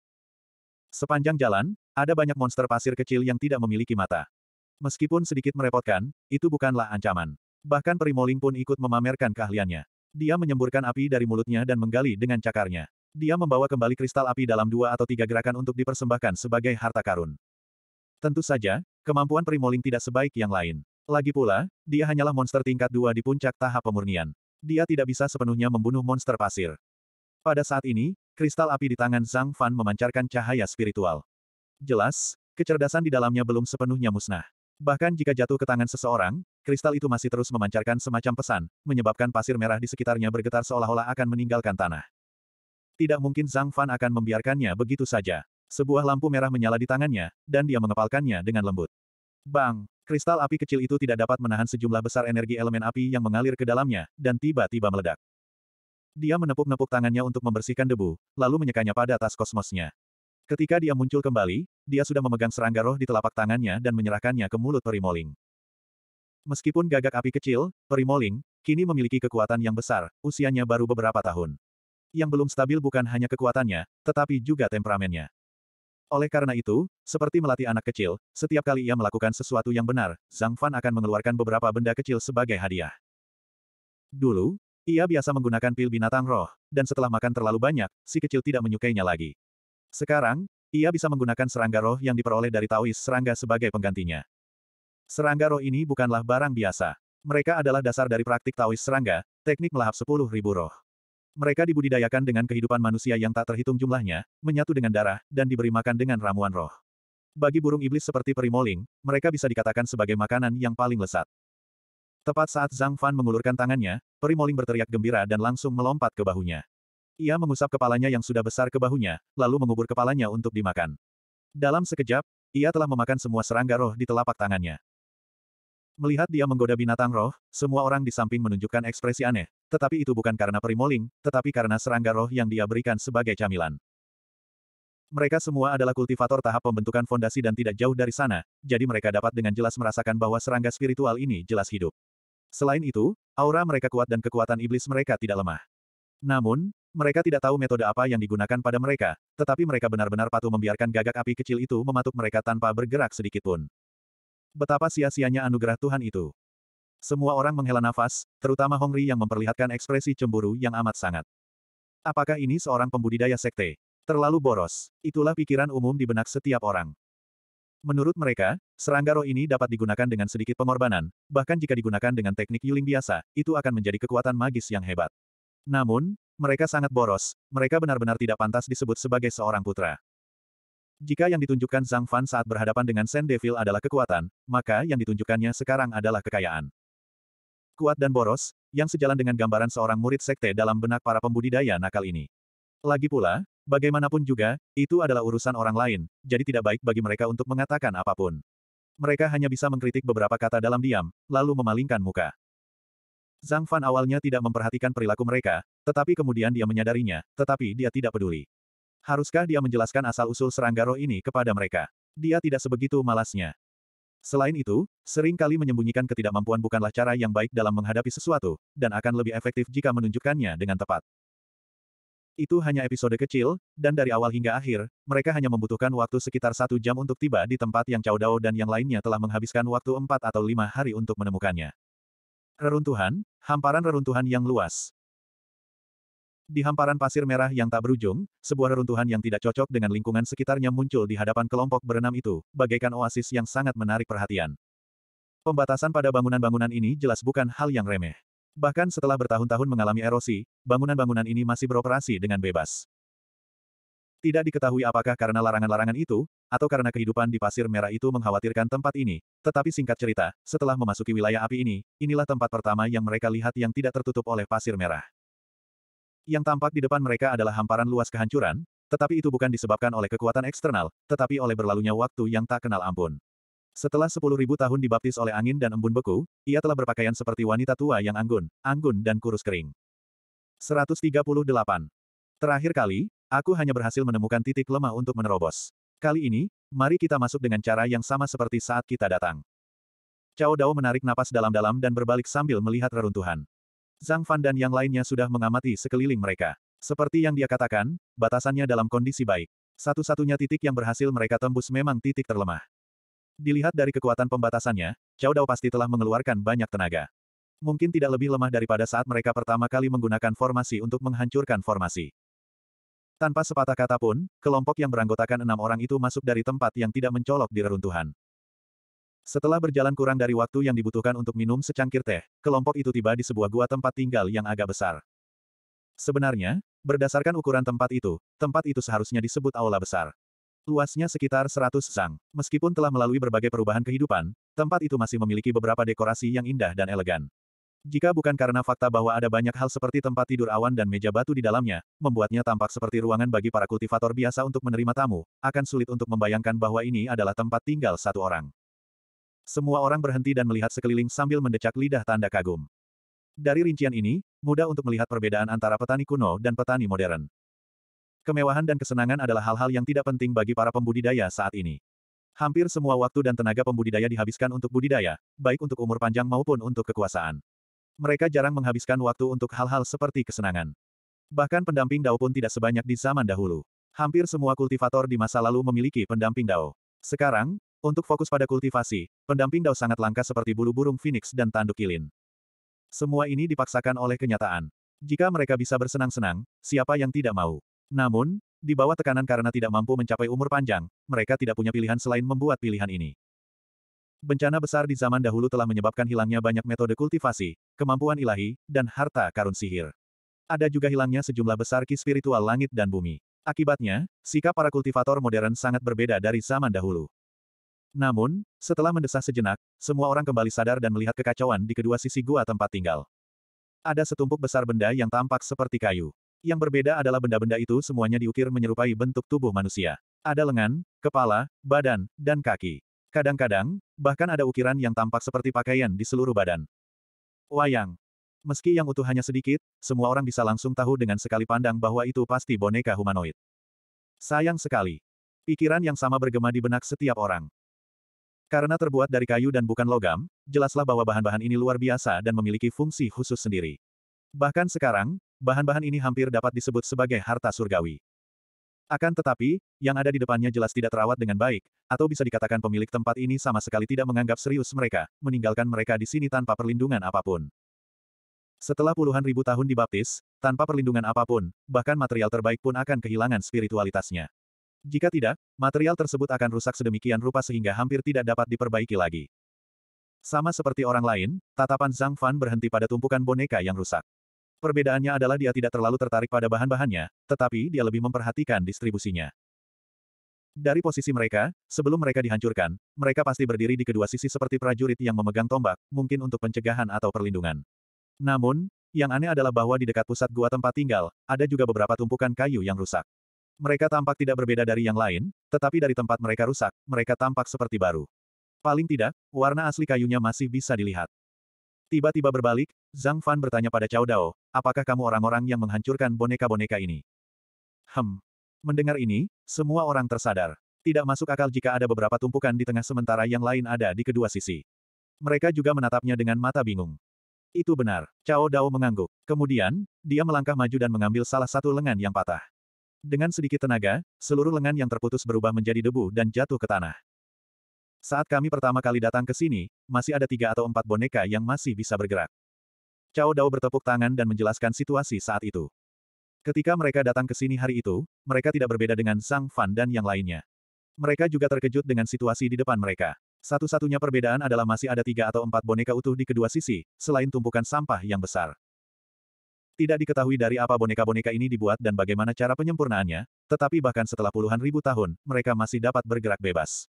Sepanjang jalan, ada banyak monster pasir kecil yang tidak memiliki mata. Meskipun sedikit merepotkan, itu bukanlah ancaman. Bahkan Primoling pun ikut memamerkan keahliannya. Dia menyemburkan api dari mulutnya dan menggali dengan cakarnya. Dia membawa kembali kristal api dalam dua atau tiga gerakan untuk dipersembahkan sebagai harta karun. Tentu saja, kemampuan Primoling tidak sebaik yang lain. Lagi pula, dia hanyalah monster tingkat dua di puncak tahap pemurnian. Dia tidak bisa sepenuhnya membunuh monster pasir. Pada saat ini, kristal api di tangan Zhang Fan memancarkan cahaya spiritual. Jelas, kecerdasan di dalamnya belum sepenuhnya musnah. Bahkan jika jatuh ke tangan seseorang, kristal itu masih terus memancarkan semacam pesan, menyebabkan pasir merah di sekitarnya bergetar seolah-olah akan meninggalkan tanah. Tidak mungkin Zhang Fan akan membiarkannya begitu saja. Sebuah lampu merah menyala di tangannya, dan dia mengepalkannya dengan lembut. Bang! Kristal api kecil itu tidak dapat menahan sejumlah besar energi elemen api yang mengalir ke dalamnya, dan tiba-tiba meledak. Dia menepuk-nepuk tangannya untuk membersihkan debu, lalu menyekanya pada tas kosmosnya. Ketika dia muncul kembali, dia sudah memegang serangga roh di telapak tangannya dan menyerahkannya ke mulut Perimoling. Meskipun gagak api kecil, Perimoling, kini memiliki kekuatan yang besar, usianya baru beberapa tahun. Yang belum stabil bukan hanya kekuatannya, tetapi juga temperamennya. Oleh karena itu, seperti melatih anak kecil, setiap kali ia melakukan sesuatu yang benar, Zhang Fan akan mengeluarkan beberapa benda kecil sebagai hadiah. Dulu, ia biasa menggunakan pil binatang roh, dan setelah makan terlalu banyak, si kecil tidak menyukainya lagi. Sekarang, ia bisa menggunakan serangga roh yang diperoleh dari Taois serangga sebagai penggantinya. Serangga roh ini bukanlah barang biasa. Mereka adalah dasar dari praktik Taois serangga, teknik melahap sepuluh ribu roh. Mereka dibudidayakan dengan kehidupan manusia yang tak terhitung jumlahnya, menyatu dengan darah, dan diberi makan dengan ramuan roh. Bagi burung iblis seperti perimoling, mereka bisa dikatakan sebagai makanan yang paling lesat. Tepat saat Zhang Fan mengulurkan tangannya, perimoling berteriak gembira dan langsung melompat ke bahunya. Ia mengusap kepalanya yang sudah besar ke bahunya, lalu mengubur kepalanya untuk dimakan. Dalam sekejap, ia telah memakan semua serangga roh di telapak tangannya. Melihat dia menggoda binatang roh, semua orang di samping menunjukkan ekspresi aneh, tetapi itu bukan karena perimoling, tetapi karena serangga roh yang dia berikan sebagai camilan. Mereka semua adalah kultivator tahap pembentukan fondasi dan tidak jauh dari sana, jadi mereka dapat dengan jelas merasakan bahwa serangga spiritual ini jelas hidup. Selain itu, aura mereka kuat dan kekuatan iblis mereka tidak lemah. Namun, mereka tidak tahu metode apa yang digunakan pada mereka, tetapi mereka benar-benar patuh membiarkan gagak api kecil itu mematuk mereka tanpa bergerak sedikit pun. Betapa sia-sianya anugerah Tuhan itu. Semua orang menghela nafas, terutama Hongri yang memperlihatkan ekspresi cemburu yang amat sangat. Apakah ini seorang pembudidaya sekte? Terlalu boros. Itulah pikiran umum di benak setiap orang. Menurut mereka, serangga roh ini dapat digunakan dengan sedikit pengorbanan, bahkan jika digunakan dengan teknik yuling biasa, itu akan menjadi kekuatan magis yang hebat. Namun, mereka sangat boros, mereka benar-benar tidak pantas disebut sebagai seorang putra. Jika yang ditunjukkan Zhang Fan saat berhadapan dengan Sen Devil adalah kekuatan, maka yang ditunjukkannya sekarang adalah kekayaan. Kuat dan boros, yang sejalan dengan gambaran seorang murid sekte dalam benak para pembudidaya nakal ini. Lagi pula, bagaimanapun juga, itu adalah urusan orang lain, jadi tidak baik bagi mereka untuk mengatakan apapun. Mereka hanya bisa mengkritik beberapa kata dalam diam, lalu memalingkan muka. Zhang Fan awalnya tidak memperhatikan perilaku mereka, tetapi kemudian dia menyadarinya, tetapi dia tidak peduli. Haruskah dia menjelaskan asal-usul serangga roh ini kepada mereka? Dia tidak sebegitu malasnya. Selain itu, seringkali menyembunyikan ketidakmampuan bukanlah cara yang baik dalam menghadapi sesuatu, dan akan lebih efektif jika menunjukkannya dengan tepat. Itu hanya episode kecil, dan dari awal hingga akhir, mereka hanya membutuhkan waktu sekitar satu jam untuk tiba di tempat yang Cao Dao dan yang lainnya telah menghabiskan waktu empat atau lima hari untuk menemukannya. Reruntuhan, hamparan reruntuhan yang luas. Di hamparan pasir merah yang tak berujung, sebuah reruntuhan yang tidak cocok dengan lingkungan sekitarnya muncul di hadapan kelompok berenam itu, bagaikan oasis yang sangat menarik perhatian. Pembatasan pada bangunan-bangunan ini jelas bukan hal yang remeh. Bahkan setelah bertahun-tahun mengalami erosi, bangunan-bangunan ini masih beroperasi dengan bebas. Tidak diketahui apakah karena larangan-larangan itu, atau karena kehidupan di pasir merah itu mengkhawatirkan tempat ini. Tetapi singkat cerita, setelah memasuki wilayah api ini, inilah tempat pertama yang mereka lihat yang tidak tertutup oleh pasir merah. Yang tampak di depan mereka adalah hamparan luas kehancuran, tetapi itu bukan disebabkan oleh kekuatan eksternal, tetapi oleh berlalunya waktu yang tak kenal ampun. Setelah 10.000 tahun dibaptis oleh angin dan embun beku, ia telah berpakaian seperti wanita tua yang anggun, anggun dan kurus kering. 138. Terakhir kali, Aku hanya berhasil menemukan titik lemah untuk menerobos. Kali ini, mari kita masuk dengan cara yang sama seperti saat kita datang. Cao Dao menarik napas dalam-dalam dan berbalik sambil melihat reruntuhan. Zhang Fan dan yang lainnya sudah mengamati sekeliling mereka. Seperti yang dia katakan, batasannya dalam kondisi baik. Satu-satunya titik yang berhasil mereka tembus memang titik terlemah. Dilihat dari kekuatan pembatasannya, Cao Dao pasti telah mengeluarkan banyak tenaga. Mungkin tidak lebih lemah daripada saat mereka pertama kali menggunakan formasi untuk menghancurkan formasi. Tanpa sepatah kata pun, kelompok yang beranggotakan enam orang itu masuk dari tempat yang tidak mencolok di reruntuhan. Setelah berjalan kurang dari waktu yang dibutuhkan untuk minum secangkir teh, kelompok itu tiba di sebuah gua tempat tinggal yang agak besar. Sebenarnya, berdasarkan ukuran tempat itu, tempat itu seharusnya disebut aula besar. Luasnya sekitar 100 sang. Meskipun telah melalui berbagai perubahan kehidupan, tempat itu masih memiliki beberapa dekorasi yang indah dan elegan. Jika bukan karena fakta bahwa ada banyak hal seperti tempat tidur awan dan meja batu di dalamnya, membuatnya tampak seperti ruangan bagi para kultivator biasa untuk menerima tamu, akan sulit untuk membayangkan bahwa ini adalah tempat tinggal satu orang. Semua orang berhenti dan melihat sekeliling sambil mendecak lidah tanda kagum. Dari rincian ini, mudah untuk melihat perbedaan antara petani kuno dan petani modern. Kemewahan dan kesenangan adalah hal-hal yang tidak penting bagi para pembudidaya saat ini. Hampir semua waktu dan tenaga pembudidaya dihabiskan untuk budidaya, baik untuk umur panjang maupun untuk kekuasaan. Mereka jarang menghabiskan waktu untuk hal-hal seperti kesenangan. Bahkan pendamping Dao pun tidak sebanyak di zaman dahulu. Hampir semua kultivator di masa lalu memiliki pendamping Dao. Sekarang, untuk fokus pada kultivasi, pendamping Dao sangat langka seperti bulu burung phoenix dan tanduk kilin. Semua ini dipaksakan oleh kenyataan. Jika mereka bisa bersenang-senang, siapa yang tidak mau? Namun, di bawah tekanan karena tidak mampu mencapai umur panjang, mereka tidak punya pilihan selain membuat pilihan ini. Bencana besar di zaman dahulu telah menyebabkan hilangnya banyak metode kultivasi, kemampuan ilahi, dan harta karun sihir. Ada juga hilangnya sejumlah besar ki spiritual langit dan bumi. Akibatnya, sikap para kultivator modern sangat berbeda dari zaman dahulu. Namun, setelah mendesah sejenak, semua orang kembali sadar dan melihat kekacauan di kedua sisi gua tempat tinggal. Ada setumpuk besar benda yang tampak seperti kayu. Yang berbeda adalah benda-benda itu semuanya diukir menyerupai bentuk tubuh manusia. Ada lengan, kepala, badan, dan kaki. Kadang-kadang, bahkan ada ukiran yang tampak seperti pakaian di seluruh badan. Wayang. Meski yang utuh hanya sedikit, semua orang bisa langsung tahu dengan sekali pandang bahwa itu pasti boneka humanoid. Sayang sekali. Pikiran yang sama bergema di benak setiap orang. Karena terbuat dari kayu dan bukan logam, jelaslah bahwa bahan-bahan ini luar biasa dan memiliki fungsi khusus sendiri. Bahkan sekarang, bahan-bahan ini hampir dapat disebut sebagai harta surgawi. Akan tetapi, yang ada di depannya jelas tidak terawat dengan baik, atau bisa dikatakan pemilik tempat ini sama sekali tidak menganggap serius mereka, meninggalkan mereka di sini tanpa perlindungan apapun. Setelah puluhan ribu tahun dibaptis, tanpa perlindungan apapun, bahkan material terbaik pun akan kehilangan spiritualitasnya. Jika tidak, material tersebut akan rusak sedemikian rupa sehingga hampir tidak dapat diperbaiki lagi. Sama seperti orang lain, tatapan Zhang Fan berhenti pada tumpukan boneka yang rusak. Perbedaannya adalah dia tidak terlalu tertarik pada bahan-bahannya, tetapi dia lebih memperhatikan distribusinya. Dari posisi mereka, sebelum mereka dihancurkan, mereka pasti berdiri di kedua sisi seperti prajurit yang memegang tombak, mungkin untuk pencegahan atau perlindungan. Namun, yang aneh adalah bahwa di dekat pusat gua tempat tinggal, ada juga beberapa tumpukan kayu yang rusak. Mereka tampak tidak berbeda dari yang lain, tetapi dari tempat mereka rusak, mereka tampak seperti baru. Paling tidak, warna asli kayunya masih bisa dilihat. Tiba-tiba berbalik, Zhang Fan bertanya pada Cao Dao, apakah kamu orang-orang yang menghancurkan boneka-boneka ini? Hem. Mendengar ini, semua orang tersadar. Tidak masuk akal jika ada beberapa tumpukan di tengah sementara yang lain ada di kedua sisi. Mereka juga menatapnya dengan mata bingung. Itu benar, Cao Dao mengangguk. Kemudian, dia melangkah maju dan mengambil salah satu lengan yang patah. Dengan sedikit tenaga, seluruh lengan yang terputus berubah menjadi debu dan jatuh ke tanah. Saat kami pertama kali datang ke sini, masih ada tiga atau empat boneka yang masih bisa bergerak. Cao Dao bertepuk tangan dan menjelaskan situasi saat itu. Ketika mereka datang ke sini hari itu, mereka tidak berbeda dengan Sang Fan dan yang lainnya. Mereka juga terkejut dengan situasi di depan mereka. Satu-satunya perbedaan adalah masih ada tiga atau empat boneka utuh di kedua sisi, selain tumpukan sampah yang besar. Tidak diketahui dari apa boneka-boneka ini dibuat dan bagaimana cara penyempurnaannya, tetapi bahkan setelah puluhan ribu tahun, mereka masih dapat bergerak bebas.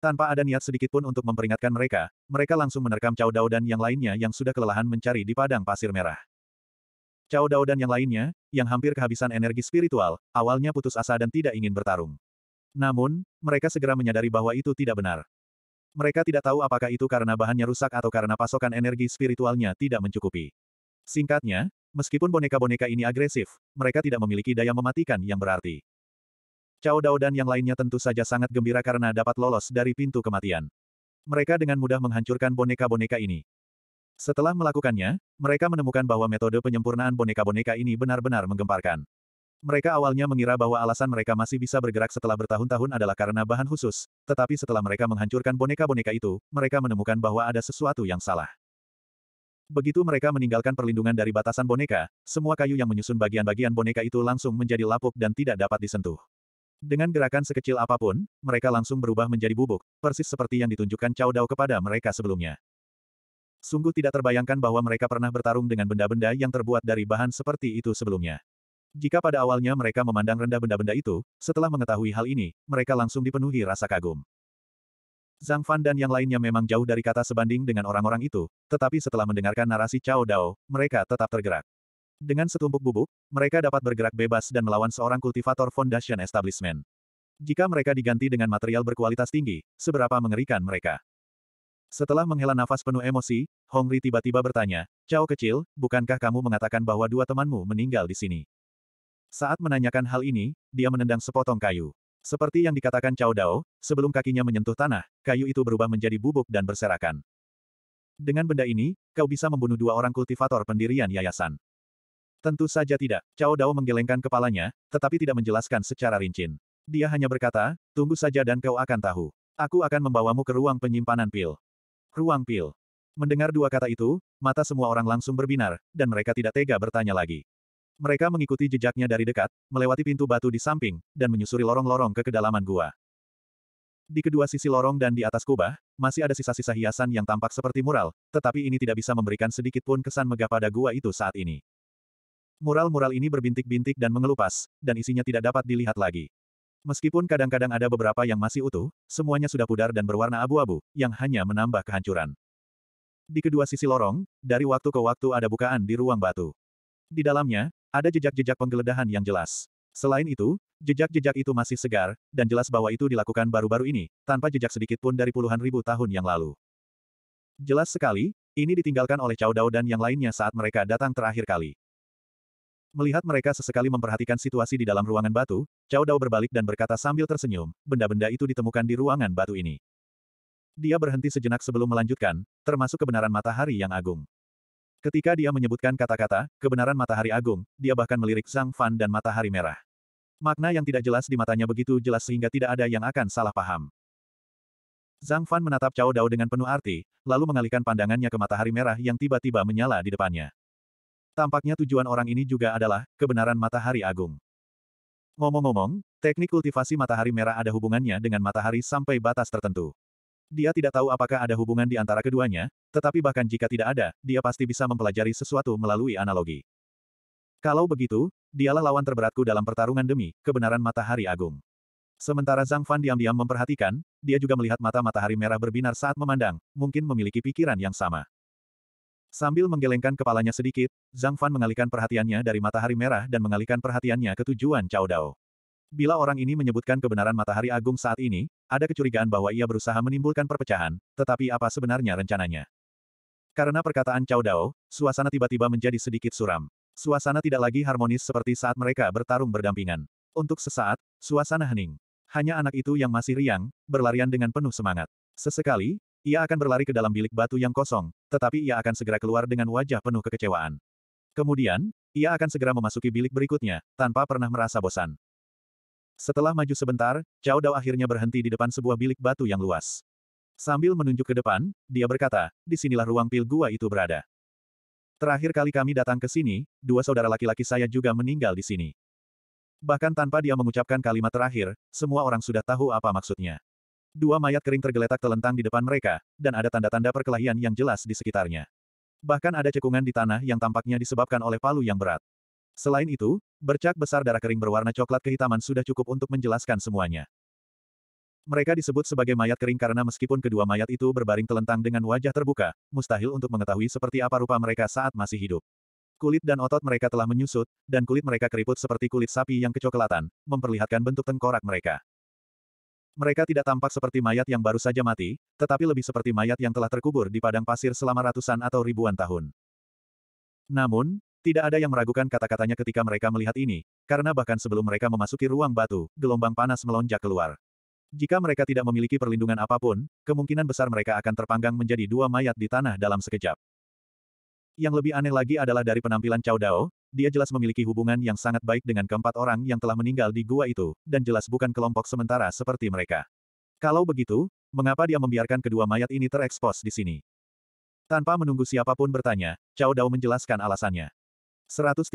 Tanpa ada niat sedikit pun untuk memperingatkan mereka, mereka langsung menerkam Cao Dao dan yang lainnya yang sudah kelelahan mencari di padang pasir merah. Cao Dao dan yang lainnya, yang hampir kehabisan energi spiritual, awalnya putus asa dan tidak ingin bertarung. Namun, mereka segera menyadari bahwa itu tidak benar. Mereka tidak tahu apakah itu karena bahannya rusak atau karena pasokan energi spiritualnya tidak mencukupi. Singkatnya, meskipun boneka-boneka ini agresif, mereka tidak memiliki daya mematikan yang berarti. Cao Dao dan yang lainnya tentu saja sangat gembira karena dapat lolos dari pintu kematian. Mereka dengan mudah menghancurkan boneka-boneka ini. Setelah melakukannya, mereka menemukan bahwa metode penyempurnaan boneka-boneka ini benar-benar menggemparkan. Mereka awalnya mengira bahwa alasan mereka masih bisa bergerak setelah bertahun-tahun adalah karena bahan khusus, tetapi setelah mereka menghancurkan boneka-boneka itu, mereka menemukan bahwa ada sesuatu yang salah. Begitu mereka meninggalkan perlindungan dari batasan boneka, semua kayu yang menyusun bagian-bagian boneka itu langsung menjadi lapuk dan tidak dapat disentuh. Dengan gerakan sekecil apapun, mereka langsung berubah menjadi bubuk, persis seperti yang ditunjukkan Cao Dao kepada mereka sebelumnya. Sungguh tidak terbayangkan bahwa mereka pernah bertarung dengan benda-benda yang terbuat dari bahan seperti itu sebelumnya. Jika pada awalnya mereka memandang rendah benda-benda itu, setelah mengetahui hal ini, mereka langsung dipenuhi rasa kagum. Zhang Fan dan yang lainnya memang jauh dari kata sebanding dengan orang-orang itu, tetapi setelah mendengarkan narasi Cao Dao, mereka tetap tergerak. Dengan setumpuk bubuk, mereka dapat bergerak bebas dan melawan seorang kultivator Foundation Establishment. Jika mereka diganti dengan material berkualitas tinggi, seberapa mengerikan mereka? Setelah menghela nafas penuh emosi, Hong Hongri tiba-tiba bertanya, Cao kecil, bukankah kamu mengatakan bahwa dua temanmu meninggal di sini? Saat menanyakan hal ini, dia menendang sepotong kayu. Seperti yang dikatakan Cao Dao, sebelum kakinya menyentuh tanah, kayu itu berubah menjadi bubuk dan berserakan. Dengan benda ini, kau bisa membunuh dua orang kultivator pendirian yayasan. Tentu saja tidak. Cao Dao menggelengkan kepalanya, tetapi tidak menjelaskan secara rinci. Dia hanya berkata, tunggu saja dan kau akan tahu. Aku akan membawamu ke ruang penyimpanan pil. Ruang pil. Mendengar dua kata itu, mata semua orang langsung berbinar, dan mereka tidak tega bertanya lagi. Mereka mengikuti jejaknya dari dekat, melewati pintu batu di samping, dan menyusuri lorong-lorong ke kedalaman gua. Di kedua sisi lorong dan di atas kubah, masih ada sisa-sisa hiasan yang tampak seperti mural, tetapi ini tidak bisa memberikan sedikit pun kesan megah pada gua itu saat ini. Mural-mural ini berbintik-bintik dan mengelupas, dan isinya tidak dapat dilihat lagi. Meskipun kadang-kadang ada beberapa yang masih utuh, semuanya sudah pudar dan berwarna abu-abu, yang hanya menambah kehancuran. Di kedua sisi lorong, dari waktu ke waktu ada bukaan di ruang batu. Di dalamnya, ada jejak-jejak penggeledahan yang jelas. Selain itu, jejak-jejak itu masih segar, dan jelas bahwa itu dilakukan baru-baru ini, tanpa jejak sedikit pun dari puluhan ribu tahun yang lalu. Jelas sekali, ini ditinggalkan oleh Cao Dao dan yang lainnya saat mereka datang terakhir kali. Melihat mereka sesekali memperhatikan situasi di dalam ruangan batu, Cao Dao berbalik dan berkata sambil tersenyum, benda-benda itu ditemukan di ruangan batu ini. Dia berhenti sejenak sebelum melanjutkan, termasuk kebenaran matahari yang agung. Ketika dia menyebutkan kata-kata, kebenaran matahari agung, dia bahkan melirik Zhang Fan dan matahari merah. Makna yang tidak jelas di matanya begitu jelas sehingga tidak ada yang akan salah paham. Zhang Fan menatap Cao Dao dengan penuh arti, lalu mengalihkan pandangannya ke matahari merah yang tiba-tiba menyala di depannya. Tampaknya tujuan orang ini juga adalah kebenaran matahari agung. Ngomong-ngomong, teknik kultivasi matahari merah ada hubungannya dengan matahari sampai batas tertentu. Dia tidak tahu apakah ada hubungan di antara keduanya, tetapi bahkan jika tidak ada, dia pasti bisa mempelajari sesuatu melalui analogi. Kalau begitu, dialah lawan terberatku dalam pertarungan demi kebenaran matahari agung. Sementara Zhang Fan diam-diam memperhatikan, dia juga melihat mata matahari merah berbinar saat memandang, mungkin memiliki pikiran yang sama. Sambil menggelengkan kepalanya sedikit, Zhang Fan mengalihkan perhatiannya dari matahari merah dan mengalihkan perhatiannya ke tujuan Cao Dao. Bila orang ini menyebutkan kebenaran matahari agung saat ini, ada kecurigaan bahwa ia berusaha menimbulkan perpecahan, tetapi apa sebenarnya rencananya? Karena perkataan Cao Dao, suasana tiba-tiba menjadi sedikit suram. Suasana tidak lagi harmonis seperti saat mereka bertarung berdampingan. Untuk sesaat, suasana hening. Hanya anak itu yang masih riang, berlarian dengan penuh semangat. Sesekali, ia akan berlari ke dalam bilik batu yang kosong, tetapi ia akan segera keluar dengan wajah penuh kekecewaan. Kemudian, ia akan segera memasuki bilik berikutnya, tanpa pernah merasa bosan. Setelah maju sebentar, Cao Dao akhirnya berhenti di depan sebuah bilik batu yang luas. Sambil menunjuk ke depan, dia berkata, "Di sinilah ruang pil gua itu berada. Terakhir kali kami datang ke sini, dua saudara laki-laki saya juga meninggal di sini. Bahkan tanpa dia mengucapkan kalimat terakhir, semua orang sudah tahu apa maksudnya. Dua mayat kering tergeletak telentang di depan mereka, dan ada tanda-tanda perkelahian yang jelas di sekitarnya. Bahkan ada cekungan di tanah yang tampaknya disebabkan oleh palu yang berat. Selain itu, bercak besar darah kering berwarna coklat kehitaman sudah cukup untuk menjelaskan semuanya. Mereka disebut sebagai mayat kering karena meskipun kedua mayat itu berbaring telentang dengan wajah terbuka, mustahil untuk mengetahui seperti apa rupa mereka saat masih hidup. Kulit dan otot mereka telah menyusut, dan kulit mereka keriput seperti kulit sapi yang kecoklatan, memperlihatkan bentuk tengkorak mereka. Mereka tidak tampak seperti mayat yang baru saja mati, tetapi lebih seperti mayat yang telah terkubur di padang pasir selama ratusan atau ribuan tahun. Namun, tidak ada yang meragukan kata-katanya ketika mereka melihat ini, karena bahkan sebelum mereka memasuki ruang batu, gelombang panas melonjak keluar. Jika mereka tidak memiliki perlindungan apapun, kemungkinan besar mereka akan terpanggang menjadi dua mayat di tanah dalam sekejap. Yang lebih aneh lagi adalah dari penampilan Chao Dao, dia jelas memiliki hubungan yang sangat baik dengan keempat orang yang telah meninggal di gua itu, dan jelas bukan kelompok sementara seperti mereka. Kalau begitu, mengapa dia membiarkan kedua mayat ini terekspos di sini? Tanpa menunggu siapapun bertanya, Cao Dao menjelaskan alasannya. 139.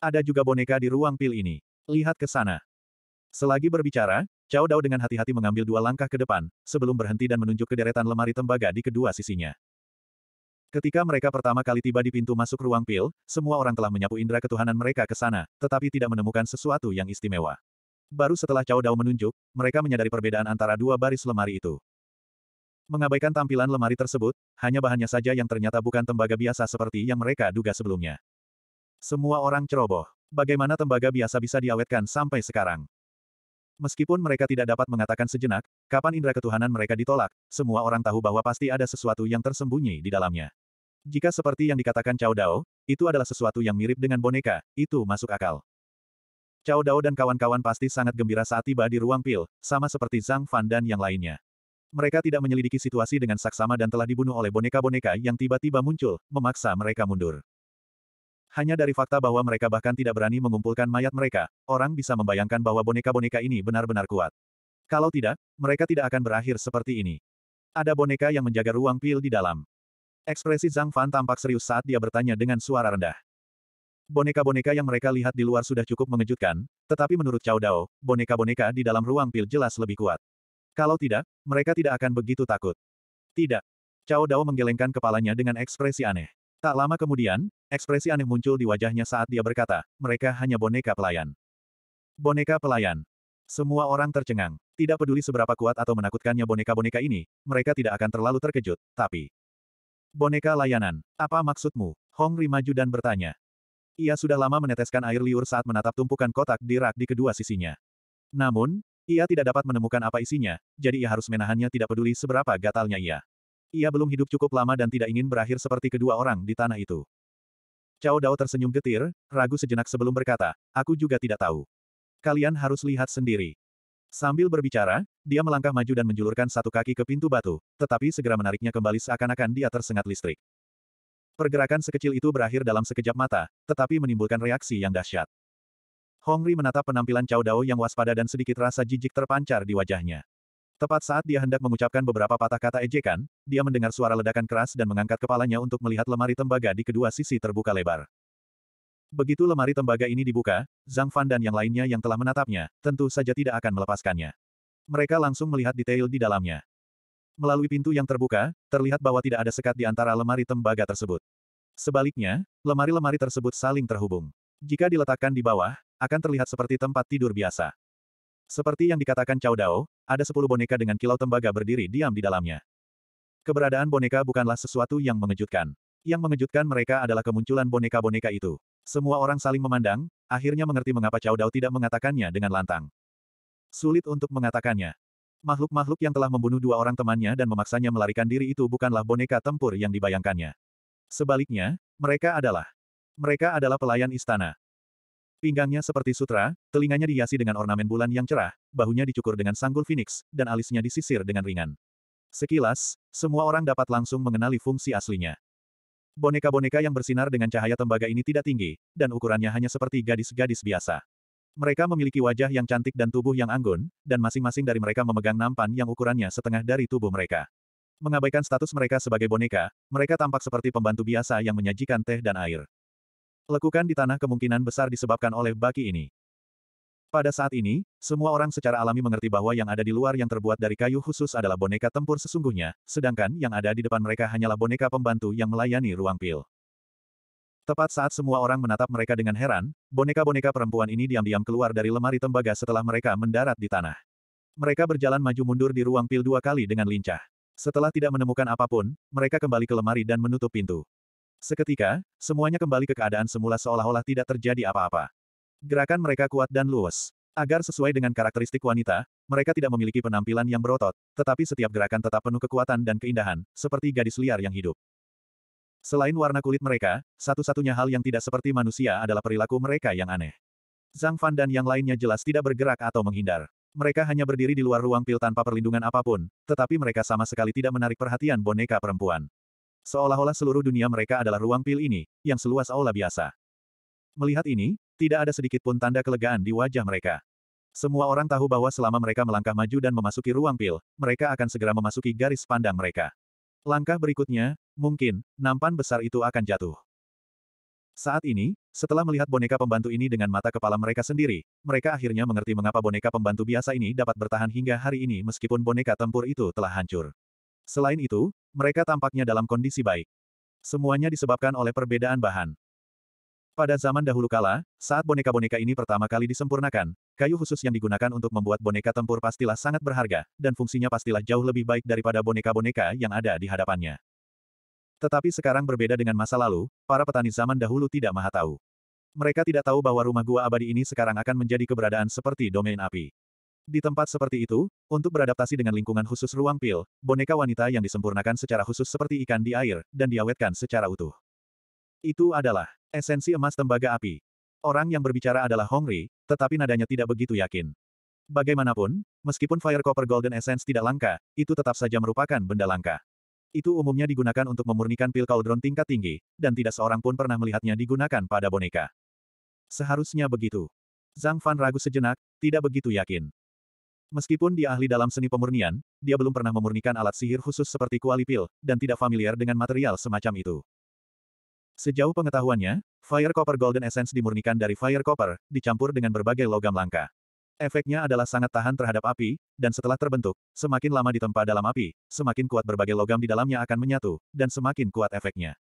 Ada juga boneka di ruang pil ini. Lihat ke sana. Selagi berbicara, Cao Dao dengan hati-hati mengambil dua langkah ke depan, sebelum berhenti dan menunjuk ke deretan lemari tembaga di kedua sisinya. Ketika mereka pertama kali tiba di pintu masuk ruang pil, semua orang telah menyapu indera ketuhanan mereka ke sana, tetapi tidak menemukan sesuatu yang istimewa. Baru setelah Cao Dao menunjuk, mereka menyadari perbedaan antara dua baris lemari itu. Mengabaikan tampilan lemari tersebut, hanya bahannya saja yang ternyata bukan tembaga biasa seperti yang mereka duga sebelumnya. Semua orang ceroboh. Bagaimana tembaga biasa bisa diawetkan sampai sekarang? Meskipun mereka tidak dapat mengatakan sejenak, kapan indera ketuhanan mereka ditolak, semua orang tahu bahwa pasti ada sesuatu yang tersembunyi di dalamnya. Jika seperti yang dikatakan Cao Dao, itu adalah sesuatu yang mirip dengan boneka, itu masuk akal. Cao Dao dan kawan-kawan pasti sangat gembira saat tiba di ruang pil, sama seperti Zhang Fan dan yang lainnya. Mereka tidak menyelidiki situasi dengan saksama dan telah dibunuh oleh boneka-boneka yang tiba-tiba muncul, memaksa mereka mundur. Hanya dari fakta bahwa mereka bahkan tidak berani mengumpulkan mayat mereka, orang bisa membayangkan bahwa boneka-boneka ini benar-benar kuat. Kalau tidak, mereka tidak akan berakhir seperti ini. Ada boneka yang menjaga ruang pil di dalam. Ekspresi Zhang Fan tampak serius saat dia bertanya dengan suara rendah. Boneka-boneka yang mereka lihat di luar sudah cukup mengejutkan, tetapi menurut Cao Dao, boneka-boneka di dalam ruang pil jelas lebih kuat. Kalau tidak, mereka tidak akan begitu takut. Tidak. Cao Dao menggelengkan kepalanya dengan ekspresi aneh. Tak lama kemudian, ekspresi aneh muncul di wajahnya saat dia berkata, mereka hanya boneka pelayan. Boneka pelayan. Semua orang tercengang. Tidak peduli seberapa kuat atau menakutkannya boneka-boneka ini, mereka tidak akan terlalu terkejut, tapi Boneka layanan. Apa maksudmu? Hong Ri maju dan bertanya. Ia sudah lama meneteskan air liur saat menatap tumpukan kotak di rak di kedua sisinya. Namun, ia tidak dapat menemukan apa isinya, jadi ia harus menahannya tidak peduli seberapa gatalnya ia. Ia belum hidup cukup lama dan tidak ingin berakhir seperti kedua orang di tanah itu. Cao Dao tersenyum getir, ragu sejenak sebelum berkata, aku juga tidak tahu. Kalian harus lihat sendiri. Sambil berbicara, dia melangkah maju dan menjulurkan satu kaki ke pintu batu, tetapi segera menariknya kembali seakan-akan dia tersengat listrik. Pergerakan sekecil itu berakhir dalam sekejap mata, tetapi menimbulkan reaksi yang dahsyat. Hongri menatap penampilan Cao Dao yang waspada dan sedikit rasa jijik terpancar di wajahnya. Tepat saat dia hendak mengucapkan beberapa patah kata ejekan, dia mendengar suara ledakan keras dan mengangkat kepalanya untuk melihat lemari tembaga di kedua sisi terbuka lebar. Begitu lemari tembaga ini dibuka, Zhang Fan dan yang lainnya yang telah menatapnya, tentu saja tidak akan melepaskannya. Mereka langsung melihat detail di dalamnya. Melalui pintu yang terbuka, terlihat bahwa tidak ada sekat di antara lemari tembaga tersebut. Sebaliknya, lemari-lemari tersebut saling terhubung. Jika diletakkan di bawah, akan terlihat seperti tempat tidur biasa. Seperti yang dikatakan Cao Dao, ada sepuluh boneka dengan kilau tembaga berdiri diam di dalamnya. Keberadaan boneka bukanlah sesuatu yang mengejutkan. Yang mengejutkan mereka adalah kemunculan boneka-boneka itu. Semua orang saling memandang, akhirnya mengerti mengapa Cao Dao tidak mengatakannya dengan lantang. Sulit untuk mengatakannya. Makhluk-makhluk yang telah membunuh dua orang temannya dan memaksanya melarikan diri itu bukanlah boneka tempur yang dibayangkannya. Sebaliknya, mereka adalah. Mereka adalah pelayan istana. Pinggangnya seperti sutra, telinganya dihiasi dengan ornamen bulan yang cerah, bahunya dicukur dengan sanggul phoenix, dan alisnya disisir dengan ringan. Sekilas, semua orang dapat langsung mengenali fungsi aslinya. Boneka-boneka yang bersinar dengan cahaya tembaga ini tidak tinggi, dan ukurannya hanya seperti gadis-gadis biasa. Mereka memiliki wajah yang cantik dan tubuh yang anggun, dan masing-masing dari mereka memegang nampan yang ukurannya setengah dari tubuh mereka. Mengabaikan status mereka sebagai boneka, mereka tampak seperti pembantu biasa yang menyajikan teh dan air. Lekukan di tanah kemungkinan besar disebabkan oleh baki ini. Pada saat ini, semua orang secara alami mengerti bahwa yang ada di luar yang terbuat dari kayu khusus adalah boneka tempur sesungguhnya, sedangkan yang ada di depan mereka hanyalah boneka pembantu yang melayani ruang pil. Tepat saat semua orang menatap mereka dengan heran, boneka-boneka perempuan ini diam-diam keluar dari lemari tembaga setelah mereka mendarat di tanah. Mereka berjalan maju mundur di ruang pil dua kali dengan lincah. Setelah tidak menemukan apapun, mereka kembali ke lemari dan menutup pintu. Seketika, semuanya kembali ke keadaan semula seolah-olah tidak terjadi apa-apa. Gerakan mereka kuat dan luwes. Agar sesuai dengan karakteristik wanita, mereka tidak memiliki penampilan yang berotot, tetapi setiap gerakan tetap penuh kekuatan dan keindahan, seperti gadis liar yang hidup. Selain warna kulit mereka, satu-satunya hal yang tidak seperti manusia adalah perilaku mereka yang aneh. Zhang Fan dan yang lainnya jelas tidak bergerak atau menghindar. Mereka hanya berdiri di luar ruang pil tanpa perlindungan apapun, tetapi mereka sama sekali tidak menarik perhatian boneka perempuan. Seolah-olah seluruh dunia mereka adalah ruang pil ini, yang seluas aula biasa. Melihat ini, tidak ada sedikit pun tanda kelegaan di wajah mereka. Semua orang tahu bahwa selama mereka melangkah maju dan memasuki ruang pil, mereka akan segera memasuki garis pandang mereka. Langkah berikutnya, mungkin, nampan besar itu akan jatuh. Saat ini, setelah melihat boneka pembantu ini dengan mata kepala mereka sendiri, mereka akhirnya mengerti mengapa boneka pembantu biasa ini dapat bertahan hingga hari ini meskipun boneka tempur itu telah hancur. Selain itu, mereka tampaknya dalam kondisi baik. Semuanya disebabkan oleh perbedaan bahan. Pada zaman dahulu kala, saat boneka-boneka ini pertama kali disempurnakan, kayu khusus yang digunakan untuk membuat boneka tempur pastilah sangat berharga, dan fungsinya pastilah jauh lebih baik daripada boneka-boneka yang ada di hadapannya. Tetapi sekarang berbeda dengan masa lalu, para petani zaman dahulu tidak maha tahu. Mereka tidak tahu bahwa rumah gua abadi ini sekarang akan menjadi keberadaan seperti domain api. Di tempat seperti itu, untuk beradaptasi dengan lingkungan khusus ruang pil, boneka wanita yang disempurnakan secara khusus seperti ikan di air, dan diawetkan secara utuh. Itu adalah Esensi emas tembaga api. Orang yang berbicara adalah Hong Hongri, tetapi nadanya tidak begitu yakin. Bagaimanapun, meskipun Fire Copper Golden Essence tidak langka, itu tetap saja merupakan benda langka. Itu umumnya digunakan untuk memurnikan pil cauldron tingkat tinggi, dan tidak seorang pun pernah melihatnya digunakan pada boneka. Seharusnya begitu. Zhang Fan ragu sejenak, tidak begitu yakin. Meskipun dia ahli dalam seni pemurnian, dia belum pernah memurnikan alat sihir khusus seperti kuali pil, dan tidak familiar dengan material semacam itu. Sejauh pengetahuannya, Fire Copper Golden Essence dimurnikan dari Fire Copper, dicampur dengan berbagai logam langka. Efeknya adalah sangat tahan terhadap api, dan setelah terbentuk, semakin lama ditempa dalam api, semakin kuat berbagai logam di dalamnya akan menyatu, dan semakin kuat efeknya.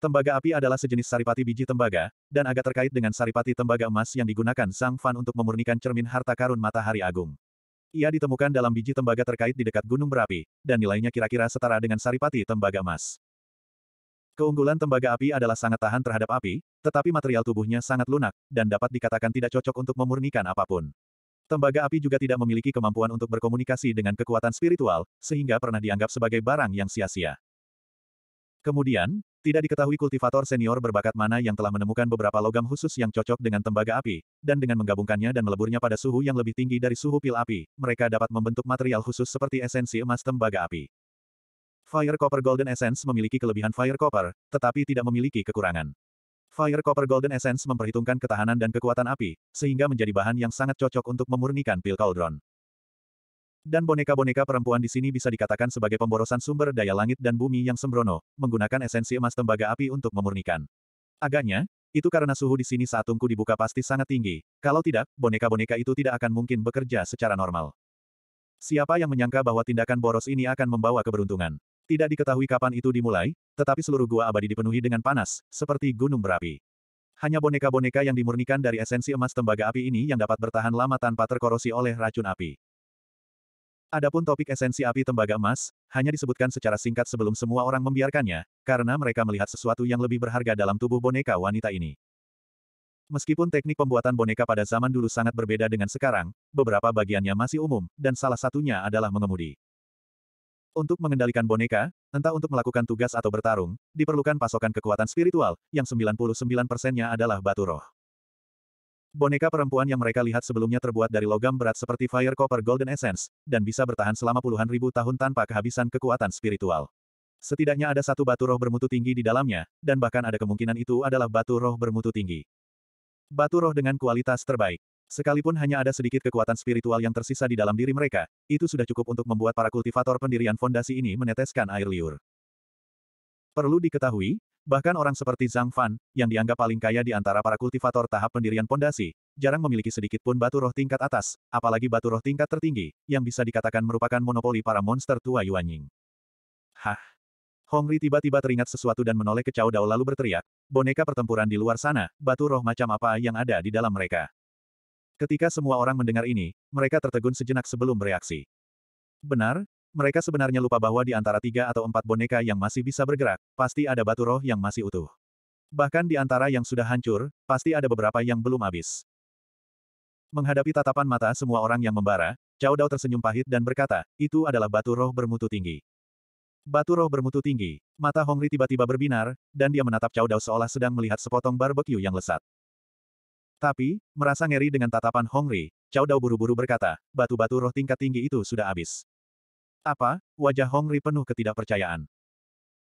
Tembaga api adalah sejenis saripati biji tembaga, dan agak terkait dengan saripati tembaga emas yang digunakan Sang Fan untuk memurnikan cermin harta karun matahari agung. Ia ditemukan dalam biji tembaga terkait di dekat gunung berapi, dan nilainya kira-kira setara dengan saripati tembaga emas. Keunggulan tembaga api adalah sangat tahan terhadap api, tetapi material tubuhnya sangat lunak, dan dapat dikatakan tidak cocok untuk memurnikan apapun. Tembaga api juga tidak memiliki kemampuan untuk berkomunikasi dengan kekuatan spiritual, sehingga pernah dianggap sebagai barang yang sia-sia. Kemudian, tidak diketahui kultivator senior berbakat mana yang telah menemukan beberapa logam khusus yang cocok dengan tembaga api, dan dengan menggabungkannya dan meleburnya pada suhu yang lebih tinggi dari suhu pil api, mereka dapat membentuk material khusus seperti esensi emas tembaga api. Fire Copper Golden Essence memiliki kelebihan Fire Copper, tetapi tidak memiliki kekurangan. Fire Copper Golden Essence memperhitungkan ketahanan dan kekuatan api, sehingga menjadi bahan yang sangat cocok untuk memurnikan pil cauldron. Dan boneka-boneka perempuan di sini bisa dikatakan sebagai pemborosan sumber daya langit dan bumi yang sembrono, menggunakan esensi emas tembaga api untuk memurnikan. Agaknya, itu karena suhu di sini saat tungku dibuka pasti sangat tinggi, kalau tidak, boneka-boneka itu tidak akan mungkin bekerja secara normal. Siapa yang menyangka bahwa tindakan boros ini akan membawa keberuntungan? Tidak diketahui kapan itu dimulai, tetapi seluruh gua abadi dipenuhi dengan panas, seperti gunung berapi. Hanya boneka-boneka yang dimurnikan dari esensi emas tembaga api ini yang dapat bertahan lama tanpa terkorosi oleh racun api. Adapun topik esensi api tembaga emas, hanya disebutkan secara singkat sebelum semua orang membiarkannya, karena mereka melihat sesuatu yang lebih berharga dalam tubuh boneka wanita ini. Meskipun teknik pembuatan boneka pada zaman dulu sangat berbeda dengan sekarang, beberapa bagiannya masih umum, dan salah satunya adalah mengemudi. Untuk mengendalikan boneka, entah untuk melakukan tugas atau bertarung, diperlukan pasokan kekuatan spiritual, yang 99 persennya adalah batu roh. Boneka perempuan yang mereka lihat sebelumnya terbuat dari logam berat seperti Fire Copper Golden Essence, dan bisa bertahan selama puluhan ribu tahun tanpa kehabisan kekuatan spiritual. Setidaknya ada satu batu roh bermutu tinggi di dalamnya, dan bahkan ada kemungkinan itu adalah batu roh bermutu tinggi. Batu roh dengan kualitas terbaik. Sekalipun hanya ada sedikit kekuatan spiritual yang tersisa di dalam diri mereka, itu sudah cukup untuk membuat para kultivator pendirian fondasi ini meneteskan air liur. Perlu diketahui, bahkan orang seperti Zhang Fan, yang dianggap paling kaya di antara para kultivator tahap pendirian fondasi, jarang memiliki sedikit pun batu roh tingkat atas, apalagi batu roh tingkat tertinggi, yang bisa dikatakan merupakan monopoli para monster tua Yuanying. Hah? Hongri tiba-tiba teringat sesuatu dan menoleh ke Chao Dao lalu berteriak, boneka pertempuran di luar sana, batu roh macam apa yang ada di dalam mereka. Ketika semua orang mendengar ini, mereka tertegun sejenak sebelum bereaksi. Benar, mereka sebenarnya lupa bahwa di antara tiga atau empat boneka yang masih bisa bergerak, pasti ada batu roh yang masih utuh. Bahkan di antara yang sudah hancur, pasti ada beberapa yang belum habis. Menghadapi tatapan mata semua orang yang membara, Cao Dao tersenyum pahit dan berkata, itu adalah batu roh bermutu tinggi. Batu roh bermutu tinggi, mata Hongri tiba-tiba berbinar, dan dia menatap Cao Dao seolah sedang melihat sepotong barbeque yang lesat. Tapi, merasa ngeri dengan tatapan Hong Hongri, Cao Dao buru-buru berkata, batu-batu roh tingkat tinggi itu sudah habis. Apa? Wajah Hong Hongri penuh ketidakpercayaan.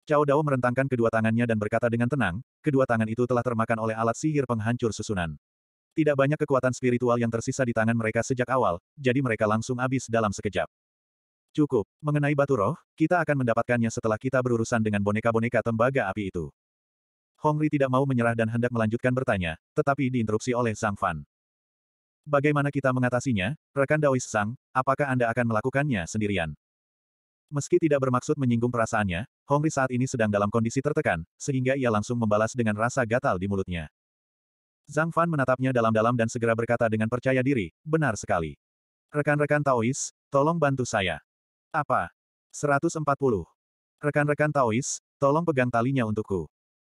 Cao Dao merentangkan kedua tangannya dan berkata dengan tenang, kedua tangan itu telah termakan oleh alat sihir penghancur susunan. Tidak banyak kekuatan spiritual yang tersisa di tangan mereka sejak awal, jadi mereka langsung habis dalam sekejap. Cukup, mengenai batu roh, kita akan mendapatkannya setelah kita berurusan dengan boneka-boneka tembaga api itu. Hongri tidak mau menyerah dan hendak melanjutkan bertanya, tetapi diinterupsi oleh Zhang Fan. Bagaimana kita mengatasinya, rekan Daois Sang, apakah Anda akan melakukannya sendirian? Meski tidak bermaksud menyinggung perasaannya, Hongri saat ini sedang dalam kondisi tertekan, sehingga ia langsung membalas dengan rasa gatal di mulutnya. Zhang Fan menatapnya dalam-dalam dan segera berkata dengan percaya diri, benar sekali. Rekan-rekan Taois, tolong bantu saya. Apa? 140. Rekan-rekan Taois, tolong pegang talinya untukku.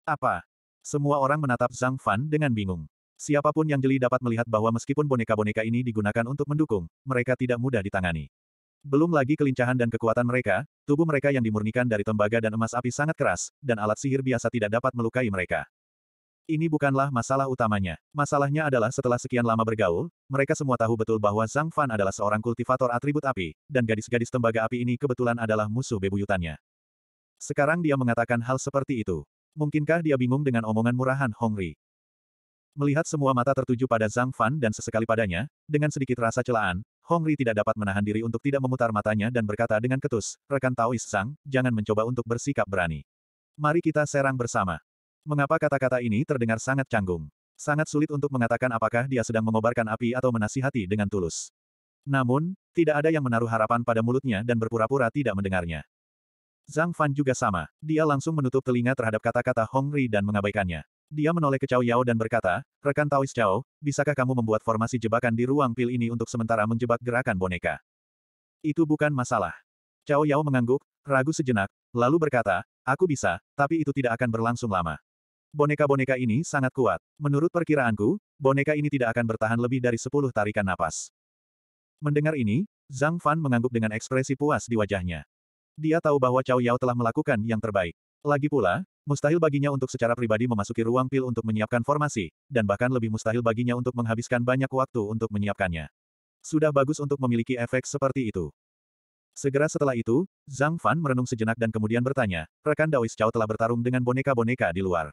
Apa? Semua orang menatap Zhang Fan dengan bingung. Siapapun yang jeli dapat melihat bahwa meskipun boneka-boneka ini digunakan untuk mendukung, mereka tidak mudah ditangani. Belum lagi kelincahan dan kekuatan mereka, tubuh mereka yang dimurnikan dari tembaga dan emas api sangat keras, dan alat sihir biasa tidak dapat melukai mereka. Ini bukanlah masalah utamanya. Masalahnya adalah setelah sekian lama bergaul, mereka semua tahu betul bahwa Zhang Fan adalah seorang kultivator atribut api, dan gadis-gadis tembaga api ini kebetulan adalah musuh bebuyutannya. Sekarang dia mengatakan hal seperti itu. Mungkinkah dia bingung dengan omongan murahan Hongri? Melihat semua mata tertuju pada Zhang Fan dan sesekali padanya, dengan sedikit rasa celaan, Hongri tidak dapat menahan diri untuk tidak memutar matanya dan berkata dengan ketus, rekan Taois Sang, jangan mencoba untuk bersikap berani. Mari kita serang bersama. Mengapa kata-kata ini terdengar sangat canggung? Sangat sulit untuk mengatakan apakah dia sedang mengobarkan api atau menasihati dengan tulus. Namun, tidak ada yang menaruh harapan pada mulutnya dan berpura-pura tidak mendengarnya. Zhang Fan juga sama. Dia langsung menutup telinga terhadap kata-kata Hong Ri dan mengabaikannya. Dia menoleh ke Cao Yao dan berkata, Rekan Taois Cao, bisakah kamu membuat formasi jebakan di ruang pil ini untuk sementara menjebak gerakan boneka? Itu bukan masalah. Cao Yao mengangguk, ragu sejenak, lalu berkata, Aku bisa, tapi itu tidak akan berlangsung lama. Boneka-boneka ini sangat kuat. Menurut perkiraanku, boneka ini tidak akan bertahan lebih dari sepuluh tarikan napas. Mendengar ini, Zhang Fan mengangguk dengan ekspresi puas di wajahnya. Dia tahu bahwa Cao Yao telah melakukan yang terbaik. Lagi pula, mustahil baginya untuk secara pribadi memasuki ruang pil untuk menyiapkan formasi, dan bahkan lebih mustahil baginya untuk menghabiskan banyak waktu untuk menyiapkannya. Sudah bagus untuk memiliki efek seperti itu. Segera setelah itu, Zhang Fan merenung sejenak dan kemudian bertanya, rekan Daois Cao telah bertarung dengan boneka-boneka di luar.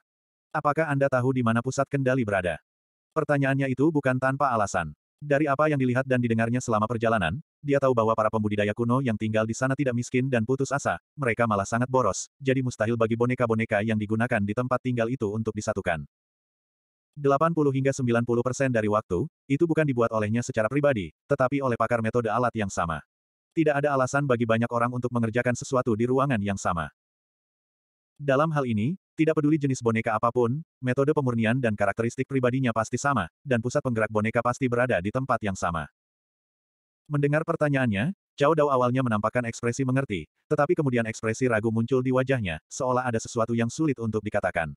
Apakah Anda tahu di mana pusat kendali berada? Pertanyaannya itu bukan tanpa alasan. Dari apa yang dilihat dan didengarnya selama perjalanan, dia tahu bahwa para pembudidaya kuno yang tinggal di sana tidak miskin dan putus asa, mereka malah sangat boros, jadi mustahil bagi boneka-boneka yang digunakan di tempat tinggal itu untuk disatukan. 80 hingga 90 persen dari waktu, itu bukan dibuat olehnya secara pribadi, tetapi oleh pakar metode alat yang sama. Tidak ada alasan bagi banyak orang untuk mengerjakan sesuatu di ruangan yang sama. Dalam hal ini, tidak peduli jenis boneka apapun, metode pemurnian dan karakteristik pribadinya pasti sama, dan pusat penggerak boneka pasti berada di tempat yang sama. Mendengar pertanyaannya, Cao Dao awalnya menampakkan ekspresi mengerti, tetapi kemudian ekspresi ragu muncul di wajahnya, seolah ada sesuatu yang sulit untuk dikatakan.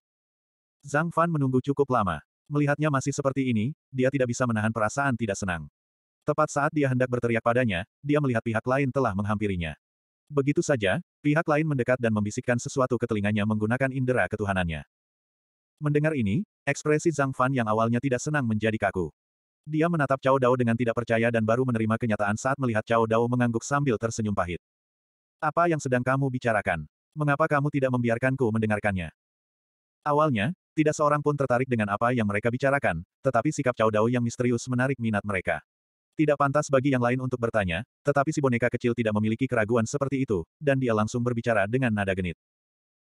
Zhang Fan menunggu cukup lama. Melihatnya masih seperti ini, dia tidak bisa menahan perasaan tidak senang. Tepat saat dia hendak berteriak padanya, dia melihat pihak lain telah menghampirinya. Begitu saja, pihak lain mendekat dan membisikkan sesuatu ke telinganya menggunakan indera ketuhanannya. Mendengar ini, ekspresi Zhang Fan yang awalnya tidak senang menjadi kaku. Dia menatap Cao Dao dengan tidak percaya dan baru menerima kenyataan saat melihat Cao Dao mengangguk sambil tersenyum pahit. Apa yang sedang kamu bicarakan? Mengapa kamu tidak membiarkanku mendengarkannya? Awalnya, tidak seorang pun tertarik dengan apa yang mereka bicarakan, tetapi sikap Cao Dao yang misterius menarik minat mereka. Tidak pantas bagi yang lain untuk bertanya, tetapi si boneka kecil tidak memiliki keraguan seperti itu, dan dia langsung berbicara dengan nada genit.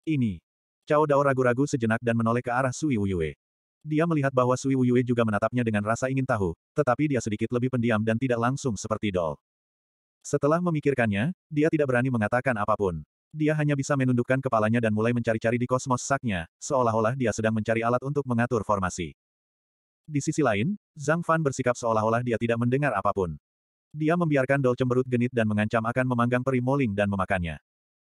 Ini. Cao Dao ragu-ragu sejenak dan menoleh ke arah Sui Wuyue. Dia melihat bahwa Sui Wuyue juga menatapnya dengan rasa ingin tahu, tetapi dia sedikit lebih pendiam dan tidak langsung seperti Dol. Setelah memikirkannya, dia tidak berani mengatakan apapun. Dia hanya bisa menundukkan kepalanya dan mulai mencari-cari di kosmos saknya, seolah-olah dia sedang mencari alat untuk mengatur formasi. Di sisi lain, Zhang Fan bersikap seolah-olah dia tidak mendengar apapun. Dia membiarkan Dol cemberut genit dan mengancam akan memanggang peri moling dan memakannya.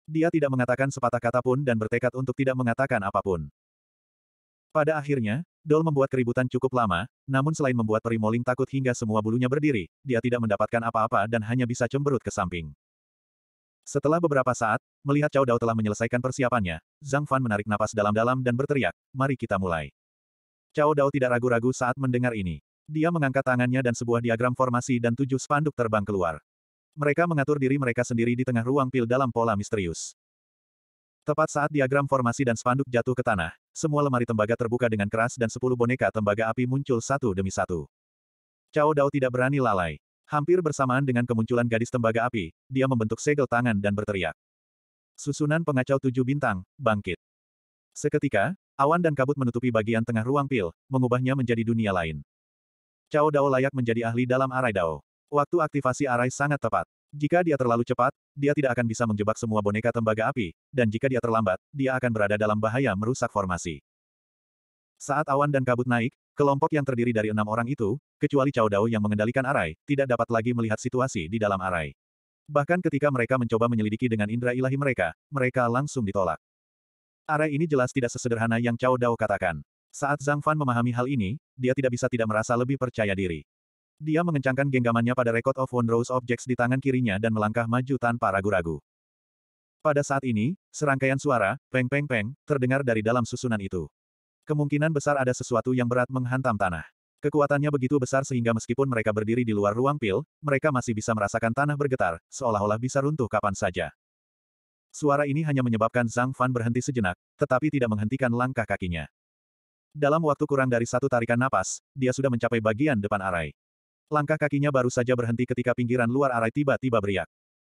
Dia tidak mengatakan sepatah kata pun dan bertekad untuk tidak mengatakan apapun. Pada akhirnya, Dol membuat keributan cukup lama, namun selain membuat peri moling takut hingga semua bulunya berdiri, dia tidak mendapatkan apa-apa dan hanya bisa cemberut ke samping. Setelah beberapa saat, melihat Cao Dao telah menyelesaikan persiapannya, Zhang Fan menarik napas dalam-dalam dan berteriak, mari kita mulai. Cao Dao tidak ragu-ragu saat mendengar ini. Dia mengangkat tangannya dan sebuah diagram formasi dan tujuh spanduk terbang keluar. Mereka mengatur diri mereka sendiri di tengah ruang pil dalam pola misterius. Tepat saat diagram formasi dan spanduk jatuh ke tanah, semua lemari tembaga terbuka dengan keras dan sepuluh boneka tembaga api muncul satu demi satu. Cao Dao tidak berani lalai. Hampir bersamaan dengan kemunculan gadis tembaga api, dia membentuk segel tangan dan berteriak. Susunan pengacau tujuh bintang, bangkit. Seketika, awan dan kabut menutupi bagian tengah ruang pil, mengubahnya menjadi dunia lain. Cao Dao layak menjadi ahli dalam arai Dao. Waktu aktivasi arai sangat tepat. Jika dia terlalu cepat, dia tidak akan bisa menjebak semua boneka tembaga api, dan jika dia terlambat, dia akan berada dalam bahaya merusak formasi. Saat awan dan kabut naik, kelompok yang terdiri dari enam orang itu, kecuali Cao Dao yang mengendalikan arai, tidak dapat lagi melihat situasi di dalam arai. Bahkan ketika mereka mencoba menyelidiki dengan indera ilahi mereka, mereka langsung ditolak. Area ini jelas tidak sesederhana yang Cao Dao katakan. Saat Zhang Fan memahami hal ini, dia tidak bisa tidak merasa lebih percaya diri. Dia mengencangkan genggamannya pada Record of Wondrous Objects di tangan kirinya dan melangkah maju tanpa ragu-ragu. Pada saat ini, serangkaian suara, peng-peng-peng, terdengar dari dalam susunan itu. Kemungkinan besar ada sesuatu yang berat menghantam tanah. Kekuatannya begitu besar sehingga meskipun mereka berdiri di luar ruang pil, mereka masih bisa merasakan tanah bergetar, seolah-olah bisa runtuh kapan saja. Suara ini hanya menyebabkan Zhang Fan berhenti sejenak, tetapi tidak menghentikan langkah kakinya. Dalam waktu kurang dari satu tarikan napas, dia sudah mencapai bagian depan arai. Langkah kakinya baru saja berhenti ketika pinggiran luar arai tiba-tiba beriak.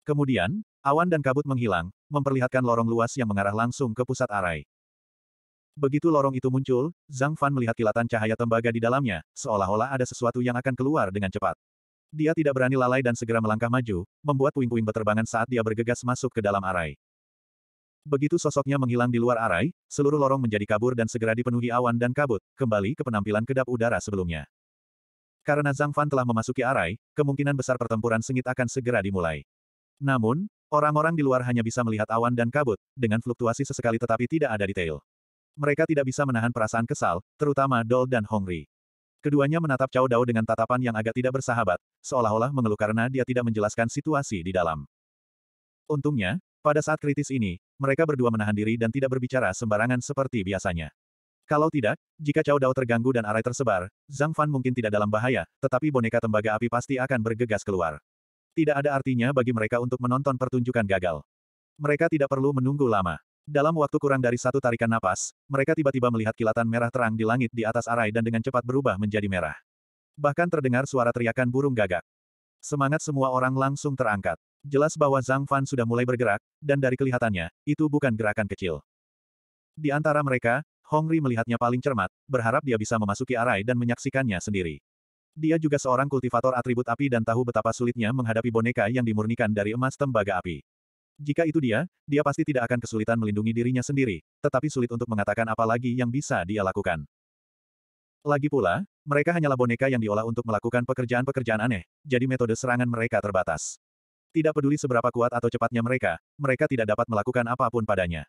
Kemudian, awan dan kabut menghilang, memperlihatkan lorong luas yang mengarah langsung ke pusat arai. Begitu lorong itu muncul, Zhang Fan melihat kilatan cahaya tembaga di dalamnya, seolah-olah ada sesuatu yang akan keluar dengan cepat. Dia tidak berani lalai dan segera melangkah maju, membuat puing-puing berterbangan saat dia bergegas masuk ke dalam arai. Begitu sosoknya menghilang di luar arai, seluruh lorong menjadi kabur dan segera dipenuhi awan dan kabut, kembali ke penampilan kedap udara sebelumnya. Karena Zhang Fan telah memasuki arai, kemungkinan besar pertempuran sengit akan segera dimulai. Namun, orang-orang di luar hanya bisa melihat awan dan kabut, dengan fluktuasi sesekali tetapi tidak ada detail. Mereka tidak bisa menahan perasaan kesal, terutama Dol dan Hongri. Keduanya menatap Cao Dao dengan tatapan yang agak tidak bersahabat, seolah-olah mengeluh karena dia tidak menjelaskan situasi di dalam. Untungnya, pada saat kritis ini, mereka berdua menahan diri dan tidak berbicara sembarangan seperti biasanya. Kalau tidak, jika Cao Dao terganggu dan arai tersebar, Zhang Fan mungkin tidak dalam bahaya, tetapi boneka tembaga api pasti akan bergegas keluar. Tidak ada artinya bagi mereka untuk menonton pertunjukan gagal. Mereka tidak perlu menunggu lama. Dalam waktu kurang dari satu tarikan napas, mereka tiba-tiba melihat kilatan merah terang di langit di atas arai dan dengan cepat berubah menjadi merah. Bahkan terdengar suara teriakan burung gagak. Semangat semua orang langsung terangkat. Jelas bahwa Zhang Fan sudah mulai bergerak, dan dari kelihatannya, itu bukan gerakan kecil. Di antara mereka, Hong Hongri melihatnya paling cermat, berharap dia bisa memasuki arai dan menyaksikannya sendiri. Dia juga seorang kultivator atribut api dan tahu betapa sulitnya menghadapi boneka yang dimurnikan dari emas tembaga api. Jika itu dia, dia pasti tidak akan kesulitan melindungi dirinya sendiri, tetapi sulit untuk mengatakan apa lagi yang bisa dia lakukan. Lagi pula, mereka hanyalah boneka yang diolah untuk melakukan pekerjaan-pekerjaan aneh, jadi metode serangan mereka terbatas. Tidak peduli seberapa kuat atau cepatnya mereka, mereka tidak dapat melakukan apapun padanya.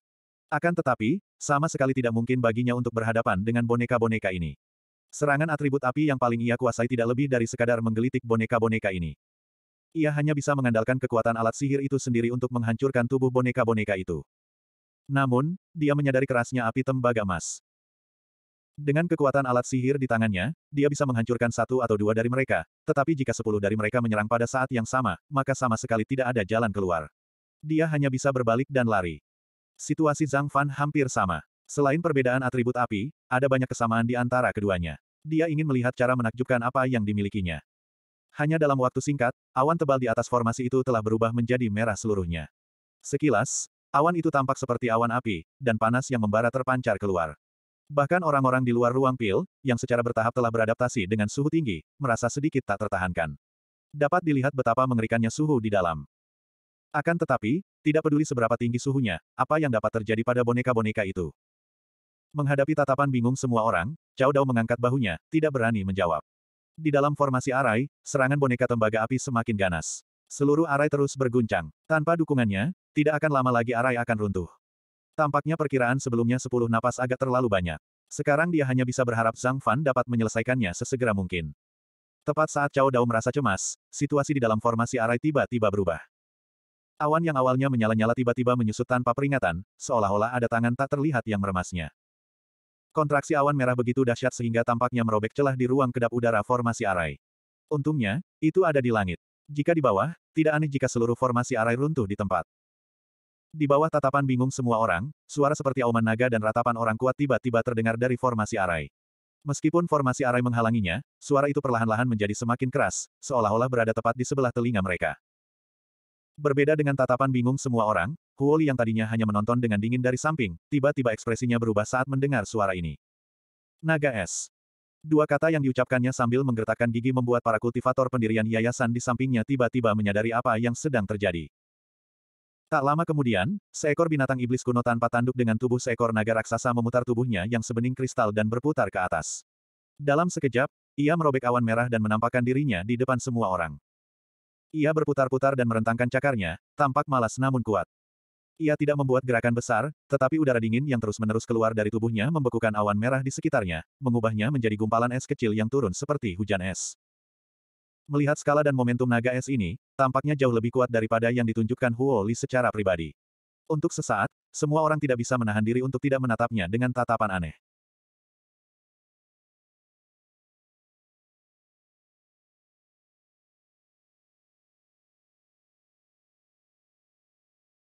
Akan tetapi, sama sekali tidak mungkin baginya untuk berhadapan dengan boneka-boneka ini. Serangan atribut api yang paling ia kuasai tidak lebih dari sekadar menggelitik boneka-boneka ini. Ia hanya bisa mengandalkan kekuatan alat sihir itu sendiri untuk menghancurkan tubuh boneka-boneka itu. Namun, dia menyadari kerasnya api tembaga emas. Dengan kekuatan alat sihir di tangannya, dia bisa menghancurkan satu atau dua dari mereka, tetapi jika sepuluh dari mereka menyerang pada saat yang sama, maka sama sekali tidak ada jalan keluar. Dia hanya bisa berbalik dan lari. Situasi Zhang Fan hampir sama. Selain perbedaan atribut api, ada banyak kesamaan di antara keduanya. Dia ingin melihat cara menakjubkan apa yang dimilikinya. Hanya dalam waktu singkat, awan tebal di atas formasi itu telah berubah menjadi merah seluruhnya. Sekilas, awan itu tampak seperti awan api, dan panas yang membara terpancar keluar. Bahkan orang-orang di luar ruang pil, yang secara bertahap telah beradaptasi dengan suhu tinggi, merasa sedikit tak tertahankan. Dapat dilihat betapa mengerikannya suhu di dalam. Akan tetapi, tidak peduli seberapa tinggi suhunya, apa yang dapat terjadi pada boneka-boneka itu. Menghadapi tatapan bingung semua orang, Chao Dao mengangkat bahunya, tidak berani menjawab. Di dalam formasi arai, serangan boneka tembaga api semakin ganas. Seluruh arai terus berguncang. Tanpa dukungannya, tidak akan lama lagi arai akan runtuh. Tampaknya perkiraan sebelumnya sepuluh napas agak terlalu banyak. Sekarang dia hanya bisa berharap Zhang Fan dapat menyelesaikannya sesegera mungkin. Tepat saat Cao Dao merasa cemas, situasi di dalam formasi arai tiba-tiba berubah. Awan yang awalnya menyala-nyala tiba-tiba menyusut tanpa peringatan, seolah-olah ada tangan tak terlihat yang meremasnya. Kontraksi awan merah begitu dahsyat sehingga tampaknya merobek celah di ruang kedap udara formasi arai. Untungnya, itu ada di langit. Jika di bawah, tidak aneh jika seluruh formasi arai runtuh di tempat. Di bawah tatapan bingung semua orang, suara seperti auman naga dan ratapan orang kuat tiba-tiba terdengar dari formasi arai. Meskipun formasi arai menghalanginya, suara itu perlahan-lahan menjadi semakin keras, seolah-olah berada tepat di sebelah telinga mereka. Berbeda dengan tatapan bingung semua orang, Huoli yang tadinya hanya menonton dengan dingin dari samping, tiba-tiba ekspresinya berubah saat mendengar suara ini. Naga es. Dua kata yang diucapkannya sambil menggertakkan gigi membuat para kultivator pendirian yayasan di sampingnya tiba-tiba menyadari apa yang sedang terjadi. Tak lama kemudian, seekor binatang iblis kuno tanpa tanduk dengan tubuh seekor naga raksasa memutar tubuhnya yang sebening kristal dan berputar ke atas. Dalam sekejap, ia merobek awan merah dan menampakkan dirinya di depan semua orang. Ia berputar-putar dan merentangkan cakarnya, tampak malas namun kuat. Ia tidak membuat gerakan besar, tetapi udara dingin yang terus-menerus keluar dari tubuhnya membekukan awan merah di sekitarnya, mengubahnya menjadi gumpalan es kecil yang turun seperti hujan es. Melihat skala dan momentum naga es ini, tampaknya jauh lebih kuat daripada yang ditunjukkan Huo Li secara pribadi. Untuk sesaat, semua orang tidak bisa menahan diri untuk tidak menatapnya dengan tatapan aneh.